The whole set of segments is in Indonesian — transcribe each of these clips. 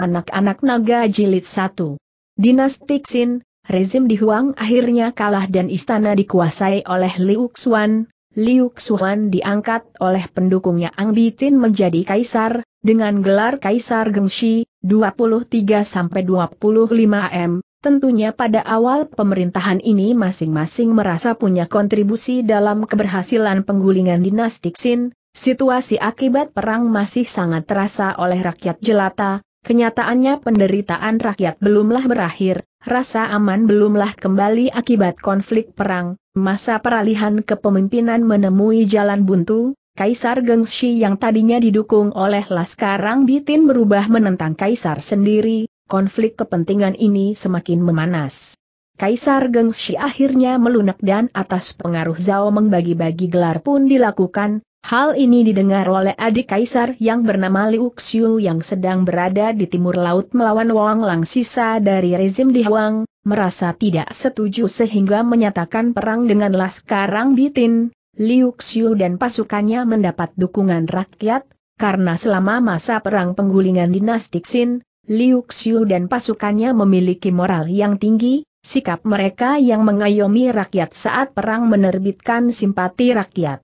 anak-anak naga jilid 1. Dinasti Xin, rezim di Huang akhirnya kalah dan istana dikuasai oleh Liu Xuan. Liu Xuan diangkat oleh pendukungnya Ang Bitin menjadi kaisar, dengan gelar Kaisar Gengshi, 23-25 M, Tentunya pada awal pemerintahan ini masing-masing merasa punya kontribusi dalam keberhasilan penggulingan dinasti Xin, situasi akibat perang masih sangat terasa oleh rakyat jelata, Kenyataannya penderitaan rakyat belumlah berakhir, rasa aman belumlah kembali akibat konflik perang, masa peralihan kepemimpinan menemui jalan buntu, Kaisar Gengshi yang tadinya didukung oleh Laskar Bitin berubah menentang Kaisar sendiri, konflik kepentingan ini semakin memanas. Kaisar Gengshi akhirnya melunak dan atas pengaruh Zhao membagi-bagi gelar pun dilakukan, Hal ini didengar oleh adik kaisar yang bernama Liu Xiu yang sedang berada di timur laut melawan Wang Lang sisa dari rezim di Huang, merasa tidak setuju sehingga menyatakan perang dengan laskarang Bitin, Liu Xiu dan pasukannya mendapat dukungan rakyat, karena selama masa perang penggulingan dinasti Xin, Liu Xiu dan pasukannya memiliki moral yang tinggi, sikap mereka yang mengayomi rakyat saat perang menerbitkan simpati rakyat.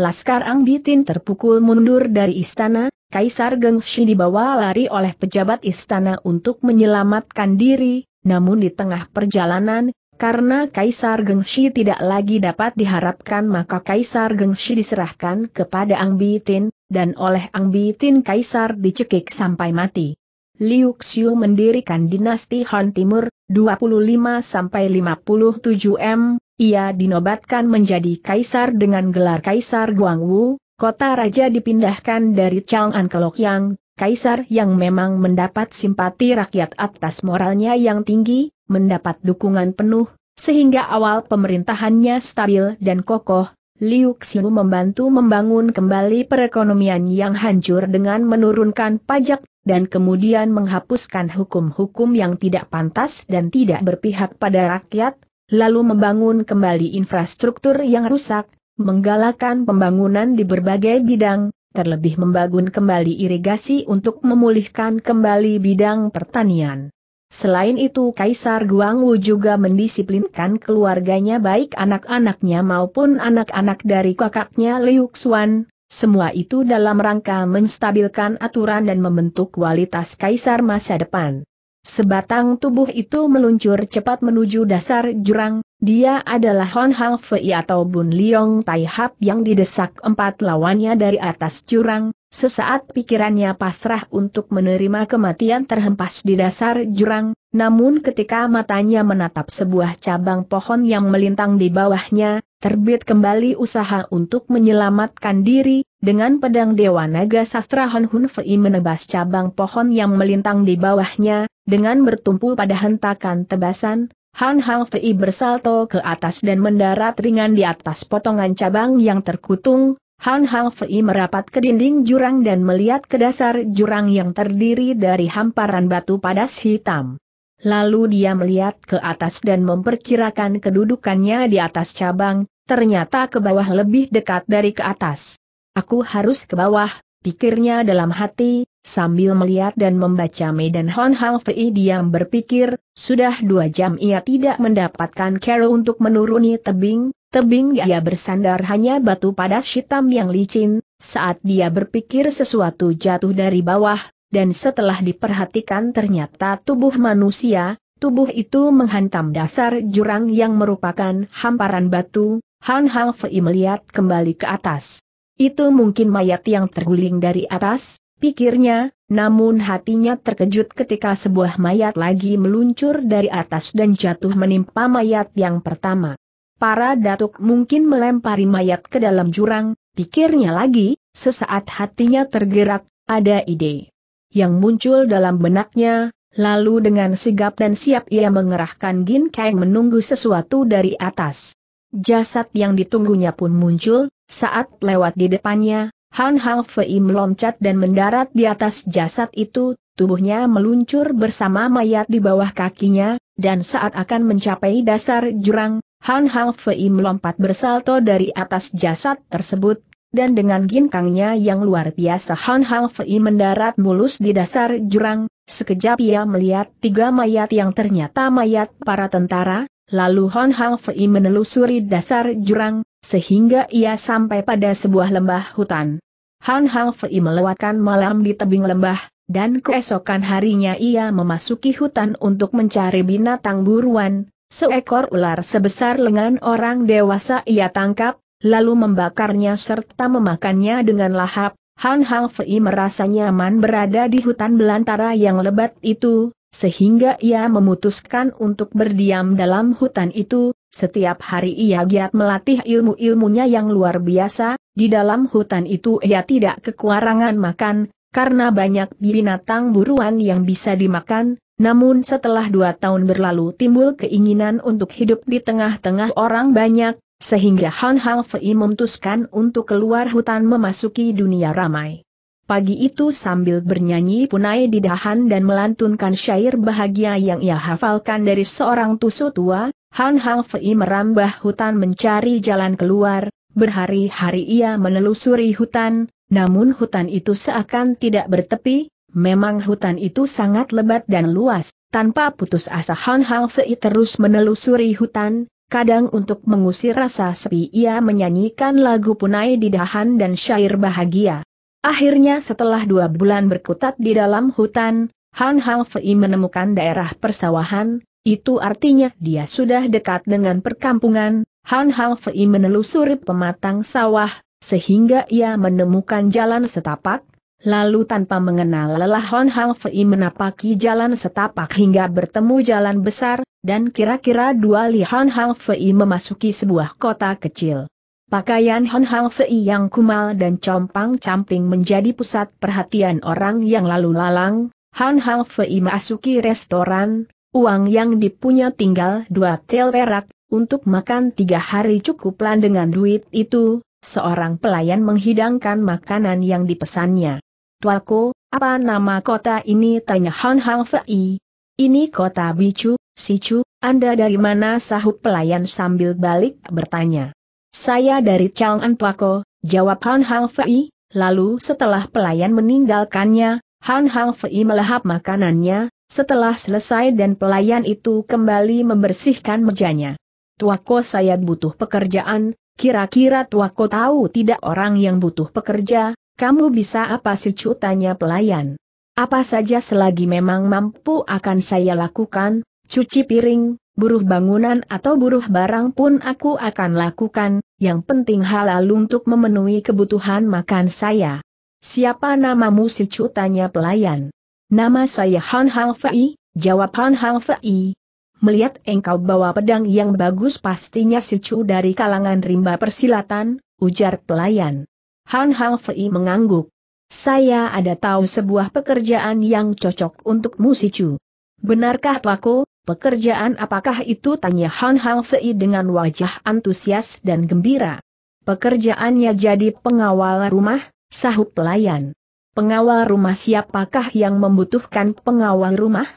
Laskar Ang Angbitin terpukul mundur dari istana, Kaisar Gengshi dibawa lari oleh pejabat istana untuk menyelamatkan diri, namun di tengah perjalanan, karena Kaisar Gengshi tidak lagi dapat diharapkan maka Kaisar Gengshi diserahkan kepada Ang Angbitin, dan oleh Ang Angbitin Kaisar dicekik sampai mati. Liu Xiu mendirikan dinasti Han Timur, 25-57 M, ia dinobatkan menjadi kaisar dengan gelar Kaisar Guangwu, kota raja dipindahkan dari Chang'an ke Lokyang, kaisar yang memang mendapat simpati rakyat atas moralnya yang tinggi, mendapat dukungan penuh, sehingga awal pemerintahannya stabil dan kokoh, Liu Xiu membantu membangun kembali perekonomian yang hancur dengan menurunkan pajak, dan kemudian menghapuskan hukum-hukum yang tidak pantas dan tidak berpihak pada rakyat, lalu membangun kembali infrastruktur yang rusak, menggalakkan pembangunan di berbagai bidang, terlebih membangun kembali irigasi untuk memulihkan kembali bidang pertanian. Selain itu Kaisar Guangwu juga mendisiplinkan keluarganya baik anak-anaknya maupun anak-anak dari kakaknya Liu Xuan, semua itu dalam rangka menstabilkan aturan dan membentuk kualitas Kaisar masa depan. Sebatang tubuh itu meluncur cepat menuju dasar jurang, dia adalah Hon Hang Fei atau Bun Liong Tai Hap yang didesak empat lawannya dari atas jurang, sesaat pikirannya pasrah untuk menerima kematian terhempas di dasar jurang, namun ketika matanya menatap sebuah cabang pohon yang melintang di bawahnya, terbit kembali usaha untuk menyelamatkan diri, dengan pedang Dewa Naga Sastra Hon Hun Fei menebas cabang pohon yang melintang di bawahnya, dengan bertumpu pada hentakan tebasan, Han Fei bersalto ke atas dan mendarat ringan di atas potongan cabang yang terkutung, Han Fei merapat ke dinding jurang dan melihat ke dasar jurang yang terdiri dari hamparan batu padas hitam. Lalu dia melihat ke atas dan memperkirakan kedudukannya di atas cabang, ternyata ke bawah lebih dekat dari ke atas. Aku harus ke bawah, pikirnya dalam hati, Sambil melihat dan membaca medan Hon Hang Fei diam berpikir, sudah dua jam ia tidak mendapatkan Carol untuk menuruni tebing, tebing ia bersandar hanya batu padas hitam yang licin, saat dia berpikir sesuatu jatuh dari bawah, dan setelah diperhatikan ternyata tubuh manusia, tubuh itu menghantam dasar jurang yang merupakan hamparan batu, Hon Hang Fei melihat kembali ke atas. Itu mungkin mayat yang terguling dari atas, pikirnya, namun hatinya terkejut ketika sebuah mayat lagi meluncur dari atas dan jatuh menimpa mayat yang pertama. Para datuk mungkin melempari mayat ke dalam jurang, pikirnya lagi, sesaat hatinya tergerak, ada ide yang muncul dalam benaknya, lalu dengan sigap dan siap ia mengerahkan Gin Kang menunggu sesuatu dari atas. Jasad yang ditunggunya pun muncul, saat lewat di depannya, Han Hang Fei meloncat dan mendarat di atas jasad itu, tubuhnya meluncur bersama mayat di bawah kakinya, dan saat akan mencapai dasar jurang, Han Hang Fei melompat bersalto dari atas jasad tersebut, dan dengan ginkangnya yang luar biasa Han Hang Fei mendarat mulus di dasar jurang, sekejap ia melihat tiga mayat yang ternyata mayat para tentara, Lalu Hon Hang Fei menelusuri dasar jurang, sehingga ia sampai pada sebuah lembah hutan. Han Hang Fei melewatkan malam di tebing lembah, dan keesokan harinya ia memasuki hutan untuk mencari binatang buruan, seekor ular sebesar lengan orang dewasa ia tangkap, lalu membakarnya serta memakannya dengan lahap, Han Hang Fei merasa nyaman berada di hutan belantara yang lebat itu, sehingga ia memutuskan untuk berdiam dalam hutan itu, setiap hari ia giat melatih ilmu-ilmunya yang luar biasa, di dalam hutan itu ia tidak kekurangan makan, karena banyak binatang buruan yang bisa dimakan, namun setelah dua tahun berlalu timbul keinginan untuk hidup di tengah-tengah orang banyak, sehingga Han Hang Fei memutuskan untuk keluar hutan memasuki dunia ramai. Pagi itu sambil bernyanyi punai di dahan dan melantunkan syair bahagia yang ia hafalkan dari seorang tusu tua, Han Hang Fei merambah hutan mencari jalan keluar, berhari-hari ia menelusuri hutan, namun hutan itu seakan tidak bertepi, memang hutan itu sangat lebat dan luas, tanpa putus asa Han Hang Fei terus menelusuri hutan, Kadang untuk mengusir rasa sepi ia menyanyikan lagu punai di dahan dan syair bahagia. Akhirnya setelah dua bulan berkutat di dalam hutan, Han Hang Fei menemukan daerah persawahan, itu artinya dia sudah dekat dengan perkampungan, Han Hang Fei menelusuri pematang sawah, sehingga ia menemukan jalan setapak, lalu tanpa mengenal lelah Han Hang Fei menapaki jalan setapak hingga bertemu jalan besar, dan kira-kira dua li Han Hang Fei memasuki sebuah kota kecil. Pakaian Han Hang Fei yang kumal dan compang-camping menjadi pusat perhatian orang yang lalu lalang, Han Hang Fei masuki restoran, uang yang dipunya tinggal dua tel perak, untuk makan tiga hari cukuplah dengan duit itu, seorang pelayan menghidangkan makanan yang dipesannya. Tualko, apa nama kota ini? Tanya Han Hang Fei. Ini kota Bicu, Sicu, Anda dari mana? Sahut pelayan sambil balik bertanya. Saya dari Chang'an Pako, jawab Han Hang Fei, lalu setelah pelayan meninggalkannya, Han Hang Fei melahap makanannya, setelah selesai dan pelayan itu kembali membersihkan mejanya. Tuako saya butuh pekerjaan, kira-kira Tuako tahu tidak orang yang butuh pekerja, kamu bisa apa sih cu tanya pelayan. Apa saja selagi memang mampu akan saya lakukan, cuci piring, buruh bangunan atau buruh barang pun aku akan lakukan, yang penting halal untuk memenuhi kebutuhan makan saya. Siapa namamu si Cu tanya pelayan. Nama saya Han Hang Fei, jawab Han Hang Fei. Melihat engkau bawa pedang yang bagus pastinya si Cu dari kalangan rimba persilatan, ujar pelayan. Han Hang Fei mengangguk. Saya ada tahu sebuah pekerjaan yang cocok untuk musicu. Benarkah Tuako, Pekerjaan apakah itu tanya Han Hang Sei dengan wajah antusias dan gembira. Pekerjaannya jadi pengawal rumah, sahut pelayan. Pengawal rumah siapakah yang membutuhkan pengawal rumah?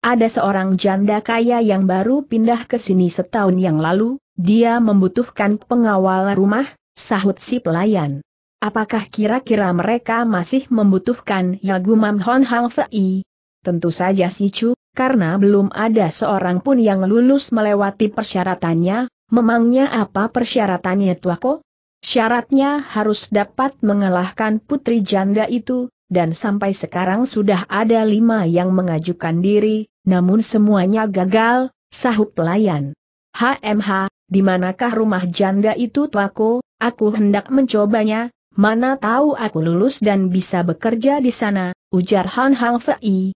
Ada seorang janda kaya yang baru pindah ke sini setahun yang lalu, dia membutuhkan pengawal rumah, sahut si pelayan. Apakah kira-kira mereka masih membutuhkan Yagumam Hon Hang Fei? Tentu saja si Chu, karena belum ada seorang pun yang lulus melewati persyaratannya, memangnya apa persyaratannya Tuako? Syaratnya harus dapat mengalahkan putri janda itu, dan sampai sekarang sudah ada lima yang mengajukan diri, namun semuanya gagal, sahut pelayan. HMH, di manakah rumah janda itu Tuako, aku hendak mencobanya, mana tahu aku lulus dan bisa bekerja di sana, ujar Han Hang Fei,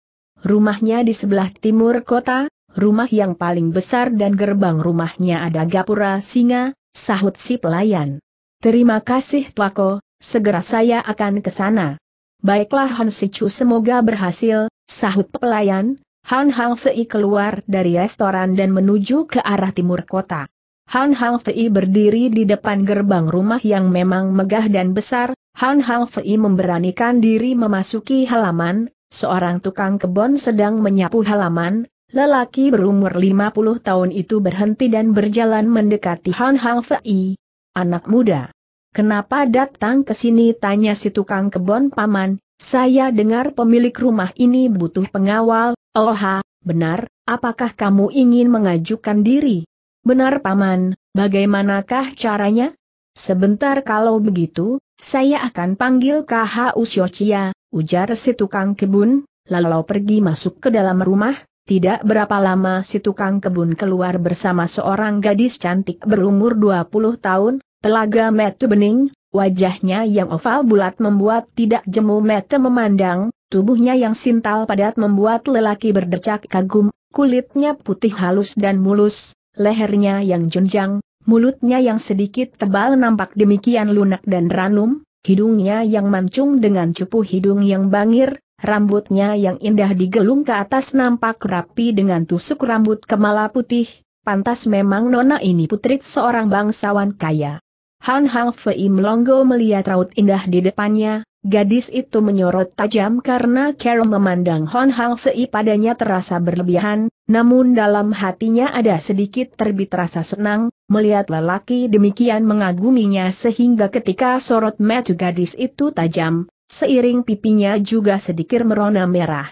rumahnya di sebelah timur kota, rumah yang paling besar dan gerbang rumahnya ada gapura singa, sahut si pelayan. Terima kasih Tuako, segera saya akan ke sana. Baiklah Han Sichu semoga berhasil, sahut pelayan, Han Hang Fei keluar dari restoran dan menuju ke arah timur kota. Han Hang Fei berdiri di depan gerbang rumah yang memang megah dan besar, Han Hang Fei memberanikan diri memasuki halaman, Seorang tukang kebon sedang menyapu halaman, lelaki berumur 50 tahun itu berhenti dan berjalan mendekati Han Hang Fei, anak muda. Kenapa datang ke sini tanya si tukang kebon paman, saya dengar pemilik rumah ini butuh pengawal, oha, oh, benar, apakah kamu ingin mengajukan diri? Benar paman, bagaimanakah caranya? Sebentar kalau begitu, saya akan panggil KH Usyochia, ujar si tukang kebun, lalu pergi masuk ke dalam rumah, tidak berapa lama si tukang kebun keluar bersama seorang gadis cantik berumur 20 tahun, telaga metu bening, wajahnya yang oval bulat membuat tidak jemu mata memandang, tubuhnya yang sintal padat membuat lelaki berdecak kagum, kulitnya putih halus dan mulus, lehernya yang junjang mulutnya yang sedikit tebal nampak demikian lunak dan ranum, hidungnya yang mancung dengan cupu hidung yang bangir, rambutnya yang indah digelung ke atas nampak rapi dengan tusuk rambut kemala putih, pantas memang nona ini putri seorang bangsawan kaya. Han Hang Fei Melonggo melihat raut indah di depannya, Gadis itu menyorot tajam karena Carol memandang Hon Hang Fei padanya terasa berlebihan, namun dalam hatinya ada sedikit terbit rasa senang, melihat lelaki demikian mengaguminya sehingga ketika sorot mata gadis itu tajam, seiring pipinya juga sedikit merona merah.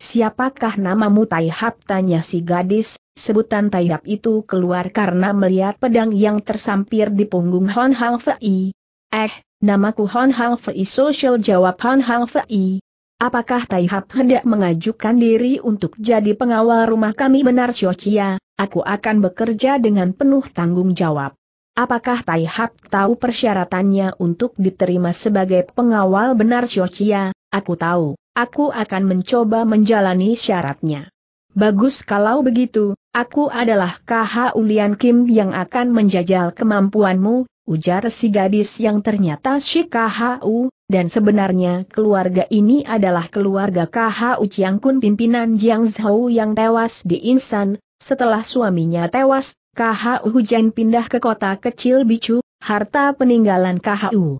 Siapakah namamu Tai Hap tanya si gadis, sebutan Tai itu keluar karena melihat pedang yang tersampir di punggung Hon Hang Fei. Eh, Namaku Han Hang Fei Social jawab Han Hang Fei. Apakah Tai Hap hendak mengajukan diri untuk jadi pengawal rumah kami benar Xiaochia, aku akan bekerja dengan penuh tanggung jawab. Apakah Tai Hap tahu persyaratannya untuk diterima sebagai pengawal benar Xiaochia, aku tahu, aku akan mencoba menjalani syaratnya. Bagus kalau begitu, aku adalah KH Ulian Kim yang akan menjajal kemampuanmu, ujar si gadis yang ternyata si KHU, dan sebenarnya keluarga ini adalah keluarga KHU Kun pimpinan Jiang Zhou yang tewas di Insan, setelah suaminya tewas, KHU Hujan pindah ke kota kecil Bicu, harta peninggalan KHU.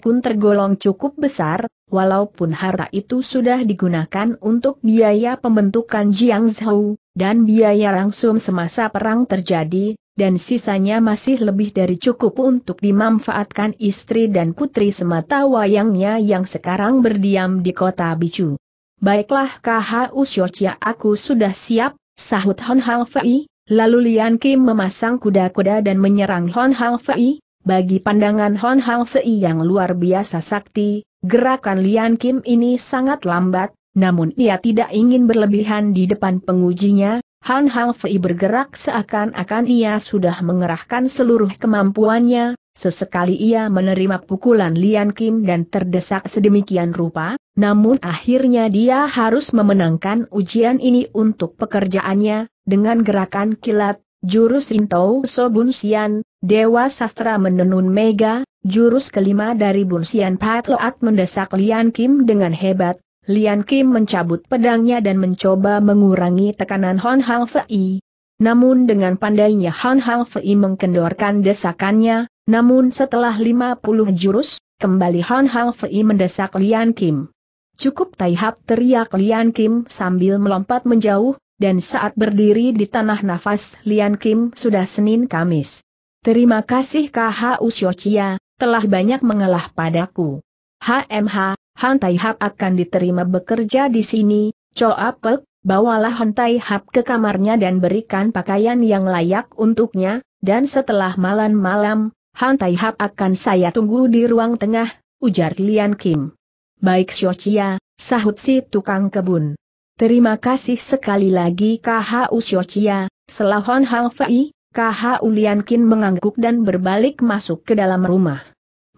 Kun tergolong cukup besar, walaupun harta itu sudah digunakan untuk biaya pembentukan Jiang Zhou, dan biaya langsung semasa perang terjadi, dan sisanya masih lebih dari cukup untuk dimanfaatkan istri dan putri semata wayangnya yang sekarang berdiam di kota Bicu. Baiklah KHU Shochia aku sudah siap, sahut Hon Hang Fei, lalu Lian Kim memasang kuda-kuda dan menyerang Hon Hang Fei, bagi pandangan Hon Hang Fei yang luar biasa sakti, gerakan Lian Kim ini sangat lambat, namun ia tidak ingin berlebihan di depan pengujinya, Hon Hang Fei bergerak seakan-akan ia sudah mengerahkan seluruh kemampuannya, sesekali ia menerima pukulan Lian Kim dan terdesak sedemikian rupa, namun akhirnya dia harus memenangkan ujian ini untuk pekerjaannya, dengan gerakan kilat, jurus Intou Sobun Sian, Dewa Sastra menenun Mega, jurus kelima dari Bunsian Patloat mendesak Lian Kim dengan hebat, Lian Kim mencabut pedangnya dan mencoba mengurangi tekanan Hon Hang Fei. Namun dengan pandainya Hon Hang Fei mengkendorkan desakannya, namun setelah 50 jurus, kembali Hon Hang Fei mendesak Lian Kim. Cukup Taihap teriak Lian Kim sambil melompat menjauh, dan saat berdiri di tanah nafas Lian Kim sudah Senin Kamis. Terima kasih KH Usyochia, telah banyak mengalah padaku. HMH, Hantai Hap akan diterima bekerja di sini, pek, bawalah Hantai Hap ke kamarnya dan berikan pakaian yang layak untuknya, dan setelah malam-malam, Hantai Hap akan saya tunggu di ruang tengah, ujar Lian Kim. Baik Siochia, sahut si tukang kebun. Terima kasih sekali lagi KH Usyochia, Selahon Hang Fei. KH Uliankin mengangguk dan berbalik masuk ke dalam rumah.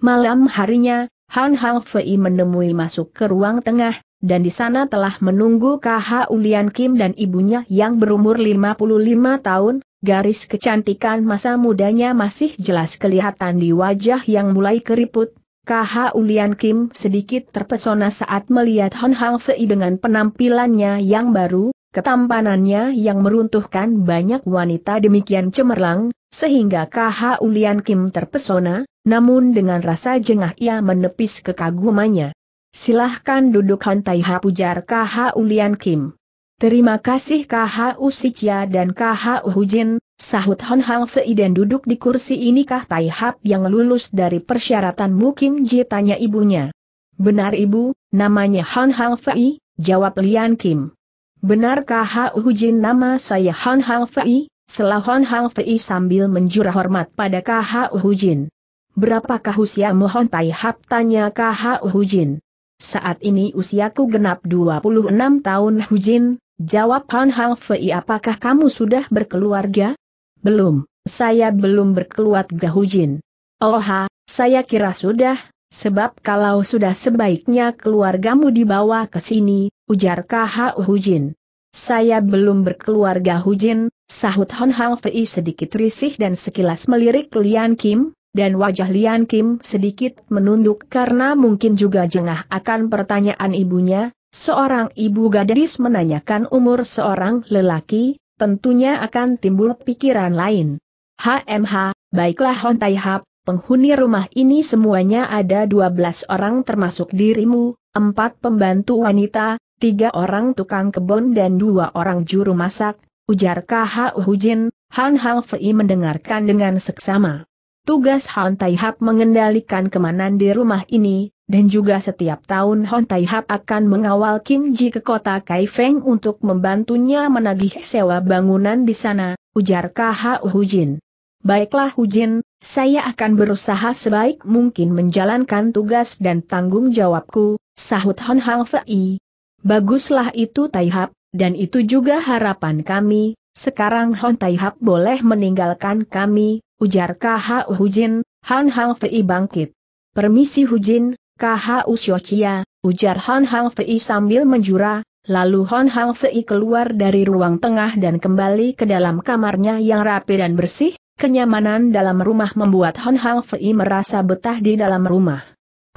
Malam harinya, Han Hang Fei menemui masuk ke ruang tengah, dan di sana telah menunggu KH Ulian Kim dan ibunya yang berumur 55 tahun, garis kecantikan masa mudanya masih jelas kelihatan di wajah yang mulai keriput. KH Ulian Kim sedikit terpesona saat melihat Han Hang Fei dengan penampilannya yang baru, Ketampanannya yang meruntuhkan banyak wanita demikian cemerlang, sehingga KH Ulian Kim terpesona, namun dengan rasa jengah ia menepis kekagumannya. Silahkan duduk Hantai Ha pujar KH Ulian Kim. Terima kasih KH Usicia dan KH Uhujin, sahut Hon Hang Fei dan duduk di kursi inikah Tai Hap yang lulus dari persyaratan mungkin Ji ibunya. Benar ibu, namanya Hon Hang Fei, jawab Lian Kim. Benarkah Hau Jin nama saya Han Hang Fei? Selah Han Hang Fei sambil menjurah hormat pada Kah Hau Jin. Berapakah usiamu Hon Tai Hap tanya Kah Hau Jin. Saat ini usiaku genap 26 tahun Hu Jin, jawab Han Hang Fei apakah kamu sudah berkeluarga? Belum, saya belum berkeluarga Hu Jin. Oh ha, saya kira sudah, Sebab kalau sudah sebaiknya keluargamu dibawa ke sini, ujar K.H. Hujin. Saya belum berkeluarga Hujin, sahut Hon Hang Fei sedikit risih dan sekilas melirik Lian Kim, dan wajah Lian Kim sedikit menunduk karena mungkin juga jengah akan pertanyaan ibunya, seorang ibu gadis menanyakan umur seorang lelaki, tentunya akan timbul pikiran lain. HMH, baiklah Hon Tai Hap, Penghuni rumah ini semuanya ada 12 orang termasuk dirimu, empat pembantu wanita, tiga orang tukang kebun dan dua orang juru masak, ujar KH Hujin, Han Fei mendengarkan dengan seksama. Tugas Han Tai mengendalikan kemanan di rumah ini, dan juga setiap tahun Han Tai akan mengawal Kim Ji ke kota Kaifeng untuk membantunya menagih sewa bangunan di sana, ujar KH Hujin. Baiklah Hujin, saya akan berusaha sebaik mungkin menjalankan tugas dan tanggung jawabku, sahut Hon Hang Fei. Baguslah itu Taihap, dan itu juga harapan kami, sekarang Hon Taihap boleh meninggalkan kami, ujar Hu Hujin, Han Hang Fei bangkit. Permisi Hujin, KH Usyochia, ujar Hon Hang Fei sambil menjura, Lalu Hon Hang Fei keluar dari ruang tengah dan kembali ke dalam kamarnya yang rapi dan bersih, Kenyamanan dalam rumah membuat Hon Hang Fei merasa betah di dalam rumah.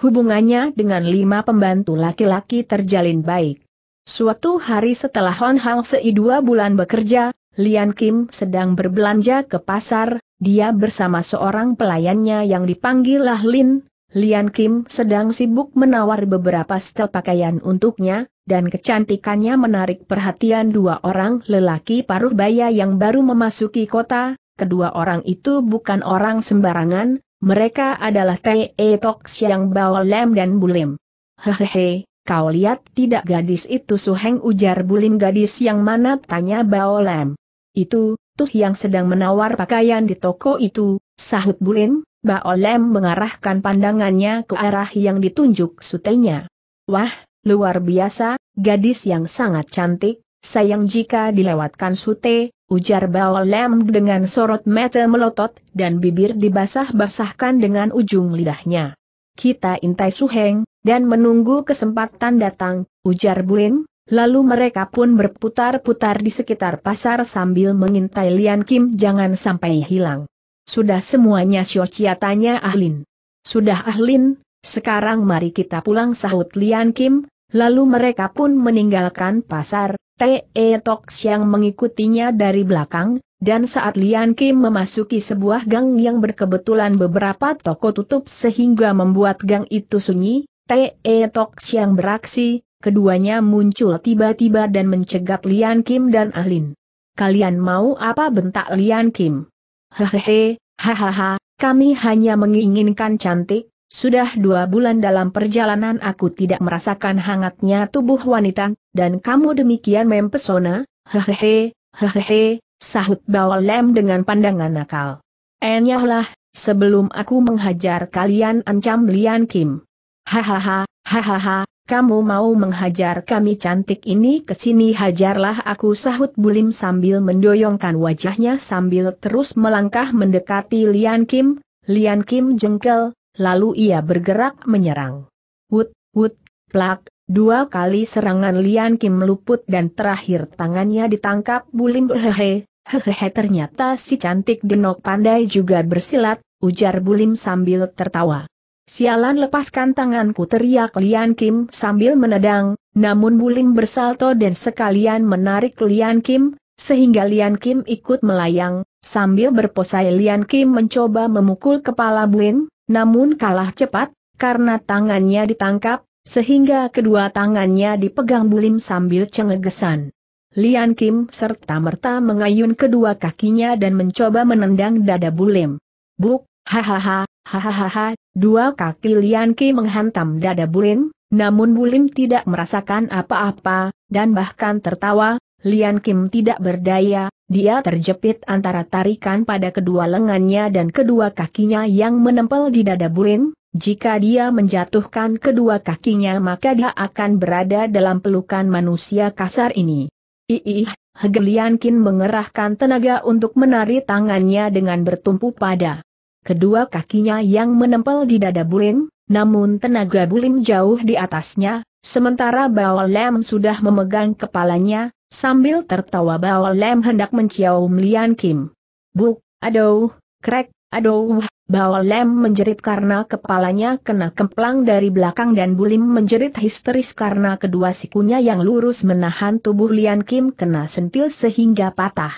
Hubungannya dengan lima pembantu laki-laki terjalin baik. Suatu hari setelah Hon Hang Fei dua bulan bekerja, Lian Kim sedang berbelanja ke pasar, dia bersama seorang pelayannya yang dipanggil Lah Lin. Lian Kim sedang sibuk menawar beberapa setel pakaian untuknya, dan kecantikannya menarik perhatian dua orang lelaki paruh baya yang baru memasuki kota, kedua orang itu bukan orang sembarangan, mereka adalah Te e Tok Siang Bao Lem dan Bulim. Hehehe, kau lihat tidak gadis itu suheng ujar Bulim gadis yang mana tanya Bao Lem. Itu, tuh yang sedang menawar pakaian di toko itu, sahut Bulim, Bao Lem mengarahkan pandangannya ke arah yang ditunjuk sutenya. Wah, luar biasa, gadis yang sangat cantik, Sayang jika dilewatkan sute, ujar Bao Lem dengan sorot mata melotot dan bibir dibasah-basahkan dengan ujung lidahnya. Kita intai suheng, dan menunggu kesempatan datang, ujar Buin, lalu mereka pun berputar-putar di sekitar pasar sambil mengintai Lian Kim jangan sampai hilang. Sudah semuanya Xiochia tanya Ahlin. Sudah Ahlin, sekarang mari kita pulang sahut Lian Kim, lalu mereka pun meninggalkan pasar, Te Tok yang mengikutinya dari belakang, dan saat Lian Kim memasuki sebuah gang yang berkebetulan beberapa toko tutup sehingga membuat gang itu sunyi, Te Tok yang beraksi, keduanya muncul tiba-tiba dan mencegat Lian Kim dan Ahlin. Kalian mau apa bentak Lian Kim? Hehehe, hahaha, kami hanya menginginkan cantik, sudah dua bulan dalam perjalanan aku tidak merasakan hangatnya tubuh wanita, dan kamu demikian mempesona, hehehe, hehehe, sahut Bawal Lem dengan pandangan nakal. Enyahlah, sebelum aku menghajar kalian ancam Lian Kim. Hahaha, hahaha, kamu mau menghajar kami cantik ini ke sini hajarlah aku sahut Bulim sambil mendoyongkan wajahnya sambil terus melangkah mendekati Lian Kim, Lian Kim jengkel, lalu ia bergerak menyerang. Wut, wut, plak, dua kali serangan Lian Kim luput dan terakhir tangannya ditangkap Bulim hehehe, hehehe ternyata si cantik denok pandai juga bersilat, ujar Bulim sambil tertawa. Sialan lepaskan tanganku teriak Lian Kim sambil menedang, namun Bulim bersalto dan sekalian menarik Lian Kim, sehingga Lian Kim ikut melayang, sambil berposai Lian Kim mencoba memukul kepala Bulim, namun kalah cepat, karena tangannya ditangkap, sehingga kedua tangannya dipegang Bulim sambil cengegesan. Lian Kim serta-merta mengayun kedua kakinya dan mencoba menendang dada Bulim. Buk, hahaha, hahaha, dua kaki Lian Kim menghantam dada Bulim, namun Bulim tidak merasakan apa-apa, dan bahkan tertawa, Lian Kim tidak berdaya, dia terjepit antara tarikan pada kedua lengannya dan kedua kakinya yang menempel di dada Burin, jika dia menjatuhkan kedua kakinya maka dia akan berada dalam pelukan manusia kasar ini. Iih, Hegeliankin mengerahkan tenaga untuk menari tangannya dengan bertumpu pada kedua kakinya yang menempel di dada Bulim, namun tenaga Bulim jauh di atasnya, sementara Bao sudah memegang kepalanya, Sambil tertawa bawal Lem hendak mencium Lian Kim. Buk, aduh, krek, aduh, Bawal Lem menjerit karena kepalanya kena kemplang dari belakang dan Bulim menjerit histeris karena kedua sikunya yang lurus menahan tubuh Lian Kim kena sentil sehingga patah.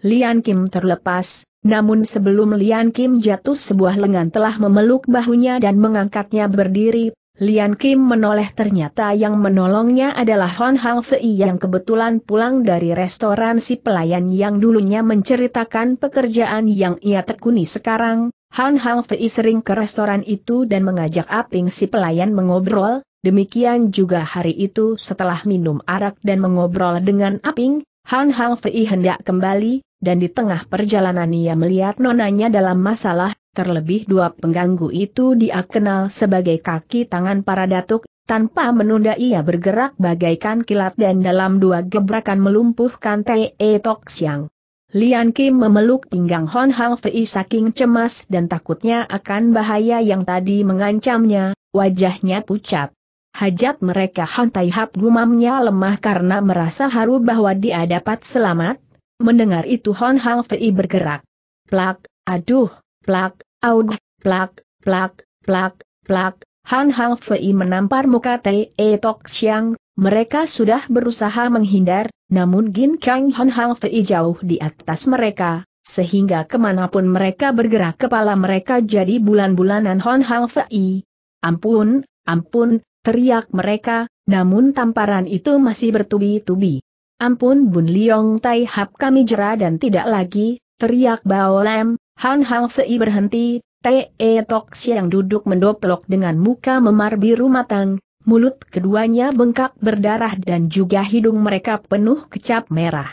Lian Kim terlepas, namun sebelum Lian Kim jatuh sebuah lengan telah memeluk bahunya dan mengangkatnya berdiri, Lian Kim menoleh ternyata yang menolongnya adalah Hon Hang Fei yang kebetulan pulang dari restoran si pelayan yang dulunya menceritakan pekerjaan yang ia tekuni sekarang. Hon Hang Fei sering ke restoran itu dan mengajak Aping si pelayan mengobrol, demikian juga hari itu setelah minum arak dan mengobrol dengan Aping, Hon Hang Fei hendak kembali, dan di tengah perjalanan ia melihat nonanya dalam masalah, Terlebih dua pengganggu itu dia kenal sebagai kaki tangan para datuk, tanpa menunda ia bergerak bagaikan kilat dan dalam dua gebrakan melumpuhkan T.E. Tok Siang. Lian Kim memeluk pinggang Hon Hang Fei saking cemas dan takutnya akan bahaya yang tadi mengancamnya, wajahnya pucat. Hajat mereka Han Tai Hap gumamnya lemah karena merasa haru bahwa dia dapat selamat, mendengar itu Hon Hang Fei bergerak. Plak, aduh, Plak, aud, plak, plak, plak, plak. Han Hang Fei menampar muka Tai e Tok Xiang, mereka sudah berusaha menghindar, namun Gin Kang Han Hang Fei jauh di atas mereka, sehingga kemanapun mereka bergerak kepala mereka jadi bulan-bulanan Han Hang Fei. Ampun, ampun, teriak mereka, namun tamparan itu masih bertubi-tubi. Ampun Bun Liong Tai Hap kami jera dan tidak lagi, teriak Bao Lam. Han Hang Sei berhenti, Te e Tok yang duduk mendoplok dengan muka memar biru matang, mulut keduanya bengkak berdarah dan juga hidung mereka penuh kecap merah.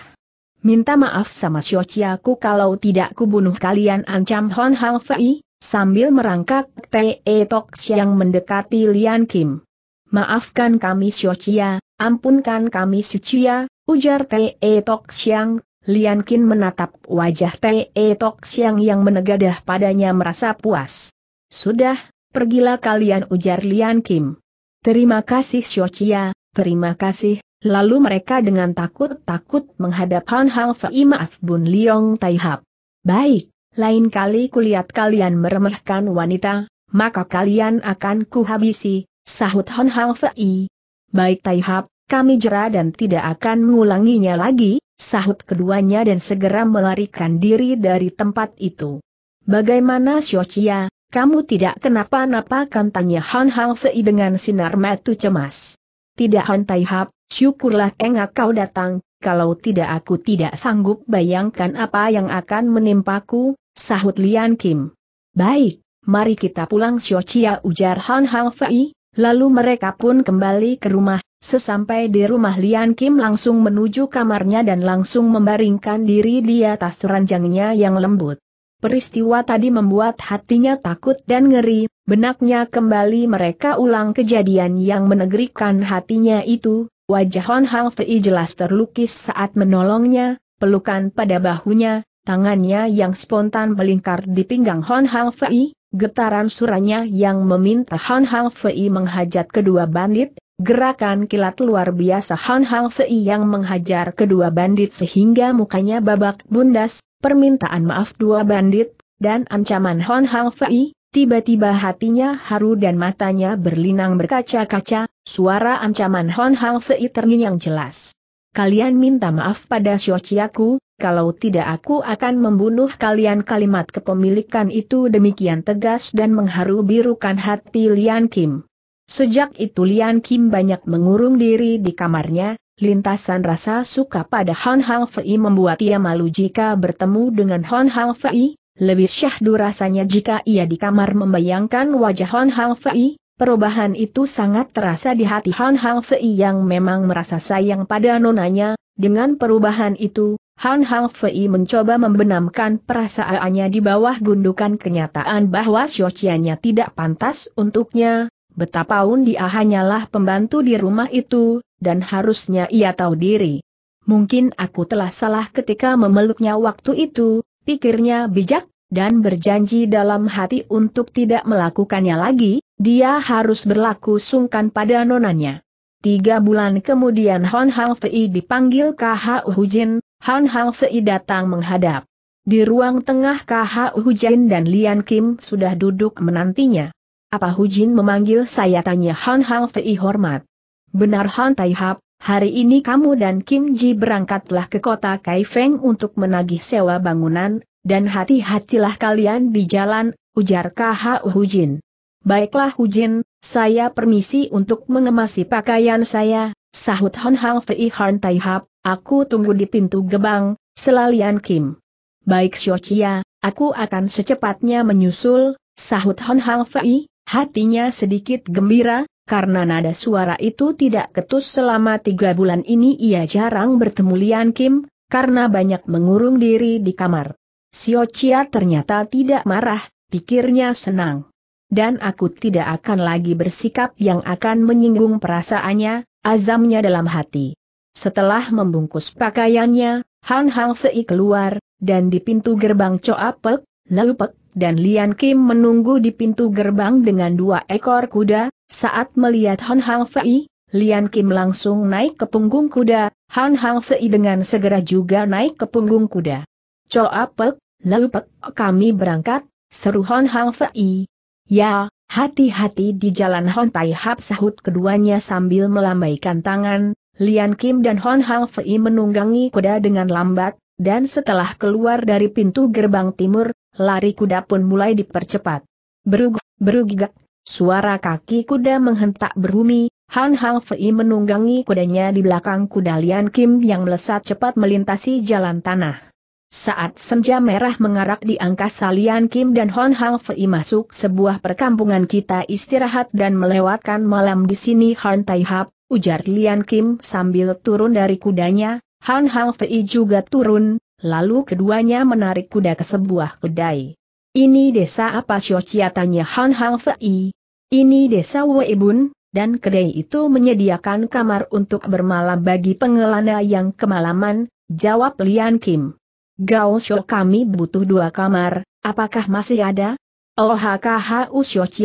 Minta maaf sama Xiaoqiaku kalau tidak kubunuh kalian ancam Han Hang Fei, sambil merangkak Te e Tok yang mendekati Lian Kim. Maafkan kami Xiaoqia, ampunkan kami Xiaoqia, ujar Te e Tok Siang Lian Qin menatap wajah Te Tok Siang yang menegadah padanya merasa puas. Sudah, pergilah kalian ujar Lian Kim. Terima kasih Xiochia, terima kasih. Lalu mereka dengan takut-takut menghadap Han Hang Fei Maaf Bun Liong Taihap. Baik, lain kali kulihat kalian meremehkan wanita, maka kalian akan kuhabisi, sahut Han Hang Fei. Baik Taihap, kami jera dan tidak akan mengulanginya lagi, sahut keduanya dan segera melarikan diri dari tempat itu. Bagaimana Xiochia, kamu tidak kenapa-napa kan tanya Han Hao Fei dengan sinar mata cemas. Tidak Han Tai Hap, syukurlah engak kau datang, kalau tidak aku tidak sanggup bayangkan apa yang akan menimpaku, sahut Lian Kim. Baik, mari kita pulang Xiochia ujar Han Hao Fei, lalu mereka pun kembali ke rumah, Sesampai di rumah Lian Kim langsung menuju kamarnya dan langsung membaringkan diri di atas ranjangnya yang lembut. Peristiwa tadi membuat hatinya takut dan ngeri, benaknya kembali mereka ulang kejadian yang menegrikan hatinya itu, wajah Hon Hang Fei jelas terlukis saat menolongnya, pelukan pada bahunya, tangannya yang spontan melingkar di pinggang Hon Hang Fei, getaran suranya yang meminta Hon Hang Fei menghajat kedua bandit, Gerakan kilat luar biasa Han Hang Sei yang menghajar kedua bandit sehingga mukanya babak bundas, permintaan maaf dua bandit, dan ancaman Han Hang Sei, tiba-tiba hatinya haru dan matanya berlinang berkaca-kaca, suara ancaman Han Hang Sei terngiang jelas. Kalian minta maaf pada Xiaoqiaku, kalau tidak aku akan membunuh kalian kalimat kepemilikan itu demikian tegas dan mengharu birukan hati Lian Kim. Sejak itu Lian Kim banyak mengurung diri di kamarnya, lintasan rasa suka pada Han Hang Fei membuat ia malu jika bertemu dengan Han Hang Fei, lebih syahdu rasanya jika ia di kamar membayangkan wajah Han Hang Fei, perubahan itu sangat terasa di hati Han Hang Fei yang memang merasa sayang pada nonanya, dengan perubahan itu, Han Hang Fei mencoba membenamkan perasaannya di bawah gundukan kenyataan bahwa Xiao Xiaoqiannya tidak pantas untuknya, betapa dia hanyalah pembantu di rumah itu, dan harusnya ia tahu diri. Mungkin aku telah salah ketika memeluknya waktu itu, pikirnya bijak, dan berjanji dalam hati untuk tidak melakukannya lagi, dia harus berlaku sungkan pada nonanya. Tiga bulan kemudian Hon Hang Fei dipanggil KH Hujin, Hon Hang Fei datang menghadap. Di ruang tengah KH Hujin dan Lian Kim sudah duduk menantinya. Apa Hujin memanggil saya tanya Han Hang Fei hormat. Benar Han Tai hari ini kamu dan Kim Ji berangkatlah ke kota Kaifeng untuk menagih sewa bangunan, dan hati-hatilah kalian di jalan, ujar KH Hujin. Baiklah Hujin, saya permisi untuk mengemasi pakaian saya, sahut Han Hang Fei Han Tai aku tunggu di pintu gebang, selalian Kim. Baik Xiochia, aku akan secepatnya menyusul, sahut Han Hang Fei, Hatinya sedikit gembira, karena nada suara itu tidak ketus selama tiga bulan ini ia jarang bertemu Lian Kim, karena banyak mengurung diri di kamar. Sio Chia ternyata tidak marah, pikirnya senang. Dan aku tidak akan lagi bersikap yang akan menyinggung perasaannya, azamnya dalam hati. Setelah membungkus pakaiannya, Han Hang Fei keluar, dan di pintu gerbang Coapek, Pek, dan Lian Kim menunggu di pintu gerbang dengan dua ekor kuda, saat melihat Han Hang Fei, Lian Kim langsung naik ke punggung kuda, Han Hang Fei dengan segera juga naik ke punggung kuda. Coa Pek, Lau Pek, kami berangkat, seru Han Hang Fei. Ya, hati-hati di jalan Hon Tai Hap sahut keduanya sambil melambaikan tangan, Lian Kim dan Hon Hang Fei menunggangi kuda dengan lambat, dan setelah keluar dari pintu gerbang timur, lari kuda pun mulai dipercepat. Berug, berugigak, suara kaki kuda menghentak berhumi, Han Hang Fei menunggangi kudanya di belakang kuda Lian Kim yang melesat cepat melintasi jalan tanah. Saat senja merah mengarak di angkasa Lian Kim dan Han Hang Fei masuk sebuah perkampungan kita istirahat dan melewatkan malam di sini Han Tai Hap, ujar Lian Kim sambil turun dari kudanya, Han Hang Fei juga turun, Lalu keduanya menarik kuda ke sebuah kedai. Ini desa apa Siocia tanya Han Hang Fei. Ini desa Weibun, dan kedai itu menyediakan kamar untuk bermalam bagi pengelana yang kemalaman, jawab Lian Kim. Gao Xiao kami butuh dua kamar, apakah masih ada? Oh HKHU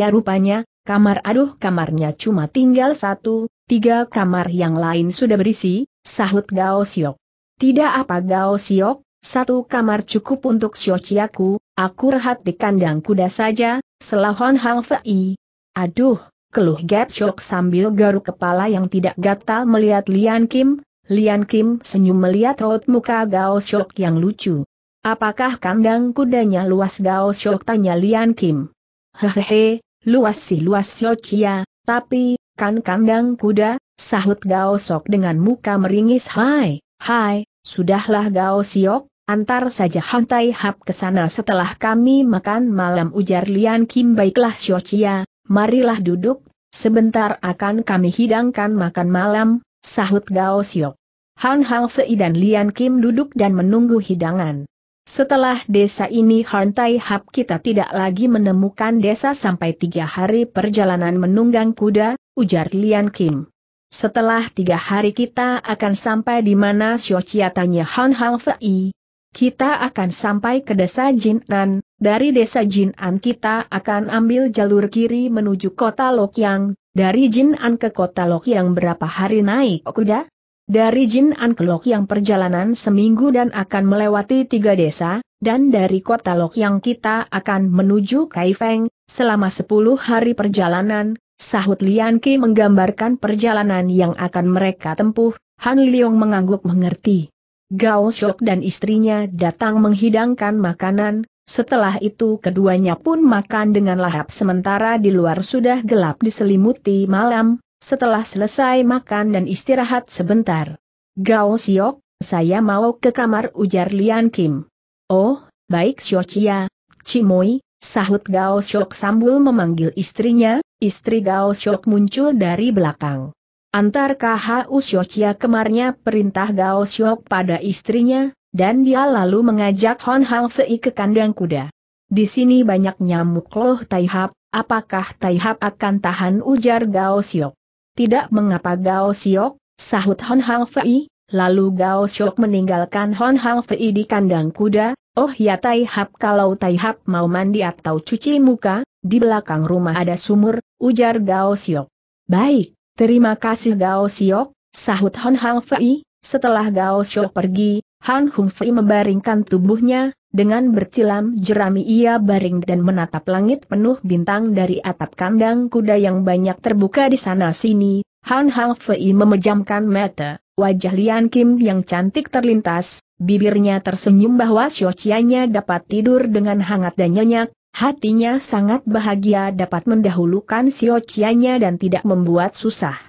rupanya, kamar aduh kamarnya cuma tinggal satu, tiga kamar yang lain sudah berisi, sahut Gao Xiao. Tidak apa Gao Siok, satu kamar cukup untuk Xiaoqiaku, aku rehat di kandang kuda saja, selahon Hang Fei. Aduh, keluh Gap Shock sambil garuk kepala yang tidak gatal melihat Lian Kim, Lian Kim senyum melihat raut muka Gao Shock yang lucu. Apakah kandang kudanya luas Gao Shock tanya Lian Kim. Hehehe, luas sih luas Xiaoqia, tapi, kan kandang kuda, sahut Gao Shock dengan muka meringis hai, hai, sudahlah Gao Siok, Antar saja Hantai Tai Hap ke sana setelah kami makan malam ujar Lian Kim baiklah Chia, marilah duduk, sebentar akan kami hidangkan makan malam, sahut Gao Xiao. Han Fei dan Lian Kim duduk dan menunggu hidangan. Setelah desa ini Han Tai Hap kita tidak lagi menemukan desa sampai tiga hari perjalanan menunggang kuda, ujar Lian Kim. Setelah tiga hari kita akan sampai di mana Chia tanya Han Fei. Kita akan sampai ke desa Jinan, dari desa Jinan kita akan ambil jalur kiri menuju kota Lokyang, dari Jinan ke kota Lokyang berapa hari naik kuda? Dari Jinan ke Lokyang perjalanan seminggu dan akan melewati tiga desa, dan dari kota Lokyang kita akan menuju Kaifeng, selama sepuluh hari perjalanan, sahut Lian menggambarkan perjalanan yang akan mereka tempuh, Han Liong mengangguk mengerti. Gao Shok dan istrinya datang menghidangkan makanan, setelah itu keduanya pun makan dengan lahap sementara di luar sudah gelap diselimuti malam, setelah selesai makan dan istirahat sebentar. Gao Siok, saya mau ke kamar ujar Lian Kim. Oh, baik Xiaochia, Cimoy, sahut Gao Shok sambil memanggil istrinya, istri Gao Shok muncul dari belakang. Antar KHU Xiochia kemarnya perintah Gao Xiok pada istrinya, dan dia lalu mengajak Hon Hang Fei ke kandang kuda. Di sini banyak nyamuk loh Taihap, apakah Taihap akan tahan ujar Gao Xiok? Tidak mengapa Gao Xiok, sahut Hon Hang Fei, Lalu Gao Shok meninggalkan Hon Hang Fei di kandang kuda, oh ya Taihap, kalau Taihap mau mandi atau cuci muka, di belakang rumah ada sumur, ujar Gao Shok. Baik, Terima kasih Gao Siok, sahut Han Hang Fei, setelah Gao Siok pergi, Han Hung Fei membaringkan tubuhnya, dengan bercilam jerami ia baring dan menatap langit penuh bintang dari atap kandang kuda yang banyak terbuka di sana-sini, Han Hang Fei memejamkan mata, wajah Lian Kim yang cantik terlintas, bibirnya tersenyum bahwa Xiaoqianya dapat tidur dengan hangat dan nyenyak, Hatinya sangat bahagia dapat mendahulukan Chianya dan tidak membuat susah.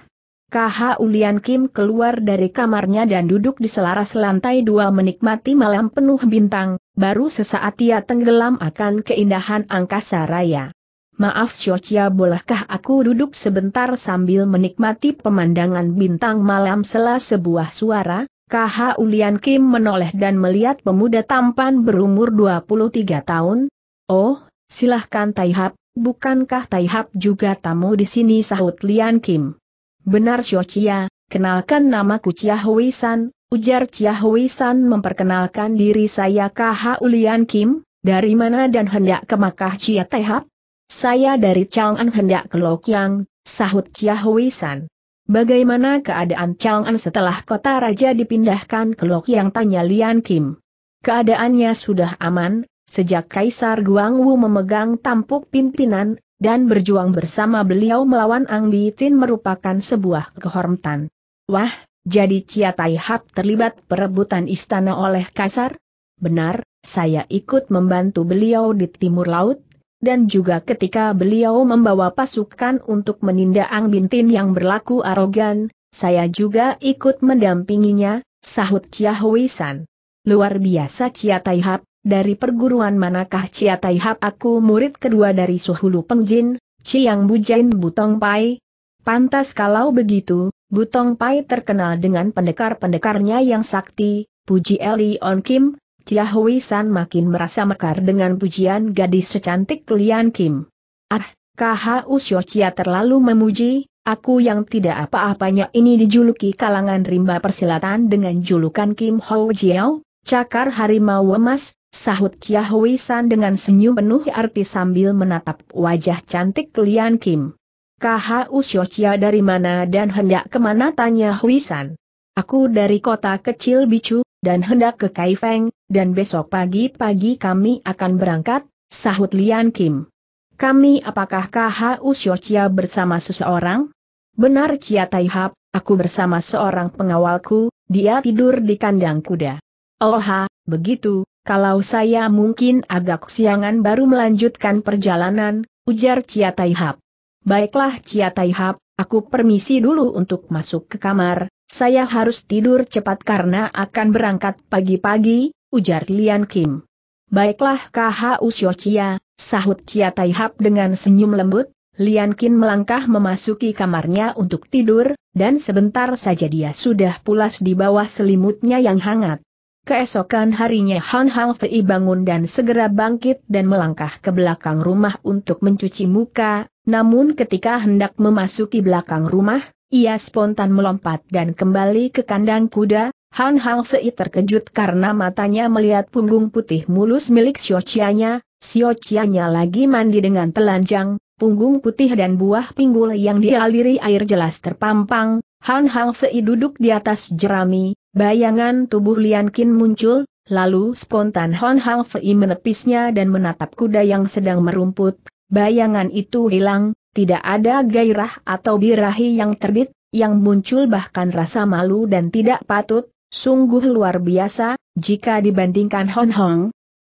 KH Ulian Kim keluar dari kamarnya dan duduk di selaras lantai dua menikmati malam penuh bintang, baru sesaat ia tenggelam akan keindahan angkasa raya. Maaf Siochia bolehkah aku duduk sebentar sambil menikmati pemandangan bintang malam selah sebuah suara? KH Ulian Kim menoleh dan melihat pemuda tampan berumur 23 tahun. Oh, Silahkan Taihap, bukankah Taihap juga tamu di sini sahut Lian Kim. Benar Chia, kenalkan namaku Chia Hui San, ujar Chia Hui San memperkenalkan diri saya KH Ulian Kim, dari mana dan hendak ke Makkah Chia Taihap? Saya dari Chang'an hendak ke Lokyang, sahut Chia Hui San. Bagaimana keadaan Chang'an setelah kota raja dipindahkan ke Lokyang tanya Lian Kim. Keadaannya sudah aman, sejak Kaisar Guangwu memegang tampuk pimpinan, dan berjuang bersama beliau melawan Ang Bitin merupakan sebuah kehormatan. Wah, jadi Chia Tai Hap terlibat perebutan istana oleh Kaisar? Benar, saya ikut membantu beliau di Timur Laut, dan juga ketika beliau membawa pasukan untuk menindak Ang Bintin yang berlaku arogan, saya juga ikut mendampinginya, sahut Chia Hui San. Luar biasa Chia Tai Hap, dari perguruan manakah Cia Tai Hap aku murid kedua dari Suhulu Pengjin, Chiang Bujain Butong Pai? Pantas kalau begitu, Butong Pai terkenal dengan pendekar-pendekarnya yang sakti, puji Eli On Kim, Chia Hui San makin merasa mekar dengan pujian gadis secantik Lian Kim. Ah, KHU Usyo Chia terlalu memuji, Aku yang tidak apa-apanya ini dijuluki kalangan rimba persilatan dengan julukan Kim Ho Jiao, cakar harimau emas, Sahut Chia Hui San dengan senyum penuh arti sambil menatap wajah cantik Lian Kim. Kaha Sio Chia dari mana dan hendak kemana tanya Hui San. Aku dari kota kecil Bicu, dan hendak ke Kaifeng, dan besok pagi-pagi kami akan berangkat, sahut Lian Kim. Kami apakah Kaha Sio Chia bersama seseorang? Benar Chia Taihap, aku bersama seorang pengawalku, dia tidur di kandang kuda. Oh begitu, kalau saya mungkin agak siangan baru melanjutkan perjalanan, ujar Cia Hap. Baiklah Cia Hap, aku permisi dulu untuk masuk ke kamar, saya harus tidur cepat karena akan berangkat pagi-pagi, ujar Lian Kim. Baiklah KH Usyo Cia, sahut Cia Hap dengan senyum lembut, Lian Kim melangkah memasuki kamarnya untuk tidur, dan sebentar saja dia sudah pulas di bawah selimutnya yang hangat. Keesokan harinya Han Hang Fei bangun dan segera bangkit dan melangkah ke belakang rumah untuk mencuci muka, namun ketika hendak memasuki belakang rumah, ia spontan melompat dan kembali ke kandang kuda, Han Hang Fei terkejut karena matanya melihat punggung putih mulus milik Xiaoqianya, Xiaoqianya lagi mandi dengan telanjang, punggung putih dan buah pinggul yang dialiri air jelas terpampang, Han Hang Fei duduk di atas jerami, Bayangan tubuh Lian Qin muncul, lalu spontan Hon Hang Fei menepisnya dan menatap kuda yang sedang merumput, bayangan itu hilang, tidak ada gairah atau birahi yang terbit, yang muncul bahkan rasa malu dan tidak patut, sungguh luar biasa, jika dibandingkan Hon Hong.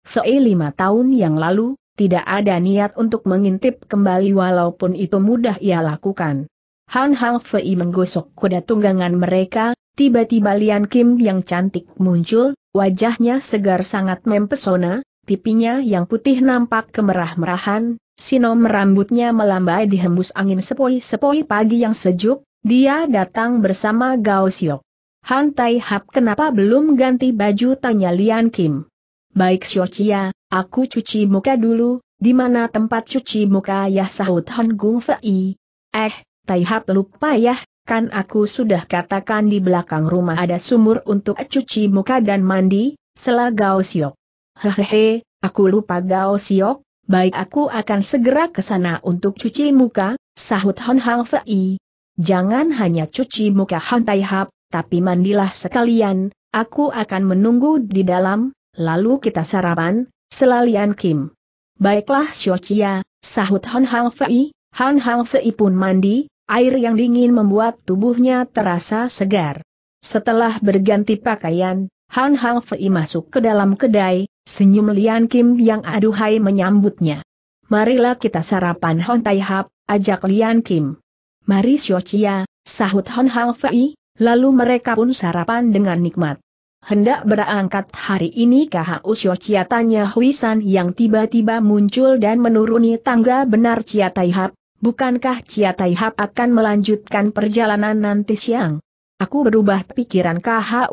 Fei lima tahun yang lalu, tidak ada niat untuk mengintip kembali walaupun itu mudah ia lakukan. Hon Hong Fei menggosok kuda tunggangan mereka, Tiba-tiba Lian Kim yang cantik muncul, wajahnya segar sangat mempesona, pipinya yang putih nampak kemerah-merahan, sinom rambutnya melambai dihembus angin sepoi-sepoi pagi yang sejuk, dia datang bersama Gao Siok. Han Tai Hap kenapa belum ganti baju tanya Lian Kim. Baik Xiochia, aku cuci muka dulu, di mana tempat cuci muka ya sahut Han Gung Fei. Eh, Tai Hap lupa ya, Kan aku sudah katakan di belakang rumah ada sumur untuk cuci muka dan mandi, selah Gao Siok. Hehehe, aku lupa Gao Siok, baik aku akan segera ke sana untuk cuci muka, sahut Han Hang Fei. Jangan hanya cuci muka Han Tai Hap, tapi mandilah sekalian, aku akan menunggu di dalam, lalu kita sarapan, selalian Kim. Baiklah Xio sahut Han Hang Fei, Han Hang Fei pun mandi, Air yang dingin membuat tubuhnya terasa segar. Setelah berganti pakaian, Han Hang Fei masuk ke dalam kedai, senyum Lian Kim yang aduhai menyambutnya. Marilah kita sarapan Hon Tai Hap, ajak Lian Kim. Mari Chia, sahut Hon Hang Fei, lalu mereka pun sarapan dengan nikmat. Hendak berangkat hari ini Kah Xiao Chia tanya Hui San yang tiba-tiba muncul dan menuruni tangga benar Chia Tai Hap, bukankah Cia Hap akan melanjutkan perjalanan nanti siang? Aku berubah pikiran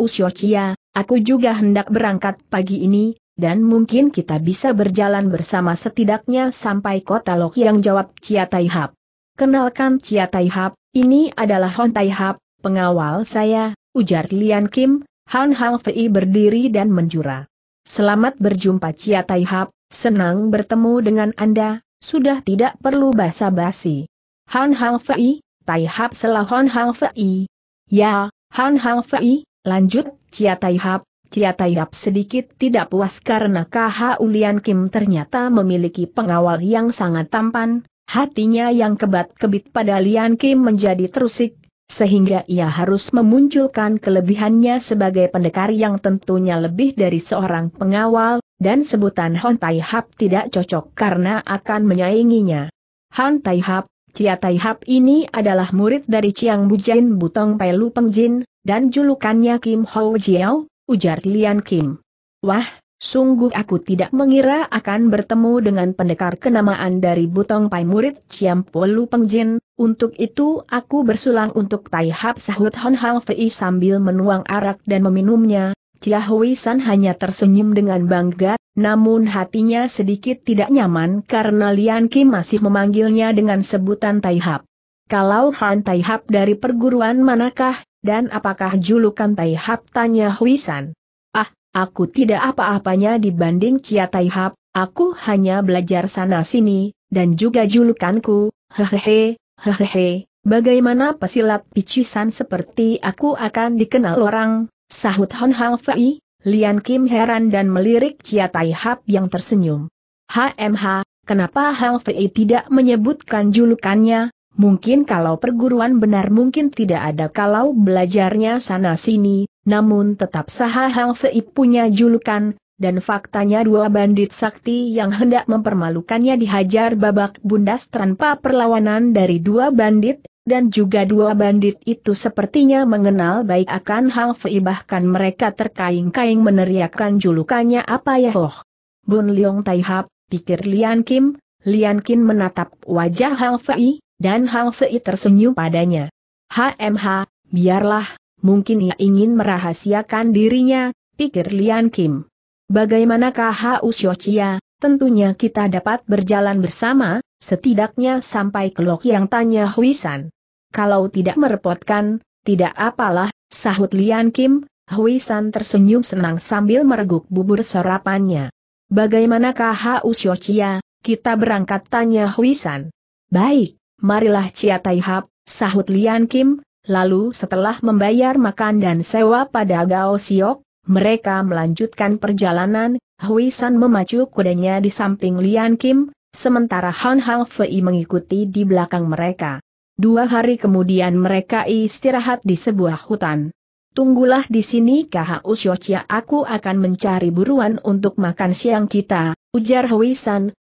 Usyo Cia, aku juga hendak berangkat pagi ini, dan mungkin kita bisa berjalan bersama setidaknya sampai kota Lok yang jawab Cia Hap. Kenalkan Cia Hap, ini adalah Hon Tai Hap, pengawal saya, ujar Lian Kim, Han Hang Fei berdiri dan menjura. Selamat berjumpa Cia Hap, senang bertemu dengan Anda, sudah tidak perlu basa-basi. Han Hang Fei, Tai Hap selah Han Hang Fei. Ya, Han Hang Fei, lanjut, Cia Tai Hap, Cia Tai Hap sedikit tidak puas karena KH Ulian Kim ternyata memiliki pengawal yang sangat tampan, hatinya yang kebat-kebit pada Lian Kim menjadi terusik, sehingga ia harus memunculkan kelebihannya sebagai pendekar yang tentunya lebih dari seorang pengawal, dan sebutan Hon Tai Hap tidak cocok karena akan menyainginya. Hon Tai Hap, Cia Tai Hap ini adalah murid dari Chiang Bujin Butong Pai Lu Peng Jin, dan julukannya Kim Ho Jiao, ujar Lian Kim. Wah, sungguh aku tidak mengira akan bertemu dengan pendekar kenamaan dari Butong Pai murid Chiam Polu Peng Jin, untuk itu aku bersulang untuk Tai Hap sahut Hon Hang Fei sambil menuang arak dan meminumnya, Chia Hui San hanya tersenyum dengan bangga, namun hatinya sedikit tidak nyaman karena Lian Kim masih memanggilnya dengan sebutan Tai Hap. Kalau Han Tai Hap dari perguruan manakah, dan apakah julukan Tai Hap tanya Hui San? Ah, aku tidak apa-apanya dibanding Chia Tai Hap. aku hanya belajar sana-sini, dan juga julukanku, hehehe, hehehe, bagaimana pesilat picisan seperti aku akan dikenal orang, Sahut Hon Hang Fei, Lian Kim heran dan melirik Chia Tai Hap yang tersenyum. HMH, kenapa Hang Fei tidak menyebutkan julukannya? Mungkin kalau perguruan benar mungkin tidak ada kalau belajarnya sana-sini, namun tetap saha Hang Fei punya julukan, dan faktanya dua bandit sakti yang hendak mempermalukannya dihajar babak bundas tanpa perlawanan dari dua bandit dan juga dua bandit itu sepertinya mengenal baik akan Hang Fei bahkan mereka terkaing-kaing meneriakkan julukannya apa ya Hoh. Bun Leong Tai Hap, pikir Lian Kim, Lian Kim menatap wajah Hang Fei, dan Hang Fei tersenyum padanya. HMH, biarlah, mungkin ia ingin merahasiakan dirinya, pikir Lian Kim. Bagaimanakah Hau Xiao Tentunya kita dapat berjalan bersama, setidaknya sampai ke lok yang tanya Huisan. Kalau tidak merepotkan, tidak apalah, sahut Lian Kim, Huisan tersenyum senang sambil mereguk bubur sarapannya. Bagaimanakah haus Yochia, kita berangkat tanya Huisan. Baik, marilah Cia Taihap, sahut Lian Kim, lalu setelah membayar makan dan sewa pada Gao Siok, mereka melanjutkan perjalanan, Huisan memacu kudanya di samping Lian Kim, sementara Han Hang Fei mengikuti di belakang mereka. Dua hari kemudian mereka istirahat di sebuah hutan. Tunggulah di sini Kaha Usyocia aku akan mencari buruan untuk makan siang kita, ujar Hui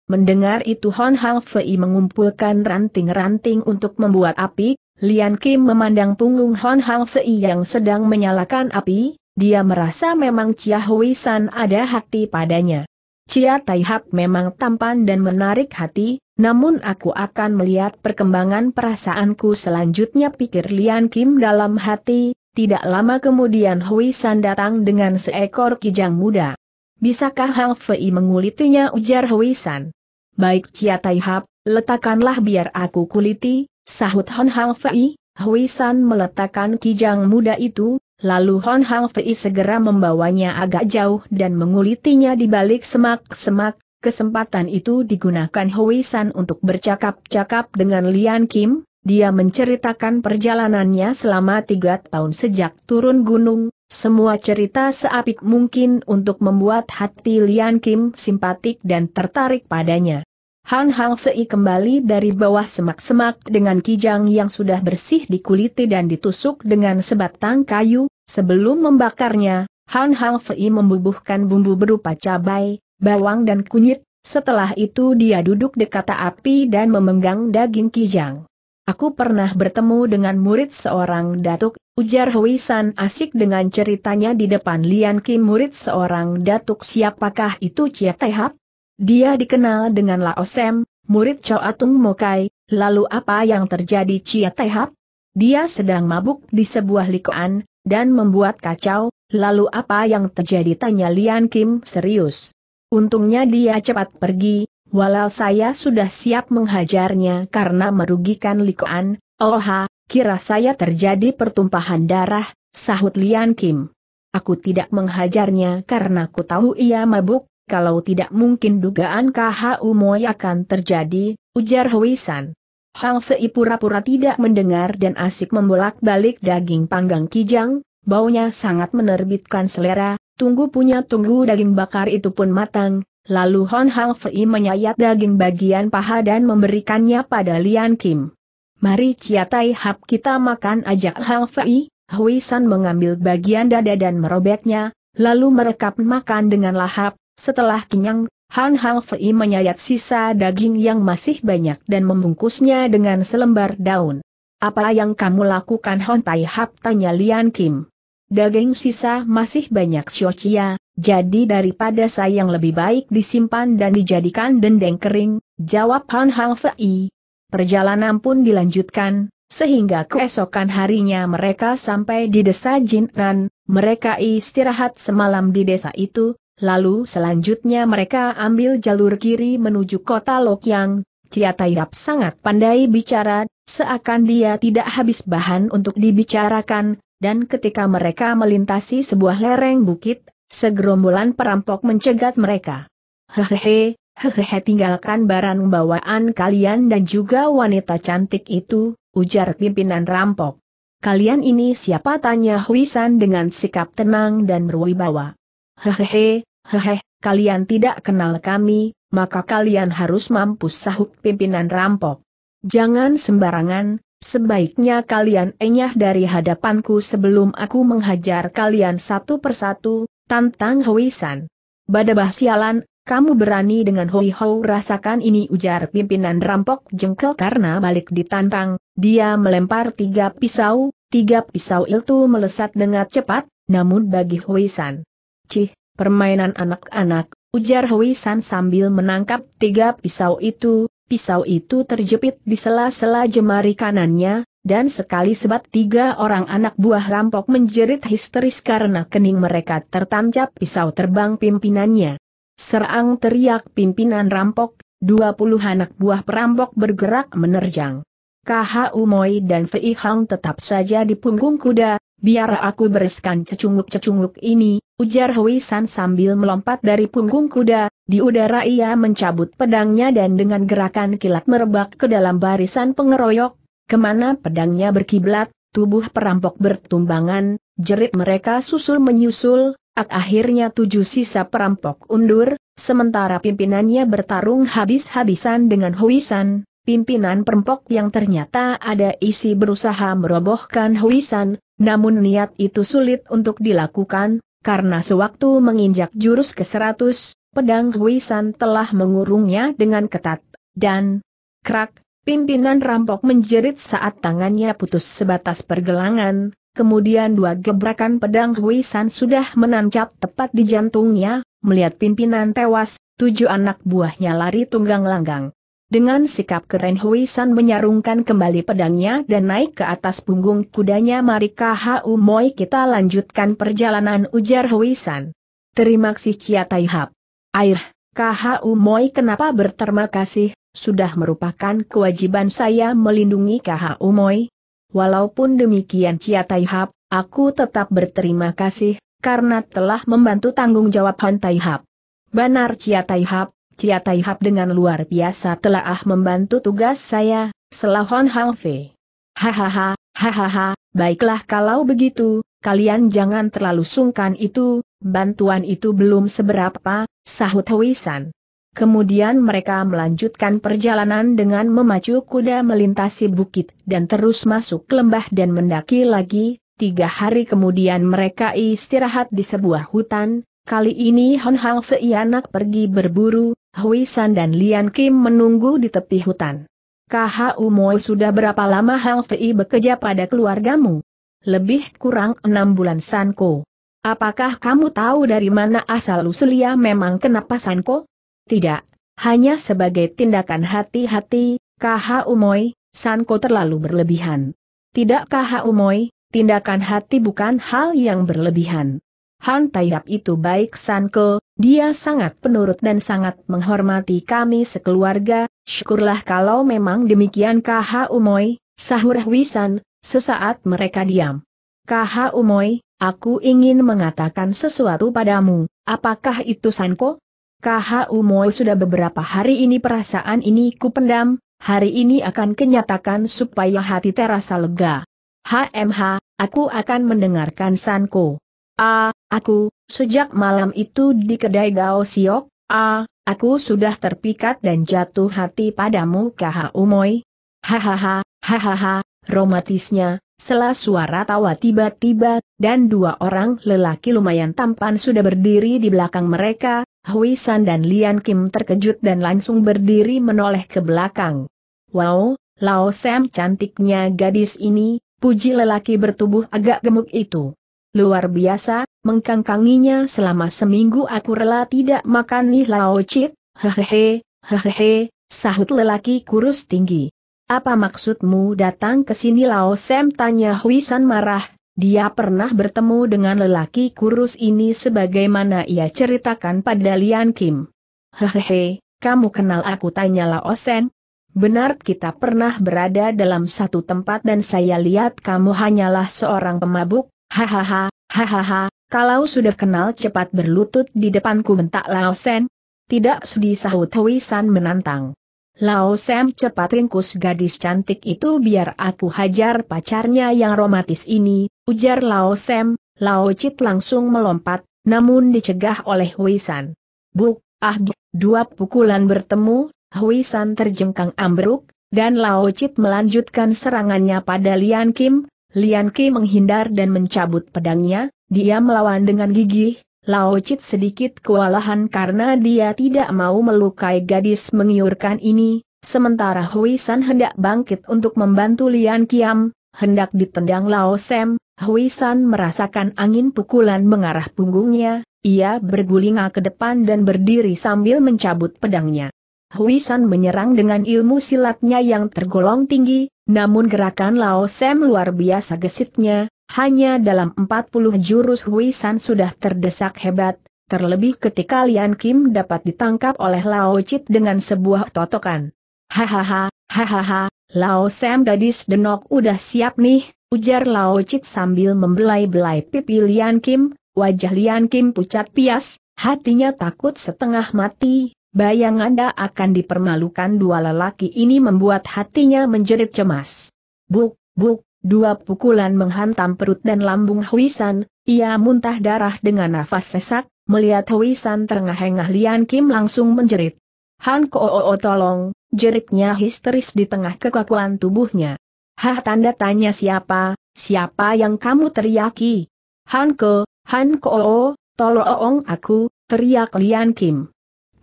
mendengar itu Hon Hang Fei mengumpulkan ranting-ranting untuk membuat api, Lian Kim memandang punggung Hon Hang Fei yang sedang menyalakan api, dia merasa memang Chia Hui ada hati padanya. Cia Taihak memang tampan dan menarik hati, namun aku akan melihat perkembangan perasaanku selanjutnya pikir Lian Kim dalam hati, tidak lama kemudian Hui San datang dengan seekor kijang muda. Bisakah Hang Fei mengulitinya ujar Hui San. Baik Cia Taihak, letakkanlah biar aku kuliti, sahut Hon Hang Fei, Hui San meletakkan kijang muda itu, Lalu Hon Hang Fei segera membawanya agak jauh dan mengulitinya di balik semak-semak. Kesempatan itu digunakan Hui San untuk bercakap-cakap dengan Lian Kim. Dia menceritakan perjalanannya selama tiga tahun sejak turun gunung, semua cerita seapik mungkin untuk membuat hati Lian Kim simpatik dan tertarik padanya. Han Hang Fei kembali dari bawah semak-semak dengan kijang yang sudah bersih dikuliti dan ditusuk dengan sebatang kayu, sebelum membakarnya, Han Hang Fei membubuhkan bumbu berupa cabai, bawang dan kunyit, setelah itu dia duduk dekat api dan memenggang daging kijang. Aku pernah bertemu dengan murid seorang datuk, ujar Hui San asik dengan ceritanya di depan Lian Kim murid seorang datuk siapakah itu Cia Tehap, dia dikenal dengan Laosem, murid Choatung Mokai, lalu apa yang terjadi Chia Tehap? Dia sedang mabuk di sebuah likoan, dan membuat kacau, lalu apa yang terjadi tanya Lian Kim serius. Untungnya dia cepat pergi, walau saya sudah siap menghajarnya karena merugikan likoan, oha, kira saya terjadi pertumpahan darah, sahut Lian Kim. Aku tidak menghajarnya karena ku tahu ia mabuk, kalau tidak mungkin dugaan KHU Moy akan terjadi, ujar Huisan. Hang Fei pura-pura tidak mendengar dan asik membolak-balik daging panggang kijang, baunya sangat menerbitkan selera, tunggu punya tunggu daging bakar itu pun matang, lalu Hon Hang Fei menyayat daging bagian paha dan memberikannya pada Lian Kim. Mari ciatai hap kita makan ajak Hang Fei, Huisan mengambil bagian dada dan merobeknya, lalu merekap makan dengan lahap, setelah kenyang, Han Halfei menyayat sisa daging yang masih banyak dan membungkusnya dengan selembar daun. Apa yang kamu lakukan Hon Tai Hap tanya Lian Kim. Daging sisa masih banyak Xiochia, jadi daripada sayang lebih baik disimpan dan dijadikan dendeng kering, jawab Han Halfei. Perjalanan pun dilanjutkan, sehingga keesokan harinya mereka sampai di desa Jinan, mereka istirahat semalam di desa itu, lalu selanjutnya mereka ambil jalur kiri menuju kota Lokyang. Ciatayap sangat pandai bicara, seakan dia tidak habis bahan untuk dibicarakan, dan ketika mereka melintasi sebuah lereng bukit, segerombolan perampok mencegat mereka. Hehehe, hehehe tinggalkan barang bawaan kalian dan juga wanita cantik itu, ujar pimpinan rampok. Kalian ini siapa tanya Huisan dengan sikap tenang dan berwibawa. Hehehe, Hehe, kalian tidak kenal kami, maka kalian harus mampu sahut pimpinan rampok. Jangan sembarangan, sebaiknya kalian enyah dari hadapanku sebelum aku menghajar kalian satu persatu, tantang Hoisan. Badabah sialan, kamu berani dengan Hoi Hou rasakan ini ujar pimpinan rampok jengkel karena balik ditantang, dia melempar tiga pisau, tiga pisau itu melesat dengan cepat, namun bagi Hoisan. Cih, Permainan anak-anak, ujar Hui San sambil menangkap tiga pisau itu, pisau itu terjepit di sela-sela jemari kanannya, dan sekali sebat tiga orang anak buah rampok menjerit histeris karena kening mereka tertancap pisau terbang pimpinannya. Serang teriak pimpinan rampok, dua puluh anak buah perampok bergerak menerjang. KHU Moi dan Fei Hang tetap saja di punggung kuda, biar aku bereskan cecunguk-cecunguk ini, ujar Hui San sambil melompat dari punggung kuda, di udara ia mencabut pedangnya dan dengan gerakan kilat merebak ke dalam barisan pengeroyok, kemana pedangnya berkiblat, tubuh perampok bertumbangan, jerit mereka susul menyusul, ak akhirnya tujuh sisa perampok undur, sementara pimpinannya bertarung habis-habisan dengan Hui San. Pimpinan perempok yang ternyata ada isi berusaha merobohkan Huisan, namun niat itu sulit untuk dilakukan, karena sewaktu menginjak jurus ke-100, pedang Huisan telah mengurungnya dengan ketat, dan krak, pimpinan rampok menjerit saat tangannya putus sebatas pergelangan, kemudian dua gebrakan pedang Huisan sudah menancap tepat di jantungnya, melihat pimpinan tewas, tujuh anak buahnya lari tunggang langgang. Dengan sikap keren Hui San menyarungkan kembali pedangnya dan naik ke atas punggung kudanya Mari KHU Moi kita lanjutkan perjalanan ujar Hui San. Terima kasih Chia Tai Hap. Air, KHU Moi kenapa berterima kasih, sudah merupakan kewajiban saya melindungi KHU Moi. Walaupun demikian Chia Tai Hap, aku tetap berterima kasih, karena telah membantu tanggung jawab Han Tai Hap. Banar Chia Tai Hap, Cia Taihap dengan luar biasa telah ah membantu tugas saya, selahon Hang Fe. Hahaha, hahaha, baiklah kalau begitu, kalian jangan terlalu sungkan itu, bantuan itu belum seberapa, sahut Huisan. Kemudian mereka melanjutkan perjalanan dengan memacu kuda melintasi bukit dan terus masuk lembah dan mendaki lagi, tiga hari kemudian mereka istirahat di sebuah hutan, kali ini Hon Hang Fe anak pergi berburu, Hui San dan Lian Kim menunggu di tepi hutan. KHU Moe sudah berapa lama Hang Fei bekerja pada keluargamu? Lebih kurang enam bulan Sanko. Apakah kamu tahu dari mana asal-usul memang kenapa Sanko? Tidak, hanya sebagai tindakan hati-hati, KHU Moe, Sanko terlalu berlebihan. Tidak KHU Moe, tindakan hati bukan hal yang berlebihan. Han Taiyap itu baik Sanko, dia sangat penurut dan sangat menghormati kami sekeluarga, syukurlah kalau memang demikian KH Umoy, sahur Wisan, sesaat mereka diam. KH Umoy, aku ingin mengatakan sesuatu padamu, apakah itu Sanko? KH Umoy sudah beberapa hari ini perasaan ini kupendam, hari ini akan kenyatakan supaya hati terasa lega. HMH, aku akan mendengarkan Sanko. Ah, aku, Sejak malam itu di kedai Gao Siok, ah, aku sudah terpikat dan jatuh hati padamu kaha Umoy. Hahaha, hahaha, romantisnya, Selah suara tawa tiba-tiba, dan dua orang lelaki lumayan tampan sudah berdiri di belakang mereka, Hui San dan Lian Kim terkejut dan langsung berdiri menoleh ke belakang. Wow, Lao Sam cantiknya gadis ini, puji lelaki bertubuh agak gemuk itu. Luar biasa, mengkangkanginya selama seminggu aku rela tidak makan nih cip, hehehe, hehehe, sahut lelaki kurus tinggi. Apa maksudmu datang ke sini Lao Sem tanya Huisan marah, dia pernah bertemu dengan lelaki kurus ini sebagaimana ia ceritakan pada Lian Kim. Hehehe, kamu kenal aku tanya Lao Sem? Benar kita pernah berada dalam satu tempat dan saya lihat kamu hanyalah seorang pemabuk, hahaha, hahaha, kalau sudah kenal cepat berlutut di depanku bentak Lao Sen. Tidak sudi sahut Hui San menantang. Lao Sen cepat ringkus gadis cantik itu biar aku hajar pacarnya yang romantis ini, ujar Lao Sen, Lao Chit langsung melompat, namun dicegah oleh Hui San. Buk, ah, dua pukulan bertemu, Hui San terjengkang ambruk, dan Lao Chit melanjutkan serangannya pada Lian Kim, Lian Kim menghindar dan mencabut pedangnya, dia melawan dengan gigih, Lao Chit sedikit kewalahan karena dia tidak mau melukai gadis mengiurkan ini, sementara Hui San hendak bangkit untuk membantu Lian Kiam, hendak ditendang Lao Sem, Hui San merasakan angin pukulan mengarah punggungnya, ia berguling ke depan dan berdiri sambil mencabut pedangnya. Hui San menyerang dengan ilmu silatnya yang tergolong tinggi, namun gerakan Lao Sem luar biasa gesitnya, hanya dalam 40 jurus Huisan sudah terdesak hebat, terlebih ketika Lian Kim dapat ditangkap oleh Lao Chit dengan sebuah totokan. Hahaha, hahaha, Lao Sam gadis denok udah siap nih, ujar Lao Chit sambil membelai-belai pipi Lian Kim, wajah Lian Kim pucat pias, hatinya takut setengah mati, Bayang Anda akan dipermalukan dua lelaki ini membuat hatinya menjerit cemas. Buk, buk, Dua pukulan menghantam perut dan lambung Huisan, ia muntah darah dengan nafas sesak, melihat Huisan terengah-engah Lian Kim langsung menjerit. Han Kooo tolong, jeritnya histeris di tengah kekakuan tubuhnya. Hah tanda tanya siapa, siapa yang kamu teriaki? Han Ko, Han Kooo, tolong aku, teriak Lian Kim.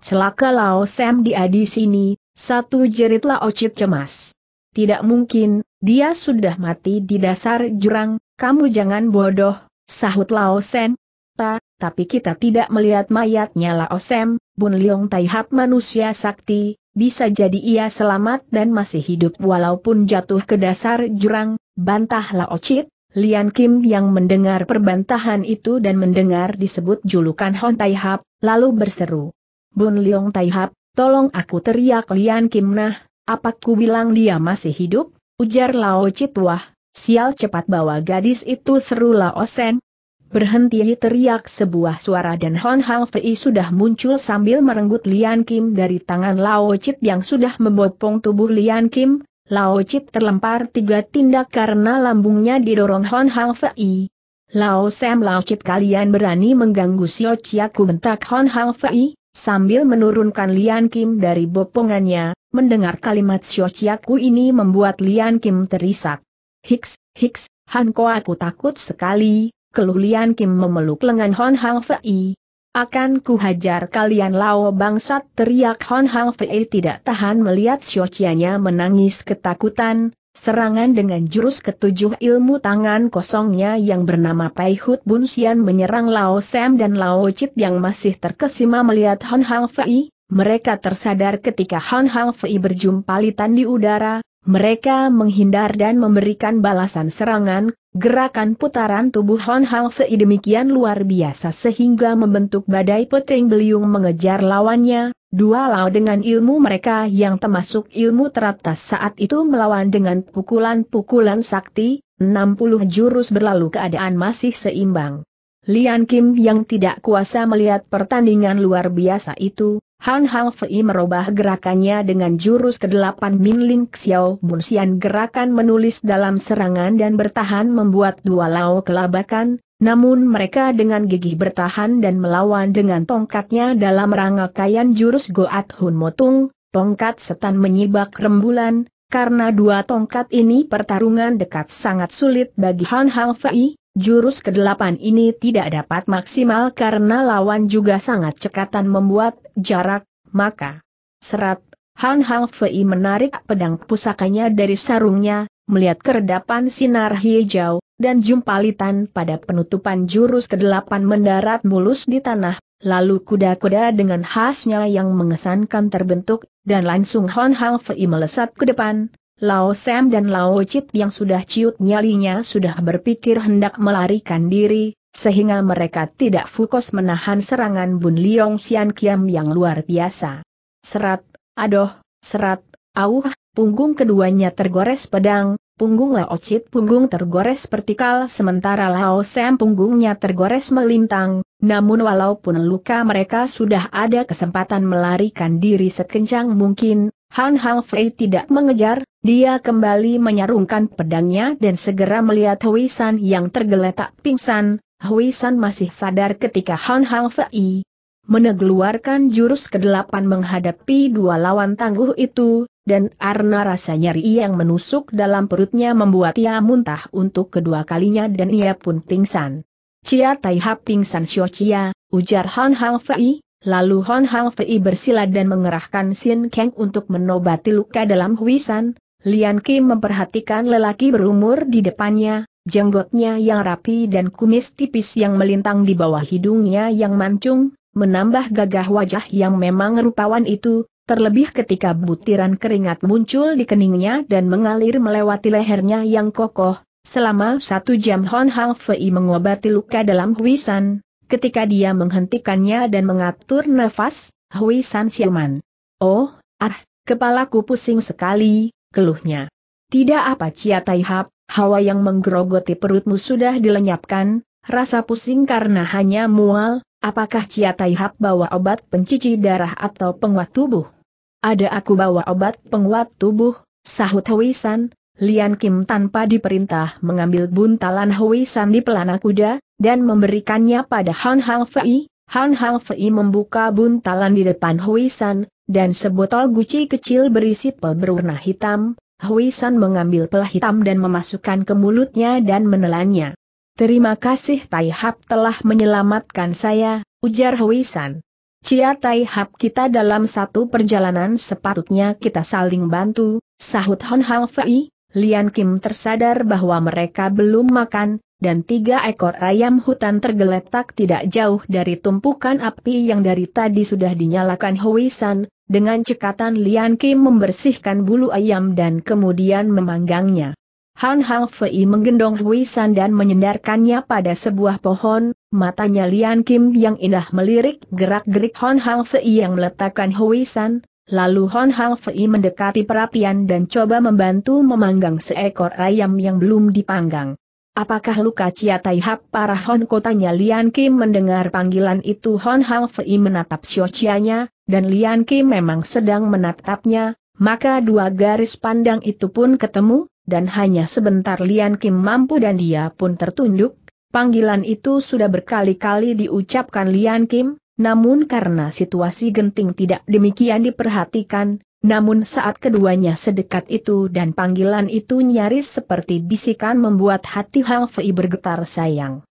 Celaka Lao Sam dia di sini, satu jerit Lao Chit cemas. Tidak mungkin, dia sudah mati di dasar jurang, kamu jangan bodoh, sahut Lao Sen. Ta, tapi kita tidak melihat mayatnya Lao Sen, Bun Leong Taihap manusia sakti, bisa jadi ia selamat dan masih hidup walaupun jatuh ke dasar jurang, bantah Lao Chit. Lian Kim yang mendengar perbantahan itu dan mendengar disebut julukan Hon Tai lalu berseru. Bun Leong Tai tolong aku teriak Lian Kim nah, apa ku bilang dia masih hidup? Ujar Lao Citwah, sial cepat bawa gadis itu seru Lao Sen. Berhenti teriak sebuah suara dan Hon Hang Fei sudah muncul sambil merenggut Lian Kim dari tangan Lao Chit yang sudah membopong tubuh Lian Kim, Lao Chit terlempar tiga tindak karena lambungnya didorong Hon Hang Fei. Lao Sam Lao Chit kalian berani mengganggu Sio Chiaku bentak Hon Hang Fei, Sambil menurunkan Lian Kim dari bopongannya, mendengar kalimat Syociaku ini membuat Lian Kim terisak. Hiks, hiks, Hanko aku takut sekali, keluh Lian Kim memeluk lengan Hon Hang Fei. Akan ku hajar kalian lao bangsat teriak Hon Hang Fei tidak tahan melihat Syocianya menangis ketakutan, Serangan dengan jurus ketujuh ilmu tangan kosongnya yang bernama Pai Hut Bun Xian menyerang Lao Sam dan Lao Chit yang masih terkesima melihat Han Hang Fei. Mereka tersadar ketika Han Hang Fei litan di udara, mereka menghindar dan memberikan balasan serangan, gerakan putaran tubuh Han Hang Fei demikian luar biasa sehingga membentuk badai peting beliung mengejar lawannya, Dua lao dengan ilmu mereka yang termasuk ilmu teratas saat itu melawan dengan pukulan-pukulan sakti, 60 jurus berlalu keadaan masih seimbang. Lian Kim yang tidak kuasa melihat pertandingan luar biasa itu, Han Hang Fei merubah gerakannya dengan jurus ke-8 Min Ling Xiao Bun Xian gerakan menulis dalam serangan dan bertahan membuat dua lao kelabakan, namun mereka dengan gigi bertahan dan melawan dengan tongkatnya dalam rangkaian jurus Goat Hun Motung, tongkat setan menyibak rembulan, karena dua tongkat ini pertarungan dekat sangat sulit bagi Han Hang Fei, jurus kedelapan ini tidak dapat maksimal karena lawan juga sangat cekatan membuat jarak, maka serat Han Hang Fei menarik pedang pusakanya dari sarungnya, melihat keredapan sinar hijau, dan jumpalitan pada penutupan jurus kedelapan mendarat mulus di tanah, lalu kuda-kuda dengan khasnya yang mengesankan terbentuk, dan langsung Hon Hang Fei melesat ke depan, Lao Sam dan Lao Chit yang sudah ciut nyalinya sudah berpikir hendak melarikan diri, sehingga mereka tidak fokus menahan serangan Bun Liong Sian Kiam yang luar biasa. Serat, adoh, serat, auh, punggung keduanya tergores pedang, Punggung Lao Chit punggung tergores vertikal sementara Lao Sam punggungnya tergores melintang, namun walaupun luka mereka sudah ada kesempatan melarikan diri sekencang mungkin, Han Hang Fei tidak mengejar, dia kembali menyarungkan pedangnya dan segera melihat Hui San yang tergeletak pingsan, Hui San masih sadar ketika Han Hang Fei, menegeluarkan jurus kedelapan menghadapi dua lawan tangguh itu, dan arna rasa nyeri yang menusuk dalam perutnya membuat ia muntah untuk kedua kalinya dan ia pun pingsan. Cia Tai Hap pingsan Sio Cia, ujar Han Hang Fei, lalu Han Hang Fei bersila dan mengerahkan Xin Kang untuk menobati luka dalam Huisan, Lian Qi memperhatikan lelaki berumur di depannya, jenggotnya yang rapi dan kumis tipis yang melintang di bawah hidungnya yang mancung, menambah gagah wajah yang memang rupawan itu, terlebih ketika butiran keringat muncul di keningnya dan mengalir melewati lehernya yang kokoh. Selama satu jam Hon Hang Fei mengobati luka dalam Huisan, ketika dia menghentikannya dan mengatur nafas, Huisan siuman. Oh, ah, kepalaku pusing sekali, keluhnya. Tidak apa Cia Tai Hap, hawa yang menggerogoti perutmu sudah dilenyapkan, rasa pusing karena hanya mual, Apakah Tai Hap bawa obat pencuci darah atau penguat tubuh? Ada aku bawa obat penguat tubuh, sahut Huisan, Lian Kim tanpa diperintah mengambil buntalan Huisan di pelana kuda, dan memberikannya pada Han Hang Fei. Han Hang Fei membuka buntalan di depan Huisan, dan sebotol guci kecil berisi pel berwarna hitam, Huisan mengambil pel hitam dan memasukkan ke mulutnya dan menelannya. Terima kasih Tai Hap telah menyelamatkan saya, ujar Huisan. Cia Tai Hap kita dalam satu perjalanan sepatutnya kita saling bantu, sahut Hon Hang Fei, Lian Kim tersadar bahwa mereka belum makan, dan tiga ekor ayam hutan tergeletak tidak jauh dari tumpukan api yang dari tadi sudah dinyalakan Huisan, dengan cekatan Lian Kim membersihkan bulu ayam dan kemudian memanggangnya. Han Hang Fei menggendong Hui San dan menyendarkannya pada sebuah pohon, matanya Lian Kim yang indah melirik gerak-gerik Han Hang Fei yang meletakkan Hui San, lalu Han Hang Fei mendekati perapian dan coba membantu memanggang seekor ayam yang belum dipanggang. Apakah luka Ciatai Hap parah Hon kotanya Lian Kim mendengar panggilan itu Hon Hang Fei menatap Xiaochianya, dan Lian Kim memang sedang menatapnya, maka dua garis pandang itu pun ketemu, dan hanya sebentar Lian Kim mampu dan dia pun tertunduk. Panggilan itu sudah berkali-kali diucapkan Lian Kim, namun karena situasi genting tidak demikian diperhatikan, namun saat keduanya sedekat itu dan panggilan itu nyaris seperti bisikan membuat hati Hang Fei bergetar sayang.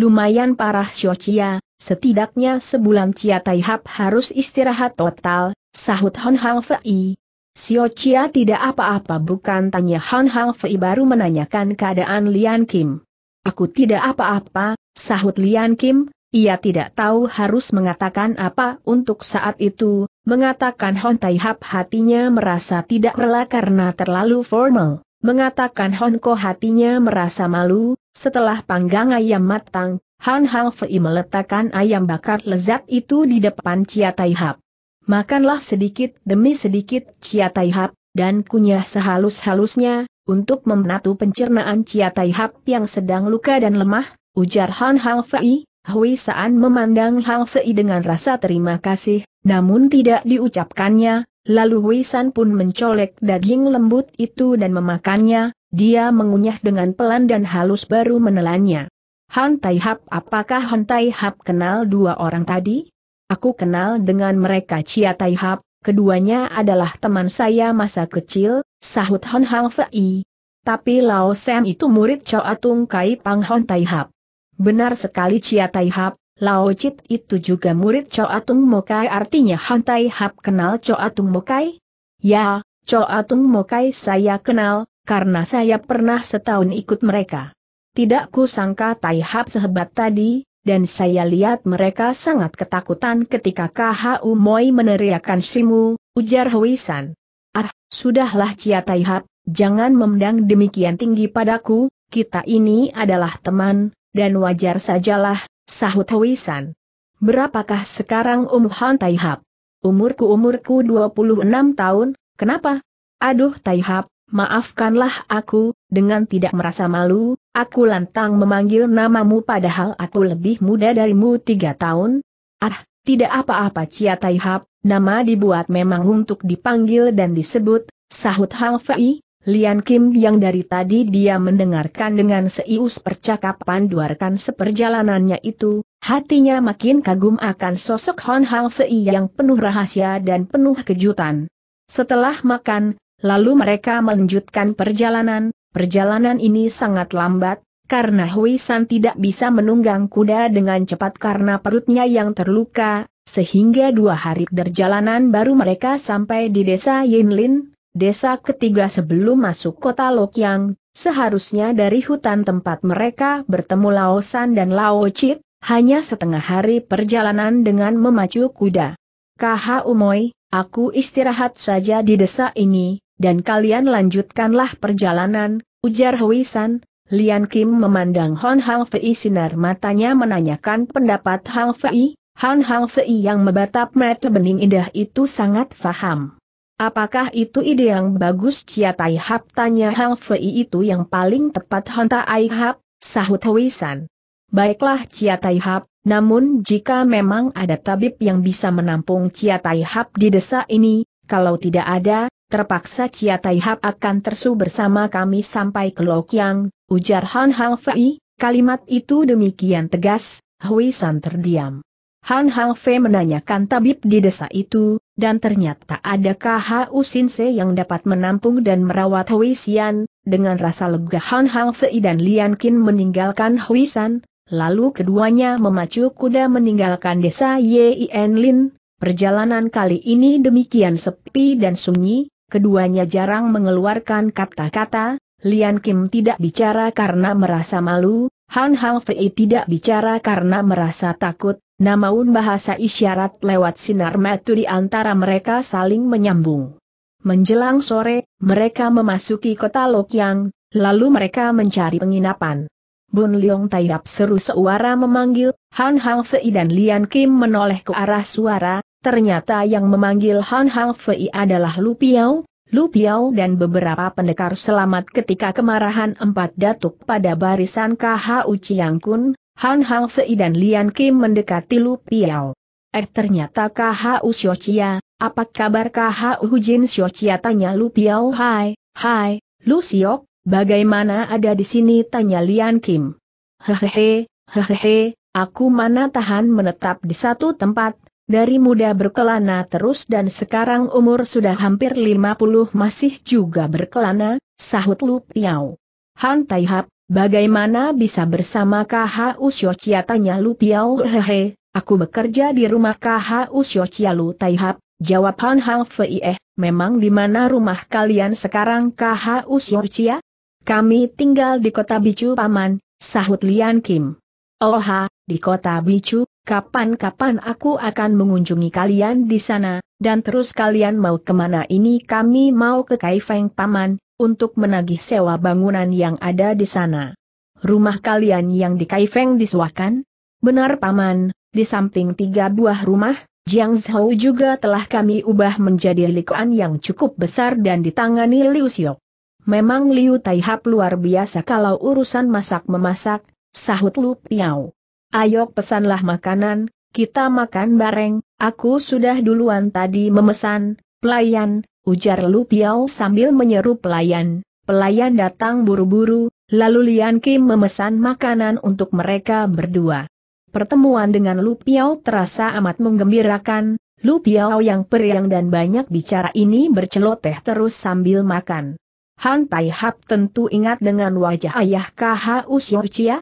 Lumayan parah Chia, setidaknya sebulan Chia Tai Hap harus istirahat total, sahut Hon Hang Fei, Sio Chia tidak apa-apa bukan tanya Han Hang Fei baru menanyakan keadaan Lian Kim. Aku tidak apa-apa, sahut Lian Kim, ia tidak tahu harus mengatakan apa untuk saat itu, mengatakan Hon Tai Hap hatinya merasa tidak rela karena terlalu formal, mengatakan Hon Ko hatinya merasa malu, setelah panggang ayam matang, Han Hang Fei meletakkan ayam bakar lezat itu di depan Chia Tai Hap makanlah sedikit demi sedikit Chia Tai Hap, dan kunyah sehalus-halusnya, untuk memenatu pencernaan Chia Tai Hap yang sedang luka dan lemah, ujar Han Hang Fei, Hui Saan memandang Hang Fei dengan rasa terima kasih, namun tidak diucapkannya, lalu Hui San pun mencolek daging lembut itu dan memakannya, dia mengunyah dengan pelan dan halus baru menelannya. Han Tai Hap apakah Han Tai Hap kenal dua orang tadi? Aku kenal dengan mereka Chia Tai Hap, keduanya adalah teman saya masa kecil, sahut Hon Hang Fei. Tapi Lao Sam itu murid Choa Tung Kai Pang Hon Tai Hap. Benar sekali Chia Tai Hap, Lao Chit itu juga murid Choa Tung Mokai artinya Hon Tai Hap kenal Choa Tung Mokai? Ya, Choa Tung Mokai saya kenal, karena saya pernah setahun ikut mereka. Tidak kusangka Tai Hap sehebat tadi, dan saya lihat mereka sangat ketakutan ketika KHU Moi meneriakkan Simu, ujar Huisan. Ah, sudahlah Cia Taihap, jangan memendang demikian tinggi padaku, kita ini adalah teman, dan wajar sajalah, sahut Huisan. Berapakah sekarang umur Han Taihap? Umurku umurku 26 tahun, kenapa? Aduh Taihap, Maafkanlah aku, dengan tidak merasa malu, aku lantang memanggil namamu padahal aku lebih muda darimu tiga tahun. Ah, tidak apa-apa Cia Taihap, nama dibuat memang untuk dipanggil dan disebut, sahut Hang Fei, Lian Kim yang dari tadi dia mendengarkan dengan seius percakapan dua rekan seperjalanannya itu, hatinya makin kagum akan sosok Hon Hang Fei yang penuh rahasia dan penuh kejutan. Setelah makan, Lalu mereka melanjutkan perjalanan, perjalanan ini sangat lambat, karena Hui San tidak bisa menunggang kuda dengan cepat karena perutnya yang terluka, sehingga dua hari perjalanan baru mereka sampai di desa Yinlin, desa ketiga sebelum masuk kota Lokyang, seharusnya dari hutan tempat mereka bertemu Lao San dan Lao Chit, hanya setengah hari perjalanan dengan memacu kuda. Kha Umoy, aku istirahat saja di desa ini, dan kalian lanjutkanlah perjalanan, ujar Hui Lian Kim memandang Hon Hang Fei sinar matanya menanyakan pendapat Hang Fei, Han Hang Fei yang membatap mata bening indah itu sangat faham. Apakah itu ide yang bagus Cia Tai Hap tanya Hang Fei itu yang paling tepat Han Tai Hap, sahut Hui Baiklah Cia Tai Hap, namun jika memang ada tabib yang bisa menampung Cia Tai Hap di desa ini, kalau tidak ada, terpaksa Chia Tai akan tersu bersama kami sampai ke Yang, ujar Han Hang Fei, kalimat itu demikian tegas, Hui San terdiam. Han Hang Fei menanyakan tabib di desa itu, dan ternyata adakah Hau Sinse yang dapat menampung dan merawat Hui Sian, dengan rasa lega Han Hang Fei dan Lian Qin meninggalkan Hui San, lalu keduanya memacu kuda meninggalkan desa Yin Lin, perjalanan kali ini demikian sepi dan sunyi, keduanya jarang mengeluarkan kata-kata, Lian Kim tidak bicara karena merasa malu, Han Hang Fei tidak bicara karena merasa takut, namun bahasa isyarat lewat sinar metu di antara mereka saling menyambung. Menjelang sore, mereka memasuki kota Lokyang, lalu mereka mencari penginapan. Bun Leong Taiyap seru seuara memanggil, Han Hang Fei dan Lian Kim menoleh ke arah suara, Ternyata yang memanggil Han Hang Fei adalah Lu Piao, Lu Piao dan beberapa pendekar selamat ketika kemarahan empat datuk pada barisan KHU Chiang Kun, Han Hang Fei dan Lian Kim mendekati Lu Piao. Eh ternyata KHU Xiochia, apa kabar KHU Jin Xiochia tanya Lu Piao hai, hai, Lu Siok, bagaimana ada di sini tanya Lian Kim. Hehehe, hehehe, aku mana tahan menetap di satu tempat, dari muda berkelana terus dan sekarang umur sudah hampir 50 masih juga berkelana, sahut Lu Piao. Han Taihap, bagaimana bisa bersama KH Usyo tanya Lu Piao hehe, aku bekerja di rumah KH Usyo Lu Taihap, jawab Han Hang Fei eh, memang di mana rumah kalian sekarang KH Usyo Kami tinggal di kota Bicu Paman, sahut Lian Kim. Oh ha, di kota Bicu, kapan-kapan aku akan mengunjungi kalian di sana, dan terus kalian mau kemana ini kami mau ke Kaifeng Paman, untuk menagih sewa bangunan yang ada di sana. Rumah kalian yang di Kaifeng disewakan? Benar Paman, di samping tiga buah rumah, Jiang Zhou juga telah kami ubah menjadi likuan yang cukup besar dan ditangani Liu Xiok. Memang Liu Taihap luar biasa kalau urusan masak-memasak, sahut Lu Piao ayo pesanlah makanan, kita makan bareng, aku sudah duluan tadi memesan, pelayan, ujar Lu Piao sambil menyeru pelayan. Pelayan datang buru-buru, lalu Lian Kim memesan makanan untuk mereka berdua. Pertemuan dengan Lu Piao terasa amat menggembirakan, Lu Piao yang periang dan banyak bicara ini berceloteh terus sambil makan. Han Tai Hap tentu ingat dengan wajah ayah KH Chia,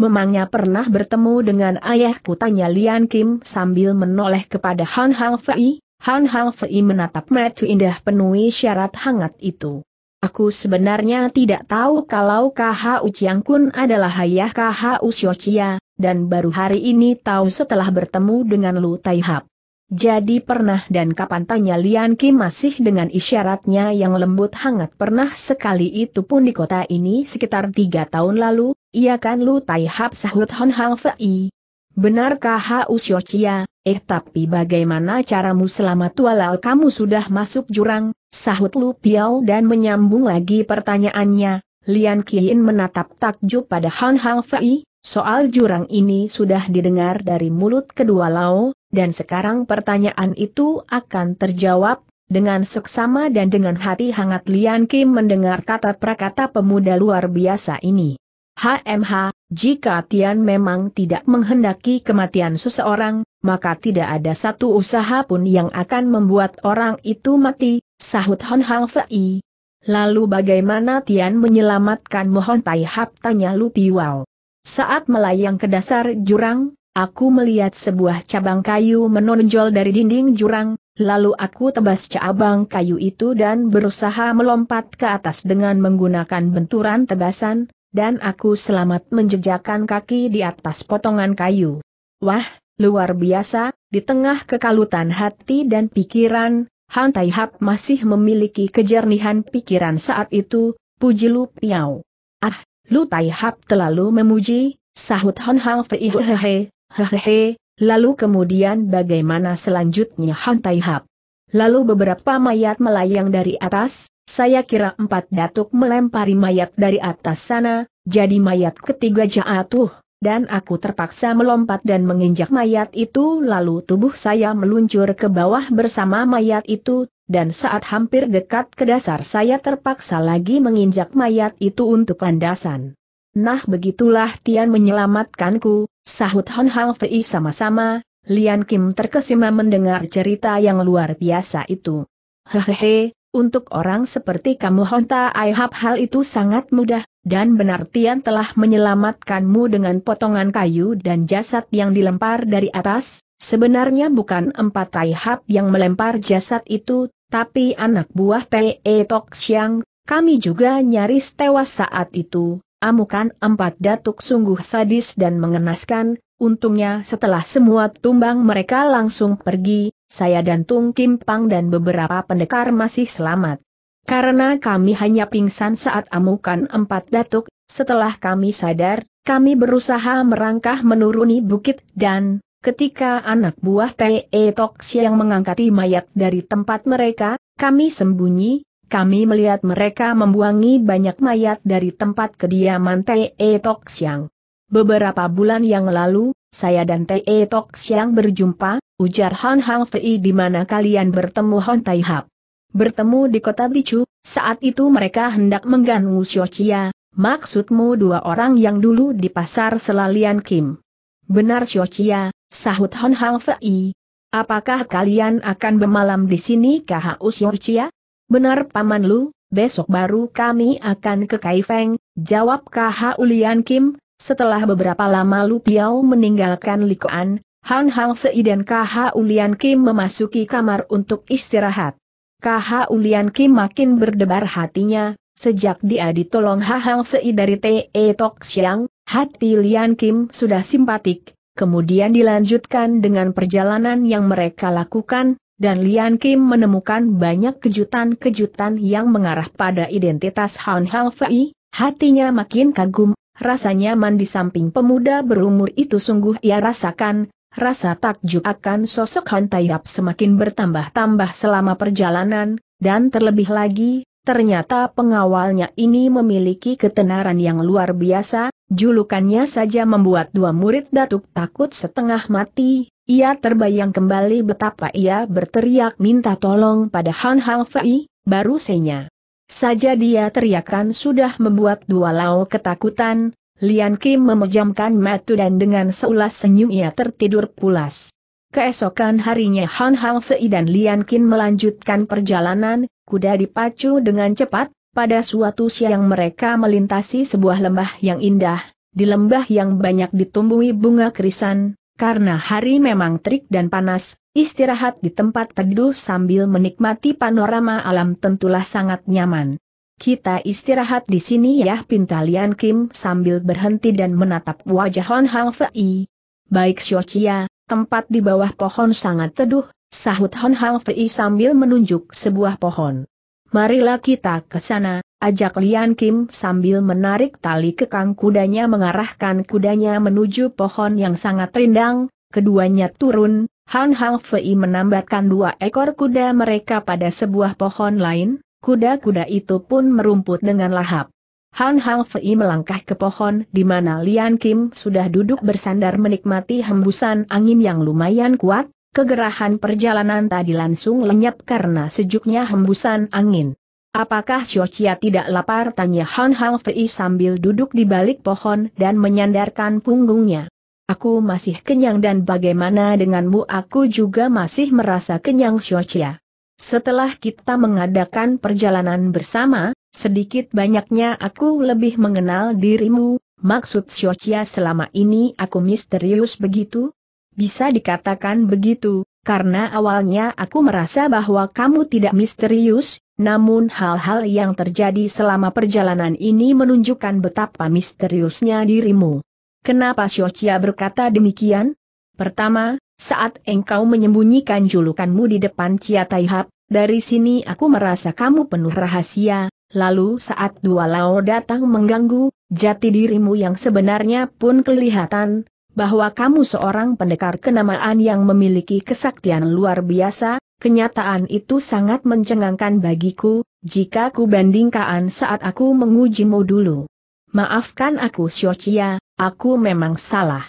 Memangnya pernah bertemu dengan ayahku tanya Lian Kim sambil menoleh kepada Han Hang Fei. Han Hang Fei menatap mata indah penuhi syarat hangat itu. Aku sebenarnya tidak tahu kalau K.H.U. Chiang Kun adalah ayah KH Chia dan baru hari ini tahu setelah bertemu dengan Lu Tai Hap. Jadi pernah dan kapan tanya Lian Kim masih dengan isyaratnya yang lembut hangat pernah sekali itu pun di kota ini sekitar tiga tahun lalu, ia kan Lu Tai Hap sahut Hon Hang Fei. Benarkah Haus Yochia, eh tapi bagaimana caramu selama tualal kamu sudah masuk jurang, sahut Lu piau dan menyambung lagi pertanyaannya, Lian Qiin menatap takjub pada Han Hang Fei, soal jurang ini sudah didengar dari mulut kedua Lao, dan sekarang pertanyaan itu akan terjawab, dengan seksama dan dengan hati hangat Lian Kim mendengar kata-prakata pemuda luar biasa ini. HMH, jika Tian memang tidak menghendaki kematian seseorang, maka tidak ada satu usaha pun yang akan membuat orang itu mati, sahut Hon Hang Fei. Lalu bagaimana Tian menyelamatkan Mohon Tai Hap tanya Lu Piwal. Saat melayang ke dasar jurang, aku melihat sebuah cabang kayu menonjol dari dinding jurang, lalu aku tebas cabang kayu itu dan berusaha melompat ke atas dengan menggunakan benturan tebasan, dan aku selamat menjejakkan kaki di atas potongan kayu. Wah, luar biasa, di tengah kekalutan hati dan pikiran, Han Tai Hap masih memiliki kejernihan pikiran saat itu, puji Lu Piao. Ah, Lu Tai Hap terlalu memuji, sahut Han Hang Fei hehehe, hehehe, lalu kemudian bagaimana selanjutnya Han Tai Hap? Lalu beberapa mayat melayang dari atas, saya kira empat datuk melempari mayat dari atas sana, jadi mayat ketiga jatuh, dan aku terpaksa melompat dan menginjak mayat itu lalu tubuh saya meluncur ke bawah bersama mayat itu, dan saat hampir dekat ke dasar saya terpaksa lagi menginjak mayat itu untuk landasan. Nah begitulah Tian menyelamatkanku, sahut Hon Hang Fei sama-sama, Lian Kim terkesima mendengar cerita yang luar biasa itu. Hehehe, untuk orang seperti kamu Honta Aihab hal itu sangat mudah, dan benar Tian telah menyelamatkanmu dengan potongan kayu dan jasad yang dilempar dari atas, sebenarnya bukan empat Aihab yang melempar jasad itu, tapi anak buah Te Tok Siang, kami juga nyaris tewas saat itu, amukan empat datuk sungguh sadis dan mengenaskan, untungnya setelah semua tumbang mereka langsung pergi, saya dan Tung Kim Pang dan beberapa pendekar masih selamat. Karena kami hanya pingsan saat amukan empat datuk, setelah kami sadar, kami berusaha merangkah menuruni bukit dan, ketika anak buah T.E. Toks yang mengangkati mayat dari tempat mereka, kami sembunyi, kami melihat mereka membuangi banyak mayat dari tempat kediaman T.E. Toksiang. Beberapa bulan yang lalu, saya dan T.E. Toksiang berjumpa, ujar Han Hang Fei di mana kalian bertemu Hon Tai Hap. Bertemu di kota Bicu, saat itu mereka hendak mengganggu Xiao Chia, maksudmu dua orang yang dulu di pasar Selalian Kim. Benar Xiao Chia, sahut Hon Hang Fei. Apakah kalian akan bermalam di sini KHU Xiao Chia? Benar Paman Lu, besok baru kami akan ke Kaifeng, jawab KHU Lian Kim, setelah beberapa lama Lu Piao meninggalkan Likuan, Han Hang Sei dan KH Ulian Kim memasuki kamar untuk istirahat. KH Ulian Kim makin berdebar hatinya, sejak dia ditolong Ha Hang Sei dari T.E. Tok Siang, hati Lian Kim sudah simpatik, kemudian dilanjutkan dengan perjalanan yang mereka lakukan, dan Lian Kim menemukan banyak kejutan-kejutan yang mengarah pada identitas Han Hang Sei. hatinya makin kagum, rasanya mandi samping pemuda berumur itu sungguh ia rasakan, Rasa takjub akan sosok Han Taihap semakin bertambah-tambah selama perjalanan, dan terlebih lagi, ternyata pengawalnya ini memiliki ketenaran yang luar biasa, julukannya saja membuat dua murid datuk takut setengah mati, ia terbayang kembali betapa ia berteriak minta tolong pada Han Hang Fei, baru senya. Saja dia teriakan sudah membuat dua lao ketakutan, Lian Kim memejamkan mata dan dengan seulas senyum ia tertidur pulas. Keesokan harinya Han Hang Fei dan Lian Kim melanjutkan perjalanan, kuda dipacu dengan cepat, pada suatu siang mereka melintasi sebuah lembah yang indah, di lembah yang banyak ditumbuhi bunga krisan. karena hari memang terik dan panas, istirahat di tempat teduh sambil menikmati panorama alam tentulah sangat nyaman kita istirahat di sini ya pintalian Kim sambil berhenti dan menatap wajah Hon Hang Fei. Baik Xiochia, tempat di bawah pohon sangat teduh, sahut Hon Hang Fei sambil menunjuk sebuah pohon. Marilah kita ke sana, ajak Lian Kim sambil menarik tali kekang kudanya mengarahkan kudanya menuju pohon yang sangat rindang, keduanya turun, Han Hang Fei menambatkan dua ekor kuda mereka pada sebuah pohon lain, Kuda-kuda itu pun merumput dengan lahap. Han Hang Fei melangkah ke pohon di mana Lian Kim sudah duduk bersandar menikmati hembusan angin yang lumayan kuat, kegerahan perjalanan tadi langsung lenyap karena sejuknya hembusan angin. Apakah Chia tidak lapar? Tanya Han Hang Fei sambil duduk di balik pohon dan menyandarkan punggungnya. Aku masih kenyang dan bagaimana denganmu? Aku juga masih merasa kenyang Chia. Setelah kita mengadakan perjalanan bersama, sedikit banyaknya aku lebih mengenal dirimu, maksud Siocia selama ini aku misterius begitu? Bisa dikatakan begitu, karena awalnya aku merasa bahwa kamu tidak misterius, namun hal-hal yang terjadi selama perjalanan ini menunjukkan betapa misteriusnya dirimu. Kenapa Siocia berkata demikian? Pertama, saat engkau menyembunyikan julukanmu di depan Cia Taihap, dari sini aku merasa kamu penuh rahasia, lalu saat dua lao datang mengganggu, jati dirimu yang sebenarnya pun kelihatan, bahwa kamu seorang pendekar kenamaan yang memiliki kesaktian luar biasa, kenyataan itu sangat mencengangkan bagiku, jika ku bandingkan saat aku mengujimu dulu. Maafkan aku Xiochia, aku memang salah.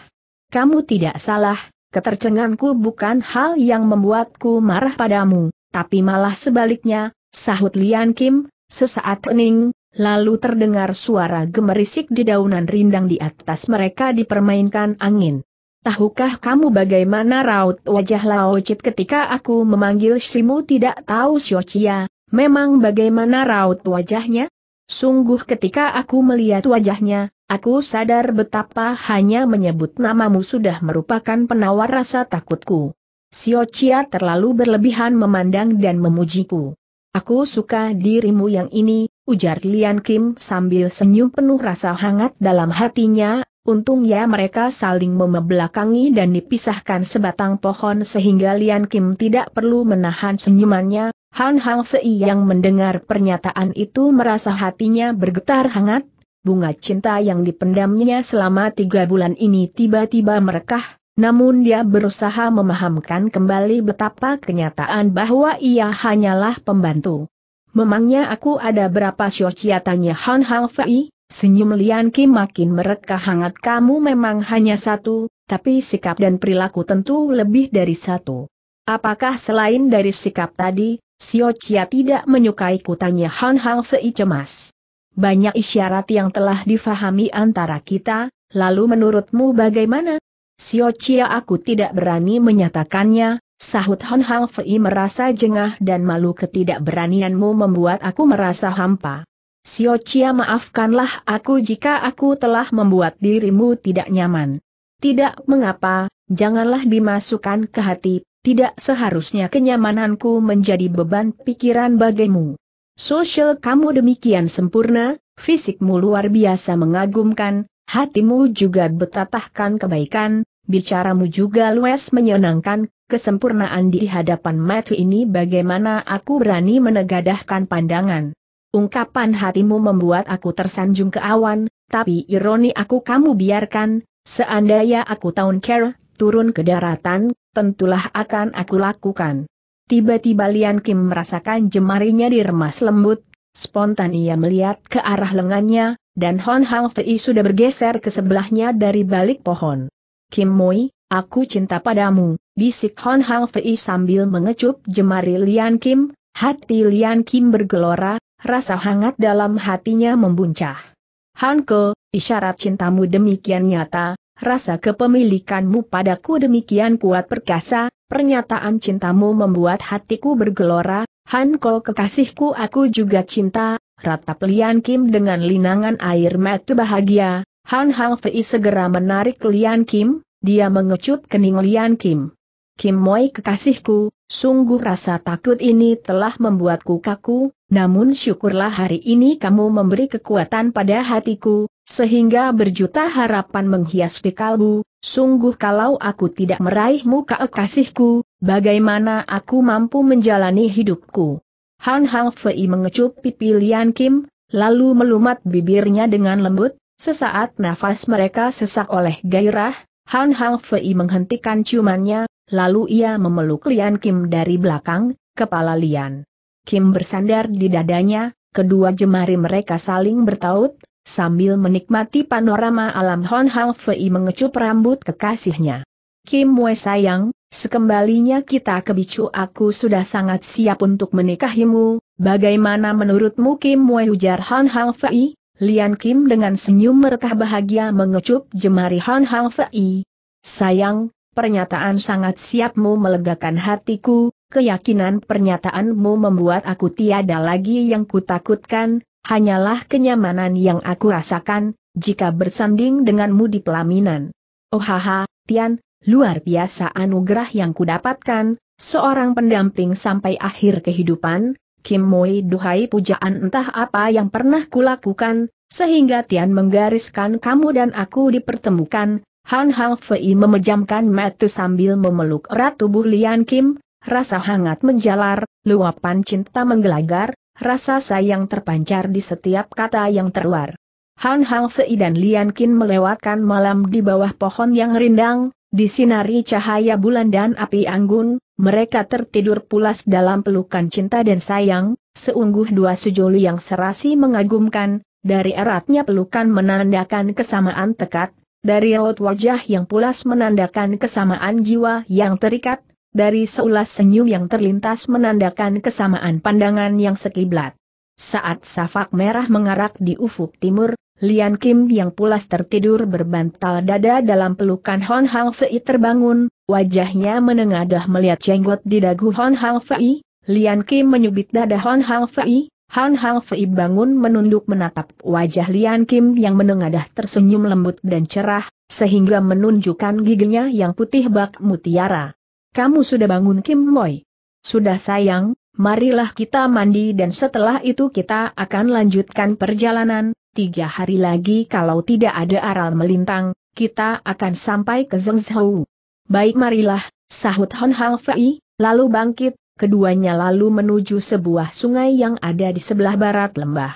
Kamu tidak salah, Ketercenganku bukan hal yang membuatku marah padamu, tapi malah sebaliknya, sahut Lian Kim, sesaat hening, lalu terdengar suara gemerisik di daunan rindang di atas mereka dipermainkan angin. Tahukah kamu bagaimana raut wajah Lao Chit ketika aku memanggil Simu tidak tahu Xiao Chia, memang bagaimana raut wajahnya? Sungguh ketika aku melihat wajahnya, aku sadar betapa hanya menyebut namamu sudah merupakan penawar rasa takutku. Sio Chia terlalu berlebihan memandang dan memujiku. Aku suka dirimu yang ini, ujar Lian Kim sambil senyum penuh rasa hangat dalam hatinya, untung ya mereka saling membelakangi dan dipisahkan sebatang pohon sehingga Lian Kim tidak perlu menahan senyumannya, Han Hang Fei yang mendengar pernyataan itu merasa hatinya bergetar hangat, bunga cinta yang dipendamnya selama tiga bulan ini tiba-tiba merekah, namun dia berusaha memahamkan kembali betapa kenyataan bahwa ia hanyalah pembantu. Memangnya aku ada berapa siocia tanya Han Hang Fei, senyum Lian Kim makin merekah hangat kamu memang hanya satu, tapi sikap dan perilaku tentu lebih dari satu. Apakah selain dari sikap tadi, Sio Chia tidak menyukai kutanya Han Hang Fei cemas. Banyak isyarat yang telah difahami antara kita, lalu menurutmu bagaimana? Sio Chia aku tidak berani menyatakannya, sahut Han Hang Fei merasa jengah dan malu ketidakberanianmu membuat aku merasa hampa. Sio Chia maafkanlah aku jika aku telah membuat dirimu tidak nyaman. Tidak mengapa, janganlah dimasukkan ke hati, tidak seharusnya kenyamananku menjadi beban pikiran bagimu. Sosial kamu demikian sempurna, fisikmu luar biasa mengagumkan, hatimu juga betatahkan kebaikan, bicaramu juga luas menyenangkan, kesempurnaan di hadapan mati ini bagaimana aku berani menegadahkan pandangan. Ungkapan hatimu membuat aku tersanjung ke awan, tapi ironi aku kamu biarkan, seandainya aku tahun care, turun ke daratan, tentulah akan aku lakukan. Tiba-tiba Lian Kim merasakan jemarinya diremas lembut, spontan ia melihat ke arah lengannya, dan Hon Hang Fei sudah bergeser ke sebelahnya dari balik pohon. Kim Moi, aku cinta padamu, bisik Hon Hang Fei sambil mengecup jemari Lian Kim, hati Lian Kim bergelora, rasa hangat dalam hatinya membuncah. Hanko, isyarat cintamu demikian nyata, rasa kepemilikanmu padaku demikian kuat perkasa, pernyataan cintamu membuat hatiku bergelora, Han Kol kekasihku aku juga cinta, ratap Lian Kim dengan linangan air mata bahagia, Han Hang Fei segera menarik Lian Kim, dia mengecut kening Lian Kim. Kim Moi kekasihku, sungguh rasa takut ini telah membuatku kaku, namun syukurlah hari ini kamu memberi kekuatan pada hatiku, sehingga berjuta harapan menghias di kalbu. sungguh kalau aku tidak meraih muka kasihku, bagaimana aku mampu menjalani hidupku. Han Hang Fei mengecup pipi Lian Kim, lalu melumat bibirnya dengan lembut, sesaat nafas mereka sesak oleh gairah, Han Hang Fei menghentikan ciumannya, lalu ia memeluk Lian Kim dari belakang, kepala Lian. Kim bersandar di dadanya, kedua jemari mereka saling bertaut, Sambil menikmati panorama alam Hon Hang Fei mengecup rambut kekasihnya. Kim Wei sayang, sekembalinya kita ke aku sudah sangat siap untuk menikahimu, bagaimana menurutmu Kim Wei ujar Hon Hang Fei? Lian Kim dengan senyum merekah bahagia mengecup jemari Hon Hang Fei. Sayang, pernyataan sangat siapmu melegakan hatiku, keyakinan pernyataanmu membuat aku tiada lagi yang kutakutkan, Hanyalah kenyamanan yang aku rasakan, jika bersanding denganmu di pelaminan. Oh haha, Tian, luar biasa anugerah yang kudapatkan, seorang pendamping sampai akhir kehidupan, Kim Moi duhai pujaan entah apa yang pernah kulakukan, sehingga Tian menggariskan kamu dan aku dipertemukan, Han Hang Fei memejamkan mata sambil memeluk erat tubuh Lian Kim, rasa hangat menjalar, luapan cinta menggelagar, rasa sayang terpancar di setiap kata yang terluar. Han Hang Fei dan Lian Qin melewatkan malam di bawah pohon yang rindang, disinari cahaya bulan dan api anggun, mereka tertidur pulas dalam pelukan cinta dan sayang, seungguh dua sejoli yang serasi mengagumkan, dari eratnya pelukan menandakan kesamaan tekad, dari raut wajah yang pulas menandakan kesamaan jiwa yang terikat, dari seulas senyum yang terlintas menandakan kesamaan pandangan yang sekiblat. Saat safak merah mengarak di ufuk timur, Lian Kim yang pulas tertidur berbantal dada dalam pelukan Hon Hang Fei terbangun, wajahnya menengadah melihat jenggot di dagu Hon Hang Fei, Lian Kim menyubit dada Hon Hang Fei, Hong Hang Fei bangun menunduk menatap wajah Lian Kim yang menengadah tersenyum lembut dan cerah, sehingga menunjukkan giginya yang putih bak mutiara kamu sudah bangun Kim Moy. Sudah sayang, marilah kita mandi dan setelah itu kita akan lanjutkan perjalanan, tiga hari lagi kalau tidak ada aral melintang, kita akan sampai ke Zhengzhou. Baik marilah, sahut Hon Hang Fei, lalu bangkit, keduanya lalu menuju sebuah sungai yang ada di sebelah barat lembah.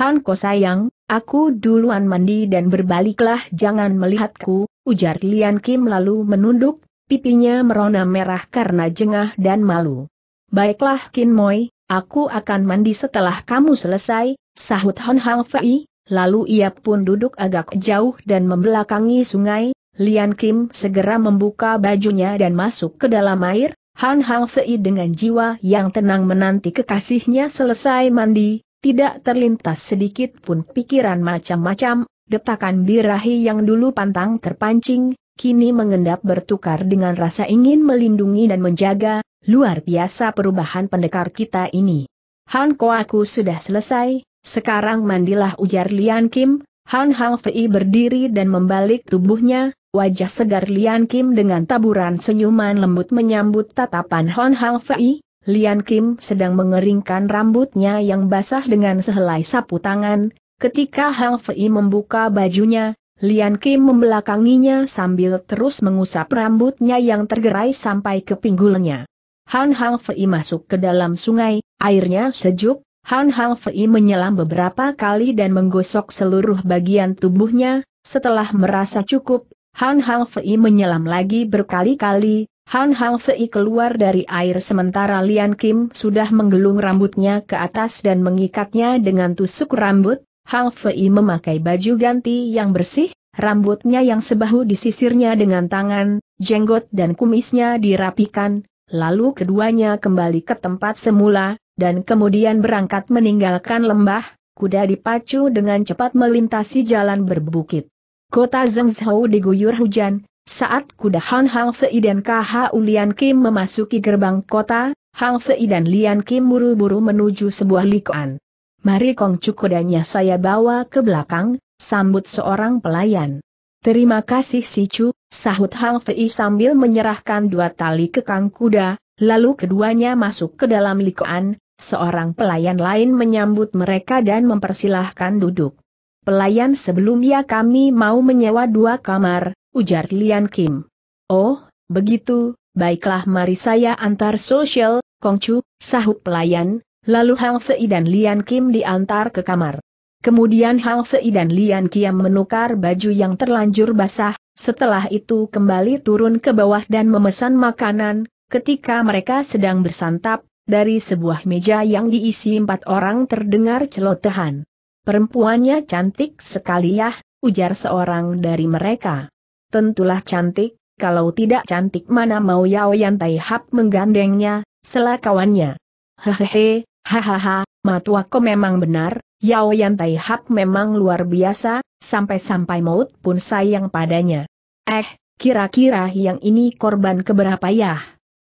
Han Ko sayang, aku duluan mandi dan berbaliklah jangan melihatku, ujar Lian Kim lalu menunduk pipinya merona merah karena jengah dan malu. Baiklah Kin Moi, aku akan mandi setelah kamu selesai, sahut Hon Hang Fei, lalu ia pun duduk agak jauh dan membelakangi sungai, Lian Kim segera membuka bajunya dan masuk ke dalam air, Han Hang Fei dengan jiwa yang tenang menanti kekasihnya selesai mandi, tidak terlintas sedikit pun pikiran macam-macam, detakan birahi yang dulu pantang terpancing, kini mengendap bertukar dengan rasa ingin melindungi dan menjaga, luar biasa perubahan pendekar kita ini. Han Ko aku sudah selesai, sekarang mandilah ujar Lian Kim, Han Hang Fei berdiri dan membalik tubuhnya, wajah segar Lian Kim dengan taburan senyuman lembut menyambut tatapan Han Hang Fei, Lian Kim sedang mengeringkan rambutnya yang basah dengan sehelai sapu tangan, Ketika Hang Fei membuka bajunya, Lian Kim membelakanginya sambil terus mengusap rambutnya yang tergerai sampai ke pinggulnya. Han Hang Fei masuk ke dalam sungai, airnya sejuk, Han Hang Fei menyelam beberapa kali dan menggosok seluruh bagian tubuhnya, setelah merasa cukup, Han Hang Fei menyelam lagi berkali-kali, Han Hang Fei keluar dari air sementara Lian Kim sudah menggelung rambutnya ke atas dan mengikatnya dengan tusuk rambut, Hang Fei memakai baju ganti yang bersih, rambutnya yang sebahu disisirnya dengan tangan, jenggot dan kumisnya dirapikan, lalu keduanya kembali ke tempat semula, dan kemudian berangkat meninggalkan lembah, kuda dipacu dengan cepat melintasi jalan berbukit. Kota Zhengzhou diguyur hujan, saat kuda Han Hang Fei dan KH Ulian Kim memasuki gerbang kota, Hang Fei dan Lian Kim buru-buru menuju sebuah likuan. Mari kongcu kudanya saya bawa ke belakang, sambut seorang pelayan. Terima kasih si Cu, sahut Hang Fei sambil menyerahkan dua tali ke Kang Kuda, lalu keduanya masuk ke dalam likoan, seorang pelayan lain menyambut mereka dan mempersilahkan duduk. Pelayan sebelumnya kami mau menyewa dua kamar, ujar Lian Kim. Oh, begitu, baiklah mari saya antar sosial, Kongcu, sahut pelayan, Lalu Hang Sei dan Lian Kim diantar ke kamar. Kemudian Hang Sei dan Lian Kim menukar baju yang terlanjur basah, setelah itu kembali turun ke bawah dan memesan makanan, ketika mereka sedang bersantap, dari sebuah meja yang diisi empat orang terdengar celotehan. Perempuannya cantik sekali ya, ujar seorang dari mereka. Tentulah cantik, kalau tidak cantik mana mau Yao Yan Tai Hap menggandengnya, sela kawannya. Hehehe, Hahaha, Matuako memang benar, Yao Yan Tai Hak memang luar biasa, sampai-sampai maut pun sayang padanya. Eh, kira-kira yang ini korban keberapa ya?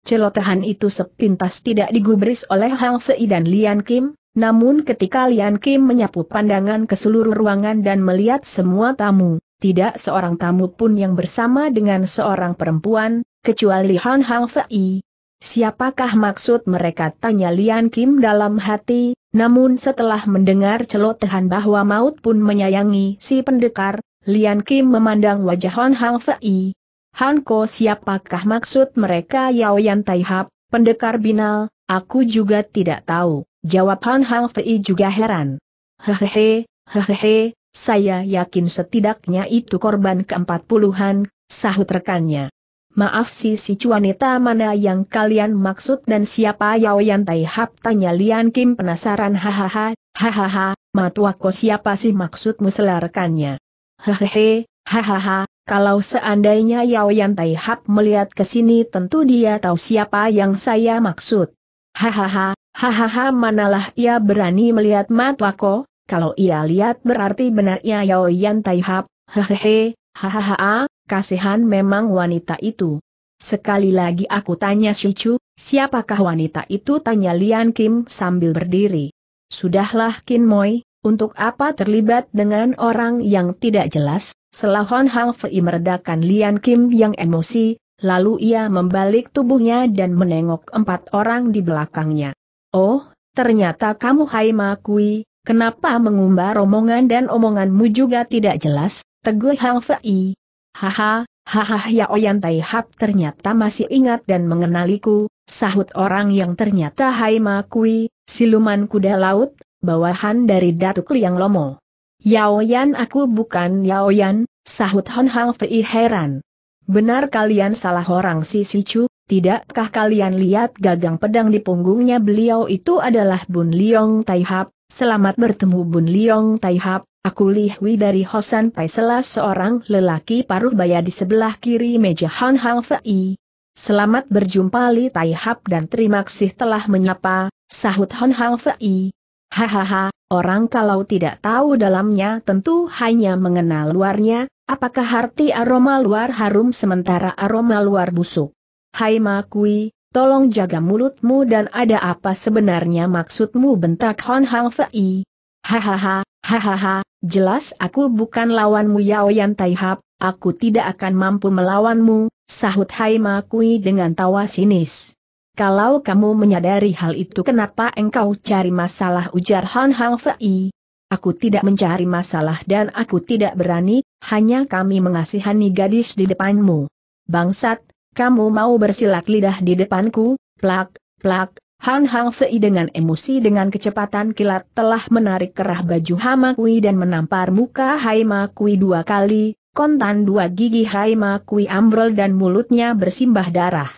Celotehan itu sepintas tidak digubris oleh Hang Fei dan Lian Kim, namun ketika Lian Kim menyapu pandangan ke seluruh ruangan dan melihat semua tamu, tidak seorang tamu pun yang bersama dengan seorang perempuan, kecuali Han Hang Fei, Siapakah maksud mereka tanya Lian Kim dalam hati, namun setelah mendengar celotehan bahwa maut pun menyayangi si pendekar, Lian Kim memandang wajah Hon Hang Fei. Han Ko siapakah maksud mereka Yao Yan Tai Hap, pendekar binal, aku juga tidak tahu, jawab Han Hang Fei juga heran. Hehehe, hehehe, saya yakin setidaknya itu korban keempat puluhan. sahut rekannya. Maaf si si wanita mana yang kalian maksud dan siapa Yao Yan Tai Hap tanya Lian Kim penasaran hahaha, hahaha, matuako siapa sih maksudmu selarkannya. Hehehe, hahaha, kalau seandainya Yao Yan Tai Hap melihat ke sini tentu dia tahu siapa yang saya maksud. Hahaha, hahaha manalah ia berani melihat matuako, kalau ia lihat berarti benarnya Yao Yan Tai Hap, hehehe, hahaha, kasihan memang wanita itu. Sekali lagi aku tanya si Chu. siapakah wanita itu tanya Lian Kim sambil berdiri. Sudahlah Kin Moi, untuk apa terlibat dengan orang yang tidak jelas, Selahon Fei meredakan Lian Kim yang emosi, lalu ia membalik tubuhnya dan menengok empat orang di belakangnya. Oh, ternyata kamu Hai Makui, kenapa mengumbar omongan dan omonganmu juga tidak jelas, tegur Hang Fei, Haha, haha ya Oyan Tai ternyata masih ingat dan mengenaliku, sahut orang yang ternyata Hai Makui, siluman kuda laut, bawahan dari Datuk Liang Lomo. Ya Oyan aku bukan ya Oyan, sahut Hon Hang Fei heran. Benar kalian salah orang si Chu. tidakkah kalian lihat gagang pedang di punggungnya beliau itu adalah Bun Liong Taihap, selamat bertemu Bun Liong Taihap, Aku lihwi dari Hosan Pai selas seorang lelaki paruh baya di sebelah kiri meja Han Hang Fei. Selamat berjumpa Li Tai Hap dan terima kasih telah menyapa, sahut Han Hang Fei. Hahaha, orang kalau tidak tahu dalamnya tentu hanya mengenal luarnya, apakah arti aroma luar harum sementara aroma luar busuk? Hai Makui, tolong jaga mulutmu dan ada apa sebenarnya maksudmu bentak Han Hang Fei. Hahaha, hahaha, jelas aku bukan lawanmu Yao Yan Taihap, aku tidak akan mampu melawanmu, sahut Hai Ma Kui dengan tawa sinis. Kalau kamu menyadari hal itu kenapa engkau cari masalah ujar Han Hang Fei? Aku tidak mencari masalah dan aku tidak berani, hanya kami mengasihani gadis di depanmu. Bangsat, kamu mau bersilat lidah di depanku, plak, plak, Han Hang Sei dengan emosi dengan kecepatan kilat telah menarik kerah baju Hamakui dan menampar muka Haimakui dua kali, kontan dua gigi Haimakui ambrol dan mulutnya bersimbah darah.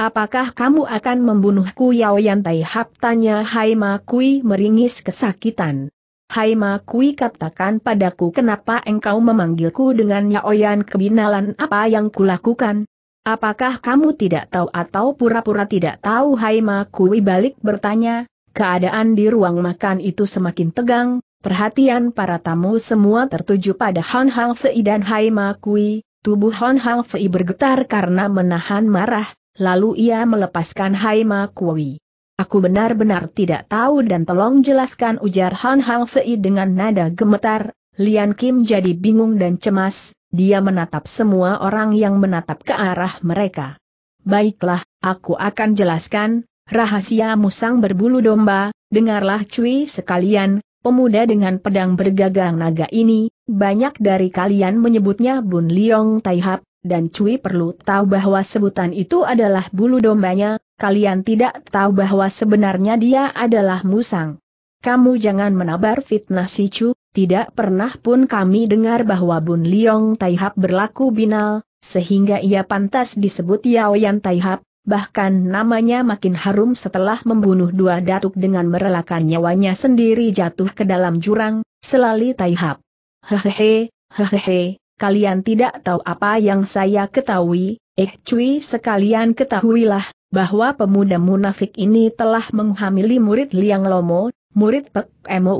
Apakah kamu akan membunuhku Yao Yan Tai Hap tanya Haimakui meringis kesakitan. Haimakui katakan padaku kenapa engkau memanggilku dengan Yao Yan kebinalan apa yang kulakukan? Apakah kamu tidak tahu atau pura-pura tidak tahu Haima Kui balik bertanya, keadaan di ruang makan itu semakin tegang, perhatian para tamu semua tertuju pada Han Hang Fei dan Haima Kui, tubuh Han Hang Fei bergetar karena menahan marah, lalu ia melepaskan Haima Kui. Aku benar-benar tidak tahu dan tolong jelaskan ujar Han Hang Fei dengan nada gemetar, Lian Kim jadi bingung dan cemas, dia menatap semua orang yang menatap ke arah mereka. Baiklah, aku akan jelaskan, rahasia musang berbulu domba, dengarlah cuy sekalian, pemuda dengan pedang bergagang naga ini, banyak dari kalian menyebutnya Bun Liong Taihap, dan cuy perlu tahu bahwa sebutan itu adalah bulu dombanya, kalian tidak tahu bahwa sebenarnya dia adalah musang. Kamu jangan menabar fitnah si Cu, tidak pernah pun kami dengar bahwa Bun Liong Taihap berlaku binal, sehingga ia pantas disebut Yao Yan Taihap, bahkan namanya makin harum setelah membunuh dua datuk dengan merelakan nyawanya sendiri jatuh ke dalam jurang, selali Taihap. Hehehe, hehehe, kalian tidak tahu apa yang saya ketahui, eh cuy sekalian ketahuilah, bahwa pemuda munafik ini telah menghamili murid Liang Lomo, murid Pek Emo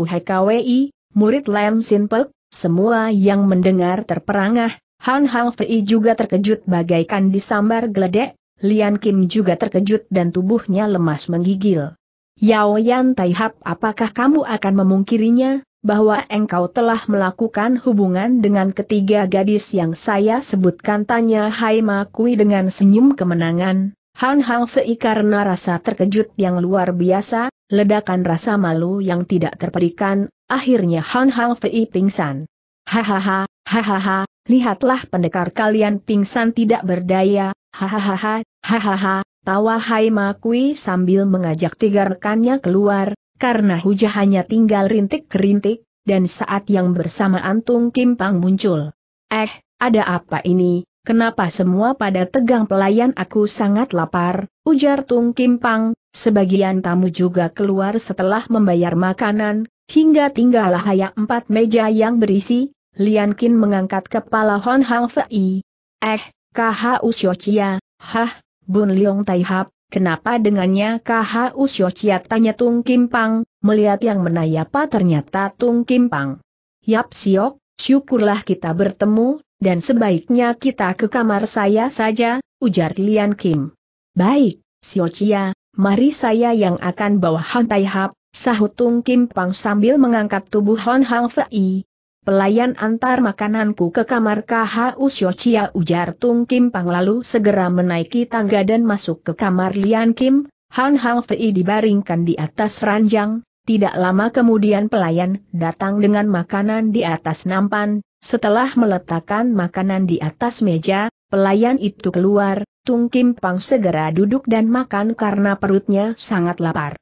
murid Lam Sinpek, semua yang mendengar terperangah, Han Hao Fei juga terkejut bagaikan disambar geledek, Lian Kim juga terkejut dan tubuhnya lemas menggigil. Yao Yan Tai apakah kamu akan memungkirinya, bahwa engkau telah melakukan hubungan dengan ketiga gadis yang saya sebutkan tanya Hai Ma Kui dengan senyum kemenangan, Han Hao Fei karena rasa terkejut yang luar biasa, ledakan rasa malu yang tidak terperikan, Akhirnya Han Hang Fei pingsan. Hahaha, hahaha, lihatlah pendekar kalian pingsan tidak berdaya, hahaha, hahaha, tawa Hai Kui sambil mengajak tiga rekannya keluar, karena hujah hanya tinggal rintik-rintik, dan saat yang bersamaan Tung Kim Pang muncul. Eh, ada apa ini, kenapa semua pada tegang pelayan aku sangat lapar, ujar Tung Kim Pang, sebagian tamu juga keluar setelah membayar makanan, Hingga tinggallah hanya empat meja yang berisi, Lian Qin mengangkat kepala Hon Hang Fei. Eh, KH Usiocia, hah, Bun Leong Tai Hap, kenapa dengannya KH Usiocia tanya Tung Kim Pang, melihat yang menayapa ternyata Tung Kim Pang. Yap Siok, syukurlah kita bertemu, dan sebaiknya kita ke kamar saya saja, ujar Lian Kim. Baik, Siocia, mari saya yang akan bawa Han Tai Hap, sahut Tung Kim Pang sambil mengangkat tubuh Hon Hang Fei. Pelayan antar makananku ke kamar KHU Usyo ujar Tung Kim Pang lalu segera menaiki tangga dan masuk ke kamar Lian Kim, Han Hang Fei dibaringkan di atas ranjang, tidak lama kemudian pelayan datang dengan makanan di atas nampan, setelah meletakkan makanan di atas meja, pelayan itu keluar, Tung Kim Pang segera duduk dan makan karena perutnya sangat lapar.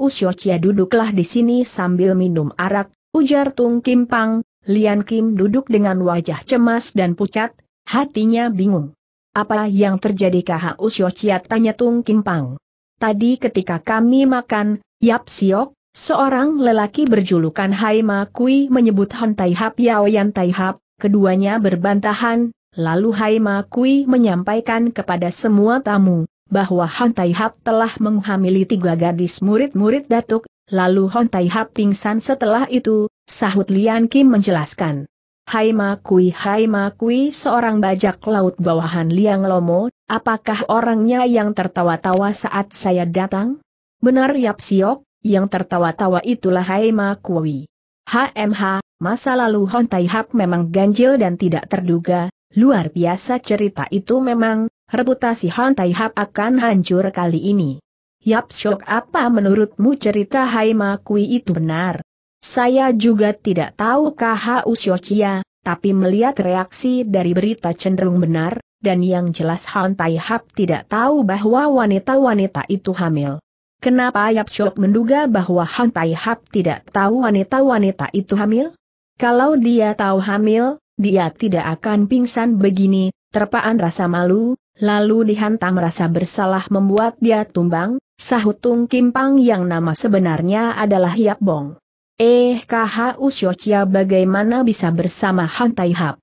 Usyo Chia duduklah di sini sambil minum arak, ujar Tung Kim Pang, Lian Kim duduk dengan wajah cemas dan pucat, hatinya bingung. Apa yang terjadi Usyo Chia tanya Tung Kim Pang. Tadi ketika kami makan, Yap Siok, seorang lelaki berjulukan Hai Ma Kui menyebut Han Tai Hap Yao Yan Tai Hap, keduanya berbantahan, lalu Hai Ma Kui menyampaikan kepada semua tamu, bahwa Hon Tai Hap telah menghamili tiga gadis murid-murid Datuk, lalu Hon Tai Hap pingsan setelah itu, sahut Lian Kim menjelaskan. Hai Ma Kui Hai Ma Kui seorang bajak laut bawahan Liang Lomo, apakah orangnya yang tertawa-tawa saat saya datang? Benar Yap Siok, yang tertawa-tawa itulah Hai Ma Kui. HMH, masa lalu Hon Tai Hap memang ganjil dan tidak terduga, luar biasa cerita itu memang, reputasi Han Tai Hap akan hancur kali ini. Yap Syok apa menurutmu cerita Hai Ma Kui itu benar? Saya juga tidak tahu KH Usyochia, tapi melihat reaksi dari berita cenderung benar, dan yang jelas Han Tai Hap tidak tahu bahwa wanita-wanita itu hamil. Kenapa Yap Syok menduga bahwa Han Tai Hap tidak tahu wanita-wanita itu hamil? Kalau dia tahu hamil, dia tidak akan pingsan begini, terpaan rasa malu, Lalu dihantam rasa bersalah membuat dia tumbang, sahut Tung Kimpang yang nama sebenarnya adalah Yap Bong. Eh KHU Usyocia bagaimana bisa bersama Han Tai Hap?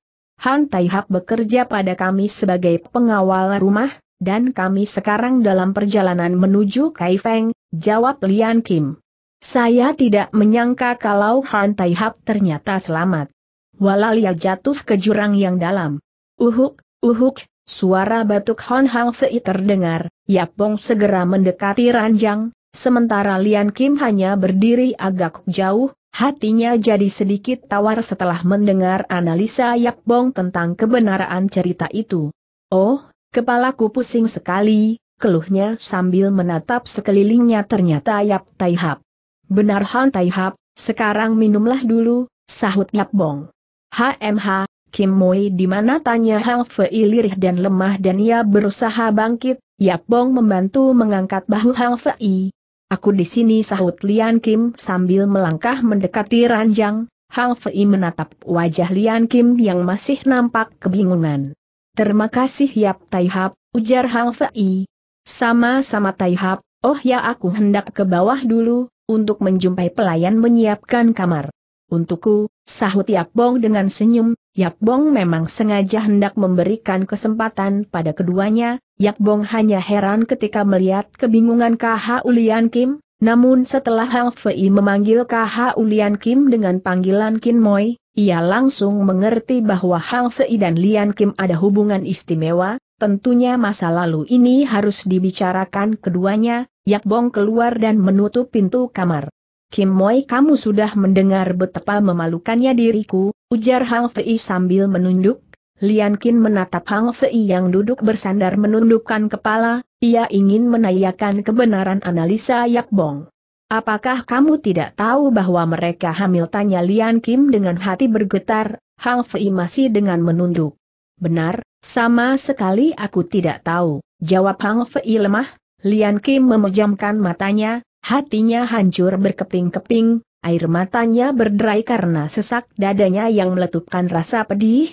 Han Tai Hap bekerja pada kami sebagai pengawal rumah, dan kami sekarang dalam perjalanan menuju Kaifeng, jawab Lian Kim. Saya tidak menyangka kalau Han Tai Hap ternyata selamat. Walau Walalia jatuh ke jurang yang dalam. Uhuk, uhuk, Suara batuk Hon Hang Fei terdengar, Yap Bong segera mendekati ranjang, sementara Lian Kim hanya berdiri agak jauh, hatinya jadi sedikit tawar setelah mendengar analisa Yap Bong tentang kebenaran cerita itu. Oh, kepalaku pusing sekali, keluhnya sambil menatap sekelilingnya ternyata Yap Tai Hap. Benar Han Tai Hap, sekarang minumlah dulu, sahut Yap Bong. HMH, Kim Moi di mana tanya Hang Fei lirih dan lemah dan ia berusaha bangkit, Yap Bong membantu mengangkat bahu Hang Fei. Aku di sini sahut Lian Kim sambil melangkah mendekati ranjang, Hang Fei menatap wajah Lian Kim yang masih nampak kebingungan. Terima kasih Yap Tai Hap, ujar Hang Fei. Sama-sama Tai Hap, oh ya aku hendak ke bawah dulu, untuk menjumpai pelayan menyiapkan kamar. Untukku, sahut Yap Bong dengan senyum, Yap Bong memang sengaja hendak memberikan kesempatan pada keduanya, Yap Bong hanya heran ketika melihat kebingungan KH Ulian Kim, namun setelah Hang Fei memanggil KH Ulian Kim dengan panggilan Kin Moi, ia langsung mengerti bahwa Hang Fei dan Lian Kim ada hubungan istimewa, tentunya masa lalu ini harus dibicarakan keduanya, Yap Bong keluar dan menutup pintu kamar. Kim Moi kamu sudah mendengar betapa memalukannya diriku, Ujar Hang Fei sambil menunduk, Lian Qin menatap Hang Fei yang duduk bersandar menundukkan kepala, ia ingin menanyakan kebenaran analisa Yak Bong. Apakah kamu tidak tahu bahwa mereka hamil tanya Lian Kim dengan hati bergetar, Hang Fei masih dengan menunduk. Benar, sama sekali aku tidak tahu, jawab Hang Fei lemah, Lian Kim memejamkan matanya, hatinya hancur berkeping-keping, Air matanya berderai karena sesak dadanya yang meletupkan rasa pedih.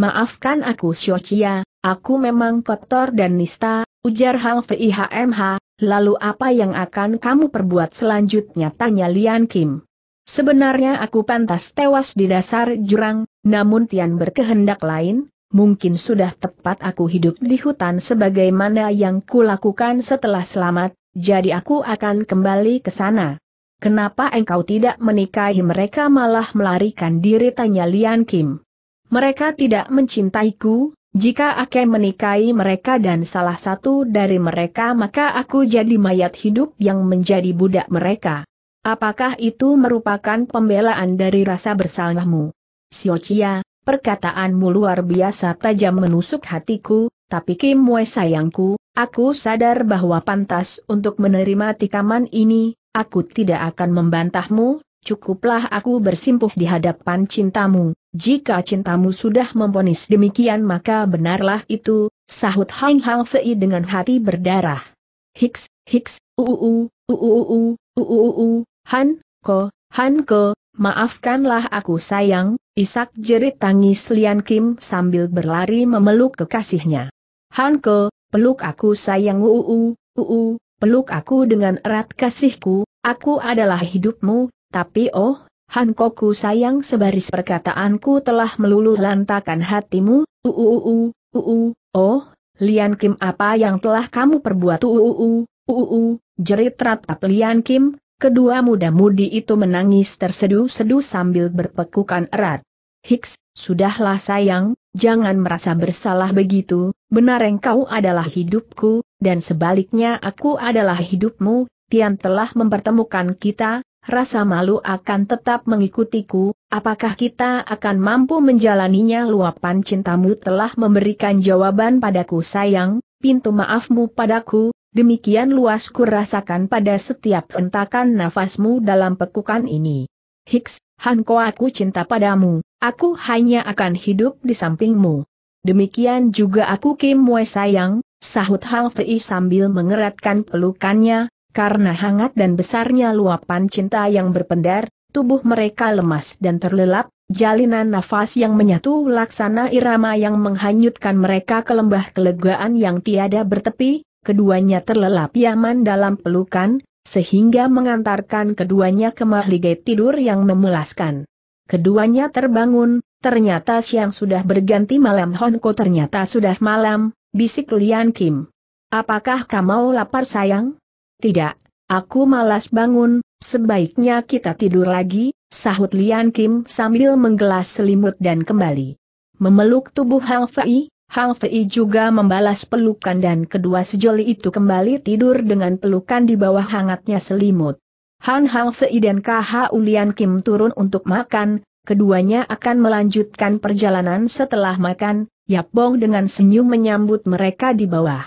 Maafkan aku Xiochia, aku memang kotor dan nista, ujar Hang Fei HMH, lalu apa yang akan kamu perbuat selanjutnya tanya Lian Kim. Sebenarnya aku pantas tewas di dasar jurang, namun Tian berkehendak lain, mungkin sudah tepat aku hidup di hutan sebagaimana yang kulakukan setelah selamat, jadi aku akan kembali ke sana. Kenapa engkau tidak menikahi mereka malah melarikan diri tanya Lian Kim. Mereka tidak mencintaiku, jika aku menikahi mereka dan salah satu dari mereka maka aku jadi mayat hidup yang menjadi budak mereka. Apakah itu merupakan pembelaan dari rasa bersalahmu? Siocia? perkataanmu luar biasa tajam menusuk hatiku, tapi Kim Wei sayangku, aku sadar bahwa pantas untuk menerima tikaman ini, Aku tidak akan membantahmu, cukuplah aku bersimpuh di hadapan cintamu, jika cintamu sudah memponis demikian maka benarlah itu, sahut Hang Hang Fei dengan hati berdarah. Hiks, hiks, uu, uu, uu, uu, uu, Han, ko, Han ko, maafkanlah aku sayang, Isak jerit tangis Lian Kim sambil berlari memeluk kekasihnya. Han ko, peluk aku sayang uu, uu, peluk aku dengan erat kasihku, aku adalah hidupmu, tapi oh, Hankoku sayang sebaris perkataanku telah meluluh lantakan hatimu, uuu, uu, oh, Lian Kim apa yang telah kamu perbuat uuu, uu, jerit ratap Lian Kim, kedua muda-mudi itu menangis terseduh-seduh sambil berpekukan erat. Hiks, sudahlah sayang, jangan merasa bersalah begitu, benar engkau adalah hidupku, dan sebaliknya aku adalah hidupmu, Tian telah mempertemukan kita, rasa malu akan tetap mengikutiku, apakah kita akan mampu menjalaninya luapan cintamu telah memberikan jawaban padaku sayang, pintu maafmu padaku, demikian luas ku rasakan pada setiap entakan nafasmu dalam pekukan ini. Hicks, Hanko aku cinta padamu, aku hanya akan hidup di sampingmu. Demikian juga aku Kim Wei sayang, Sahut Hang Fei sambil mengeratkan pelukannya, karena hangat dan besarnya luapan cinta yang berpendar, tubuh mereka lemas dan terlelap, jalinan nafas yang menyatu laksana irama yang menghanyutkan mereka ke lembah kelegaan yang tiada bertepi, keduanya terlelap yaman dalam pelukan, sehingga mengantarkan keduanya ke mahligai tidur yang memulaskan. Keduanya terbangun, ternyata siang sudah berganti malam Honko ternyata sudah malam, Bisik Lian Kim. Apakah kamu lapar sayang? Tidak, aku malas bangun, sebaiknya kita tidur lagi, sahut Lian Kim sambil menggelas selimut dan kembali. Memeluk tubuh Hang Fei, Hang Fei juga membalas pelukan dan kedua sejoli itu kembali tidur dengan pelukan di bawah hangatnya selimut. Han Hang Fei dan KH Ulian Kim turun untuk makan, keduanya akan melanjutkan perjalanan setelah makan, Yap Bong dengan senyum menyambut mereka di bawah.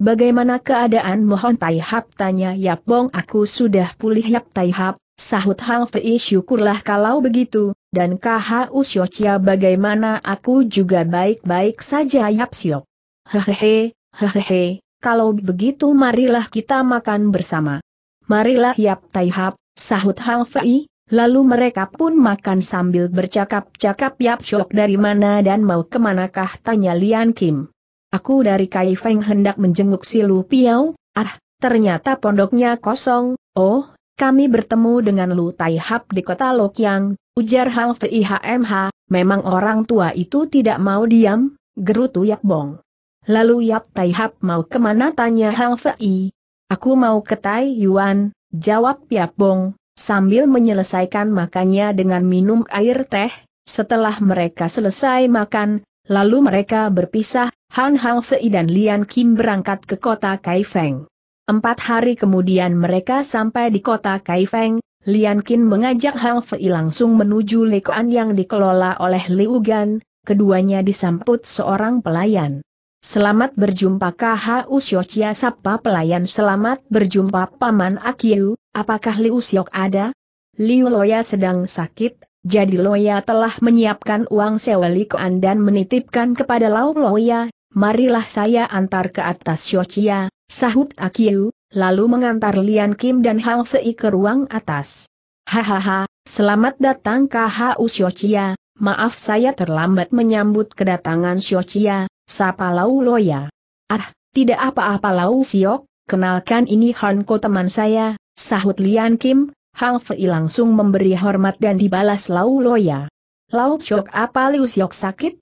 Bagaimana keadaan Mohon Tai Hap tanya Yap Bong aku sudah pulih Yap Tai Hap, sahut Hang Fei syukurlah kalau begitu, dan KHU Siocia bagaimana aku juga baik-baik saja Yap Siok. Hehehe, hehehe, kalau begitu marilah kita makan bersama. Marilah Yap Tai Hap, sahut Hang Fei, Lalu mereka pun makan sambil bercakap-cakap Yap Shok dari mana dan mau kemanakah tanya Lian Kim. Aku dari Kai Feng hendak menjenguk si Lu Piao, ah, ternyata pondoknya kosong, oh, kami bertemu dengan Lu Tai Hap di kota Lokyang, ujar Hang Hmh. memang orang tua itu tidak mau diam, gerutu Yap Bong. Lalu Yap Tai Hap mau kemana tanya Hang Fei, Aku mau ke Tai Yuan, jawab Yap Bong, Sambil menyelesaikan makannya dengan minum air teh, setelah mereka selesai makan, lalu mereka berpisah, Han Hang Fei dan Lian Kim berangkat ke kota Kaifeng. Empat hari kemudian mereka sampai di kota Kaifeng, Lian Kim mengajak Hang Fei langsung menuju Lekuan yang dikelola oleh Liu Gan, keduanya disambut seorang pelayan. Selamat berjumpa KHU Xiochia Sapa pelayan selamat berjumpa Paman Akiu, Apakah Liu Siok ada? Liu Loya sedang sakit, jadi Loya telah menyiapkan uang sewa Likoan dan menitipkan kepada Lau Loya, marilah saya antar ke atas Shochia, sahut Akiu, lalu mengantar Lian Kim dan Hao Fei ke ruang atas. Hahaha, selamat datang Hao Shochia, maaf saya terlambat menyambut kedatangan Shochia, sapa Lau Loya. Ah, tidak apa-apa Lau Siok, kenalkan ini Hanko teman saya, Sahut Lian Kim, Hang Fei langsung memberi hormat dan dibalas Lau Loya. Lau syok apa Liu syok sakit?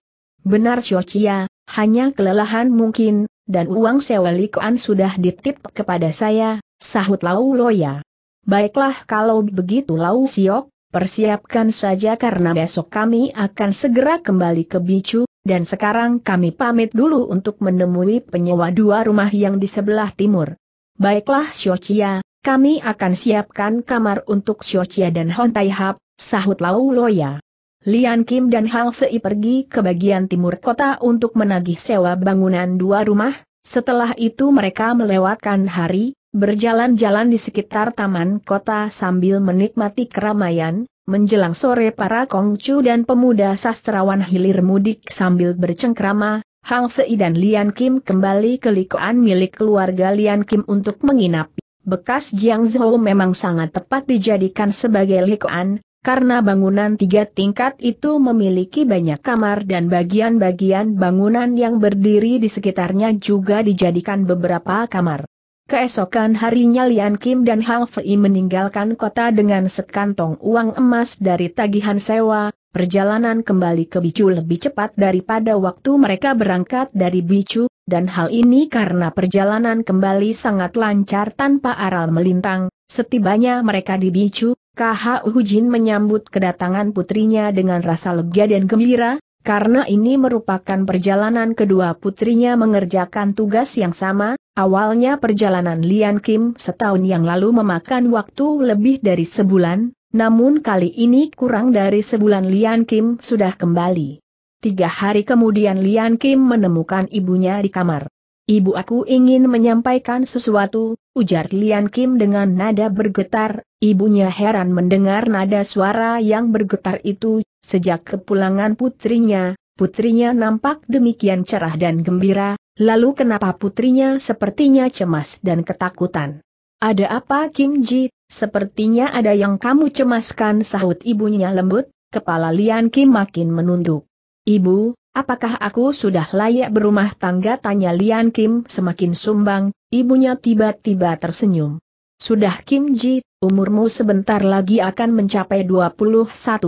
Benar Shochia, hanya kelelahan mungkin, dan uang sewa likuan sudah ditip kepada saya, sahut Lau Loya. Baiklah kalau begitu Lau Siok, persiapkan saja karena besok kami akan segera kembali ke Bicu, dan sekarang kami pamit dulu untuk menemui penyewa dua rumah yang di sebelah timur. Baiklah Shochia, kami akan siapkan kamar untuk Xiochia dan Hong Taihap, sahut Lau Loya. Lian Kim dan Hang Fei pergi ke bagian timur kota untuk menagih sewa bangunan dua rumah, setelah itu mereka melewatkan hari, berjalan-jalan di sekitar taman kota sambil menikmati keramaian, menjelang sore para kongcu dan pemuda sastrawan hilir mudik sambil bercengkrama, Hang Fei dan Lian Kim kembali ke likoan milik keluarga Lian Kim untuk menginap. Bekas Jiang Zhou memang sangat tepat dijadikan sebagai Likuan, karena bangunan tiga tingkat itu memiliki banyak kamar dan bagian-bagian bangunan yang berdiri di sekitarnya juga dijadikan beberapa kamar. Keesokan harinya Lian Kim dan Hang Fei meninggalkan kota dengan sekantong uang emas dari tagihan sewa, Perjalanan kembali ke Bicu lebih cepat daripada waktu mereka berangkat dari Bicu, dan hal ini karena perjalanan kembali sangat lancar tanpa aral melintang. Setibanya mereka di Bicu, KH Hujin menyambut kedatangan putrinya dengan rasa lega dan gembira, karena ini merupakan perjalanan kedua putrinya mengerjakan tugas yang sama, awalnya perjalanan Lian Kim setahun yang lalu memakan waktu lebih dari sebulan, namun kali ini kurang dari sebulan Lian Kim sudah kembali. Tiga hari kemudian Lian Kim menemukan ibunya di kamar. Ibu aku ingin menyampaikan sesuatu, ujar Lian Kim dengan nada bergetar, ibunya heran mendengar nada suara yang bergetar itu, sejak kepulangan putrinya, putrinya nampak demikian cerah dan gembira, lalu kenapa putrinya sepertinya cemas dan ketakutan. Ada apa Kim Ji Sepertinya ada yang kamu cemaskan sahut ibunya lembut, kepala Lian Kim makin menunduk. Ibu, apakah aku sudah layak berumah tangga tanya Lian Kim semakin sumbang, ibunya tiba-tiba tersenyum. Sudah Kim Ji, umurmu sebentar lagi akan mencapai 21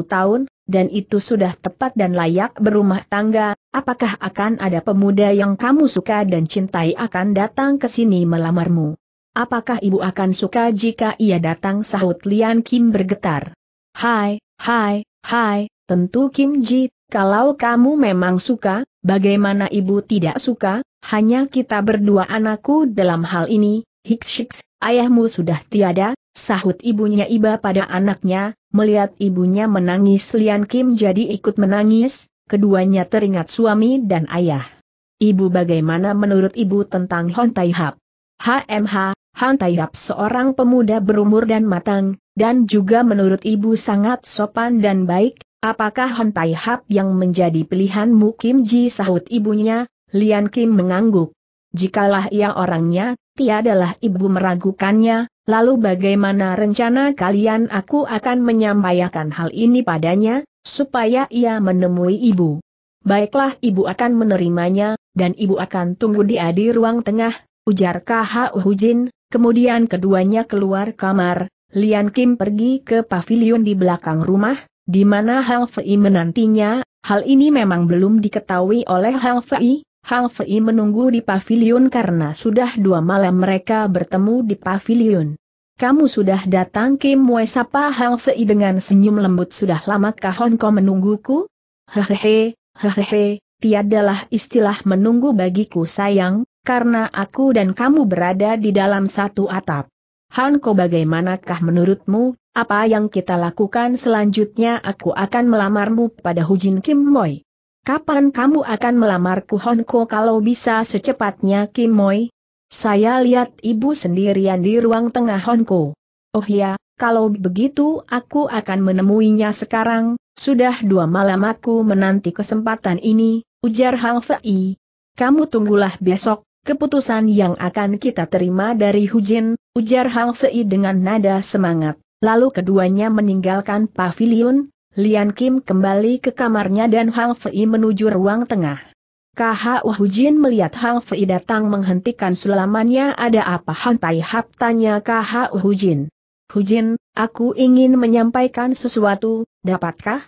tahun, dan itu sudah tepat dan layak berumah tangga, apakah akan ada pemuda yang kamu suka dan cintai akan datang ke sini melamarmu? Apakah ibu akan suka jika ia datang sahut Lian Kim bergetar? Hai, hai, hai, tentu Kim Ji, kalau kamu memang suka, bagaimana ibu tidak suka, hanya kita berdua anakku dalam hal ini, Hiks hiks. ayahmu sudah tiada, sahut ibunya iba pada anaknya, melihat ibunya menangis Lian Kim jadi ikut menangis, keduanya teringat suami dan ayah. Ibu bagaimana menurut ibu tentang Hon Tai Hap? HMH, Han Tai seorang pemuda berumur dan matang, dan juga menurut ibu sangat sopan dan baik, apakah Han Tai Hap yang menjadi pilihanmu Kim Ji sahut ibunya, Lian Kim mengangguk. Jikalah ia orangnya, tiadalah ibu meragukannya, lalu bagaimana rencana kalian aku akan menyampaikan hal ini padanya, supaya ia menemui ibu. Baiklah ibu akan menerimanya, dan ibu akan tunggu dia di ruang tengah, ujar K.H. Hujin, Kemudian keduanya keluar kamar, Lian Kim pergi ke pavilion di belakang rumah, di mana Hang Fei menantinya, hal ini memang belum diketahui oleh Hang Fei. Hang Fei menunggu di pavilion karena sudah dua malam mereka bertemu di pavilion. Kamu sudah datang Kim Wei sapa Hang Fei dengan senyum lembut sudah lama Hong Kong menungguku? Hehehe, hehehe, tiadalah istilah menunggu bagiku sayang, karena aku dan kamu berada di dalam satu atap. Hanko bagaimanakah menurutmu, apa yang kita lakukan selanjutnya aku akan melamarmu pada Hujin Kim Moi. Kapan kamu akan melamarku Hanko kalau bisa secepatnya Kim Moi. Saya lihat ibu sendirian di ruang tengah Hanko. Oh ya, kalau begitu aku akan menemuinya sekarang, sudah dua malam aku menanti kesempatan ini, ujar Hang Fei. Kamu tunggulah besok, keputusan yang akan kita terima dari Hujin, ujar Hang Fei dengan nada semangat. Lalu keduanya meninggalkan pavilion, Lian Kim kembali ke kamarnya dan Hang Fei menuju ruang tengah. KH Hujin melihat Hang Fei datang menghentikan sulamannya ada apa Han Tai Hap tanya KH Hujin. Hujin, aku ingin menyampaikan sesuatu, dapatkah?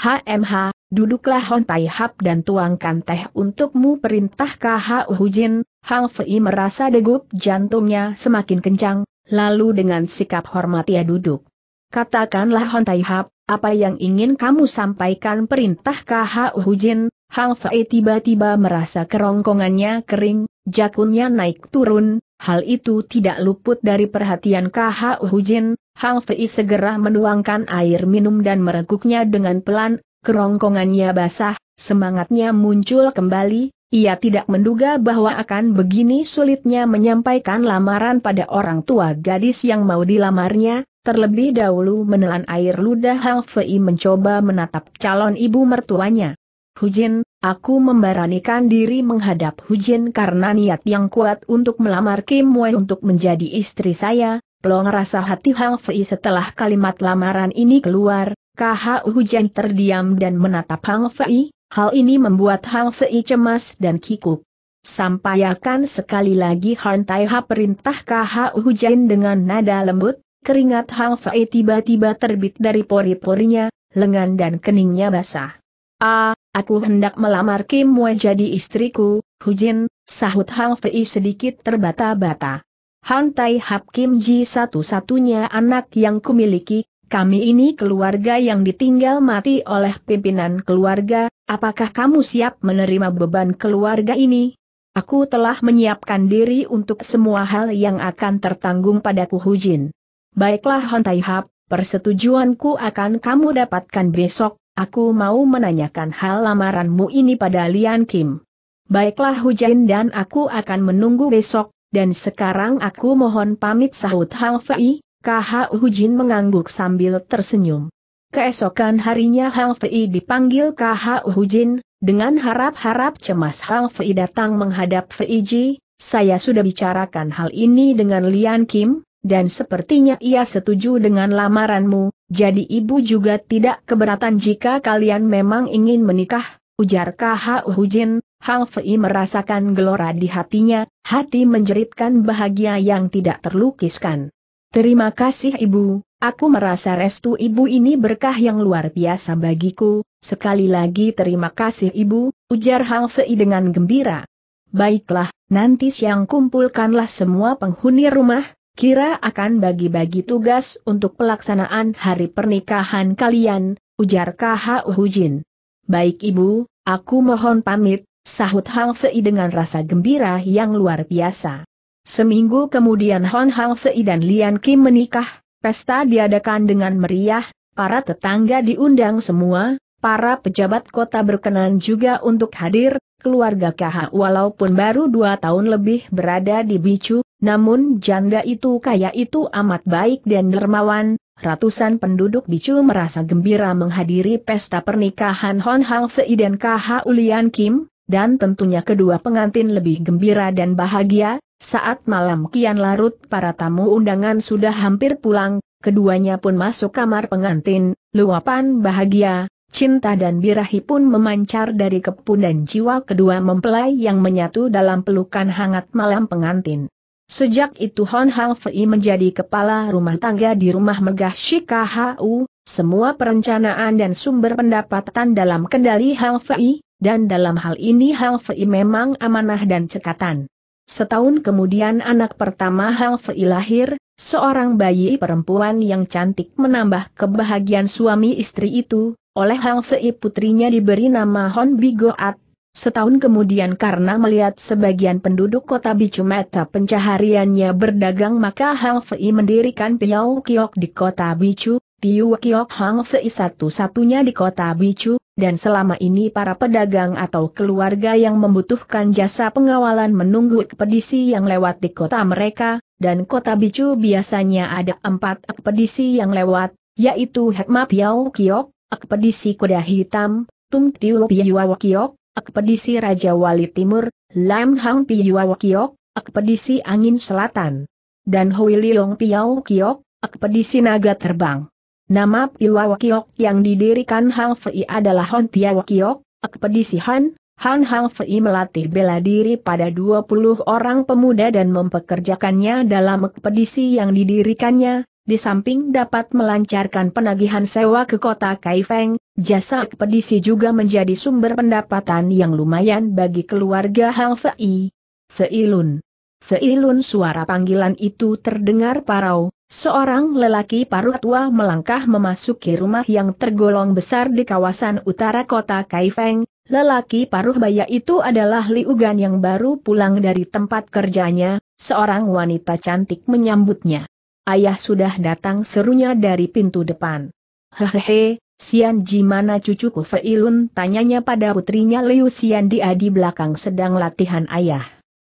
HMH, Duduklah Hon Tai Hap dan tuangkan teh untukmu perintah KH Hujin, Hang Fei merasa degup jantungnya semakin kencang, lalu dengan sikap hormat ia duduk. Katakanlah Hon Tai Hap, apa yang ingin kamu sampaikan perintah KH Hujin, Hang Fei tiba-tiba merasa kerongkongannya kering, jakunnya naik turun, hal itu tidak luput dari perhatian KH Hujin, Hang Fei segera menuangkan air minum dan mereguknya dengan pelan kerongkongannya basah, semangatnya muncul kembali, ia tidak menduga bahwa akan begini sulitnya menyampaikan lamaran pada orang tua gadis yang mau dilamarnya, terlebih dahulu menelan air ludah Hang Fei mencoba menatap calon ibu mertuanya. Hujin, aku memberanikan diri menghadap Hujin karena niat yang kuat untuk melamar Kim Wei untuk menjadi istri saya, pelong rasa hati Hang Fei setelah kalimat lamaran ini keluar, KH Hujan terdiam dan menatap Hang Fei, hal ini membuat Hang Fei cemas dan kikuk. Sampaikan sekali lagi Han Tai Ha perintah KH Hujan dengan nada lembut, keringat Hang Fei tiba-tiba terbit dari pori-porinya, lengan dan keningnya basah. Ah, aku hendak melamar Kim Wei jadi istriku, Hujin, sahut Hang Fei sedikit terbata-bata. Han Tai Hap Kim Ji satu-satunya anak yang kumiliki, kami ini keluarga yang ditinggal mati oleh pimpinan keluarga, apakah kamu siap menerima beban keluarga ini? Aku telah menyiapkan diri untuk semua hal yang akan tertanggung padaku Hujin. Baiklah Hon Hap, persetujuanku akan kamu dapatkan besok, aku mau menanyakan hal lamaranmu ini pada Lian Kim. Baiklah Hujin dan aku akan menunggu besok, dan sekarang aku mohon pamit sahut Hang Fei, Kaha Hujin mengangguk sambil tersenyum. Keesokan harinya Hang Fei dipanggil Kaha Hujin, dengan harap-harap cemas Hang Fei datang menghadap Fei Ji, saya sudah bicarakan hal ini dengan Lian Kim, dan sepertinya ia setuju dengan lamaranmu, jadi ibu juga tidak keberatan jika kalian memang ingin menikah, ujar Kaha Hujin, Hang Fei merasakan gelora di hatinya, hati menjeritkan bahagia yang tidak terlukiskan. Terima kasih ibu, aku merasa restu ibu ini berkah yang luar biasa bagiku, sekali lagi terima kasih ibu, ujar Hang dengan gembira. Baiklah, nanti siang kumpulkanlah semua penghuni rumah, kira akan bagi-bagi tugas untuk pelaksanaan hari pernikahan kalian, ujar KH Hujin. Baik ibu, aku mohon pamit, sahut Hang dengan rasa gembira yang luar biasa. Seminggu kemudian Hon Hang Fei dan Lian Kim menikah, pesta diadakan dengan meriah, para tetangga diundang semua, para pejabat kota berkenan juga untuk hadir, keluarga KH walaupun baru dua tahun lebih berada di Bicu, namun janda itu kaya itu amat baik dan dermawan, ratusan penduduk Bicu merasa gembira menghadiri pesta pernikahan Hon Hang Fei dan KH Lian Kim, dan tentunya kedua pengantin lebih gembira dan bahagia, saat malam kian larut para tamu undangan sudah hampir pulang, keduanya pun masuk kamar pengantin, luapan bahagia, cinta dan birahi pun memancar dari kepun dan jiwa kedua mempelai yang menyatu dalam pelukan hangat malam pengantin. Sejak itu Hon Hang Fei menjadi kepala rumah tangga di rumah megah Shikahu. semua perencanaan dan sumber pendapatan dalam kendali Hang Fei, dan dalam hal ini Halfei memang amanah dan cekatan. Setahun kemudian anak pertama Halfei lahir, seorang bayi perempuan yang cantik menambah kebahagiaan suami istri itu, oleh Halfei putrinya diberi nama Hon Bigoat. Setahun kemudian karena melihat sebagian penduduk kota Bicumeta pencahariannya berdagang maka Halfei mendirikan Piau Kiok di kota Bicu, Piau Kiok Halfei satu-satunya di kota Bicu, dan selama ini para pedagang atau keluarga yang membutuhkan jasa pengawalan menunggu ekspedisi yang lewat di kota mereka, dan kota Bicu biasanya ada empat ekspedisi yang lewat, yaitu Hekma Piao Kiok, ekspedisi Kuda Hitam, Tung Tiu Piao Kiok, ekspedisi Raja Wali Timur, Lam Hang Piao Kiok, ekspedisi Angin Selatan, dan Hui Leong Piao Kiok, ekspedisi Naga Terbang. Nama Pilawa yang didirikan Hang Fei adalah Hon Tiawa Kiok, Ekpedisi Han, Han Hang Fei melatih bela diri pada 20 orang pemuda dan mempekerjakannya dalam ekpedisi yang didirikannya, di samping dapat melancarkan penagihan sewa ke kota Kaifeng, jasa ekpedisi juga menjadi sumber pendapatan yang lumayan bagi keluarga Hang Fei. Feilun Seilun suara panggilan itu terdengar parau, seorang lelaki paruh tua melangkah memasuki rumah yang tergolong besar di kawasan utara kota Kaifeng. Lelaki paruh baya itu adalah Liugan yang baru pulang dari tempat kerjanya, seorang wanita cantik menyambutnya. Ayah sudah datang serunya dari pintu depan. Hehehe, Sian Ji mana cucuku Feilun tanyanya pada putrinya Liu Sian dia di belakang sedang latihan ayah.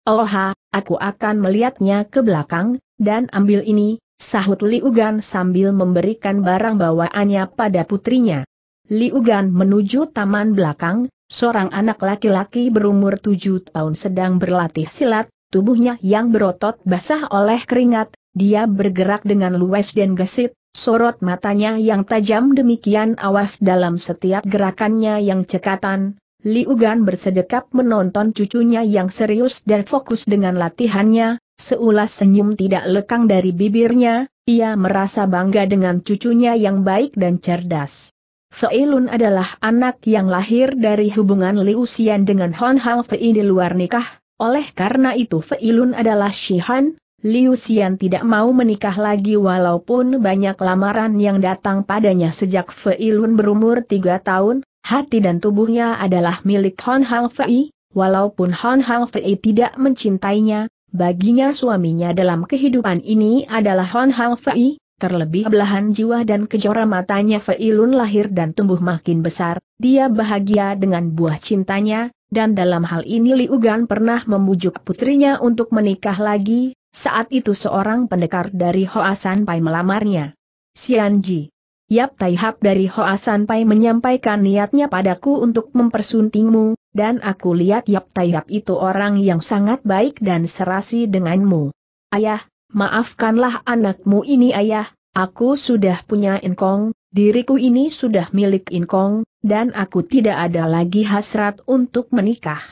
Oha, oh aku akan melihatnya ke belakang, dan ambil ini, sahut Liugan sambil memberikan barang bawaannya pada putrinya. Liugan menuju taman belakang, seorang anak laki-laki berumur tujuh tahun sedang berlatih silat, tubuhnya yang berotot basah oleh keringat, dia bergerak dengan luwes dan gesit, sorot matanya yang tajam demikian awas dalam setiap gerakannya yang cekatan, Liu Gan bersedekap menonton cucunya yang serius dan fokus dengan latihannya, seulas senyum tidak lekang dari bibirnya, ia merasa bangga dengan cucunya yang baik dan cerdas. Feilun adalah anak yang lahir dari hubungan Liu Xian dengan Hon Hao Fei di luar nikah, oleh karena itu Feilun adalah Shihan, Liu Xian tidak mau menikah lagi walaupun banyak lamaran yang datang padanya sejak Feilun berumur tiga tahun, Hati dan tubuhnya adalah milik Hon Hang Fei, walaupun Hon Hang Fei tidak mencintainya, baginya suaminya dalam kehidupan ini adalah Hon Hang Fei, terlebih belahan jiwa dan kejora matanya Fei Lun lahir dan tumbuh makin besar, dia bahagia dengan buah cintanya, dan dalam hal ini Liu Gan pernah memujuk putrinya untuk menikah lagi, saat itu seorang pendekar dari Hoasan Pai melamarnya. Ji. Yap Tai Hap dari Hoa Pai menyampaikan niatnya padaku untuk mempersuntingmu, dan aku lihat Yap Tai Hap itu orang yang sangat baik dan serasi denganmu. Ayah, maafkanlah anakmu ini ayah, aku sudah punya Inkong, diriku ini sudah milik Inkong, dan aku tidak ada lagi hasrat untuk menikah.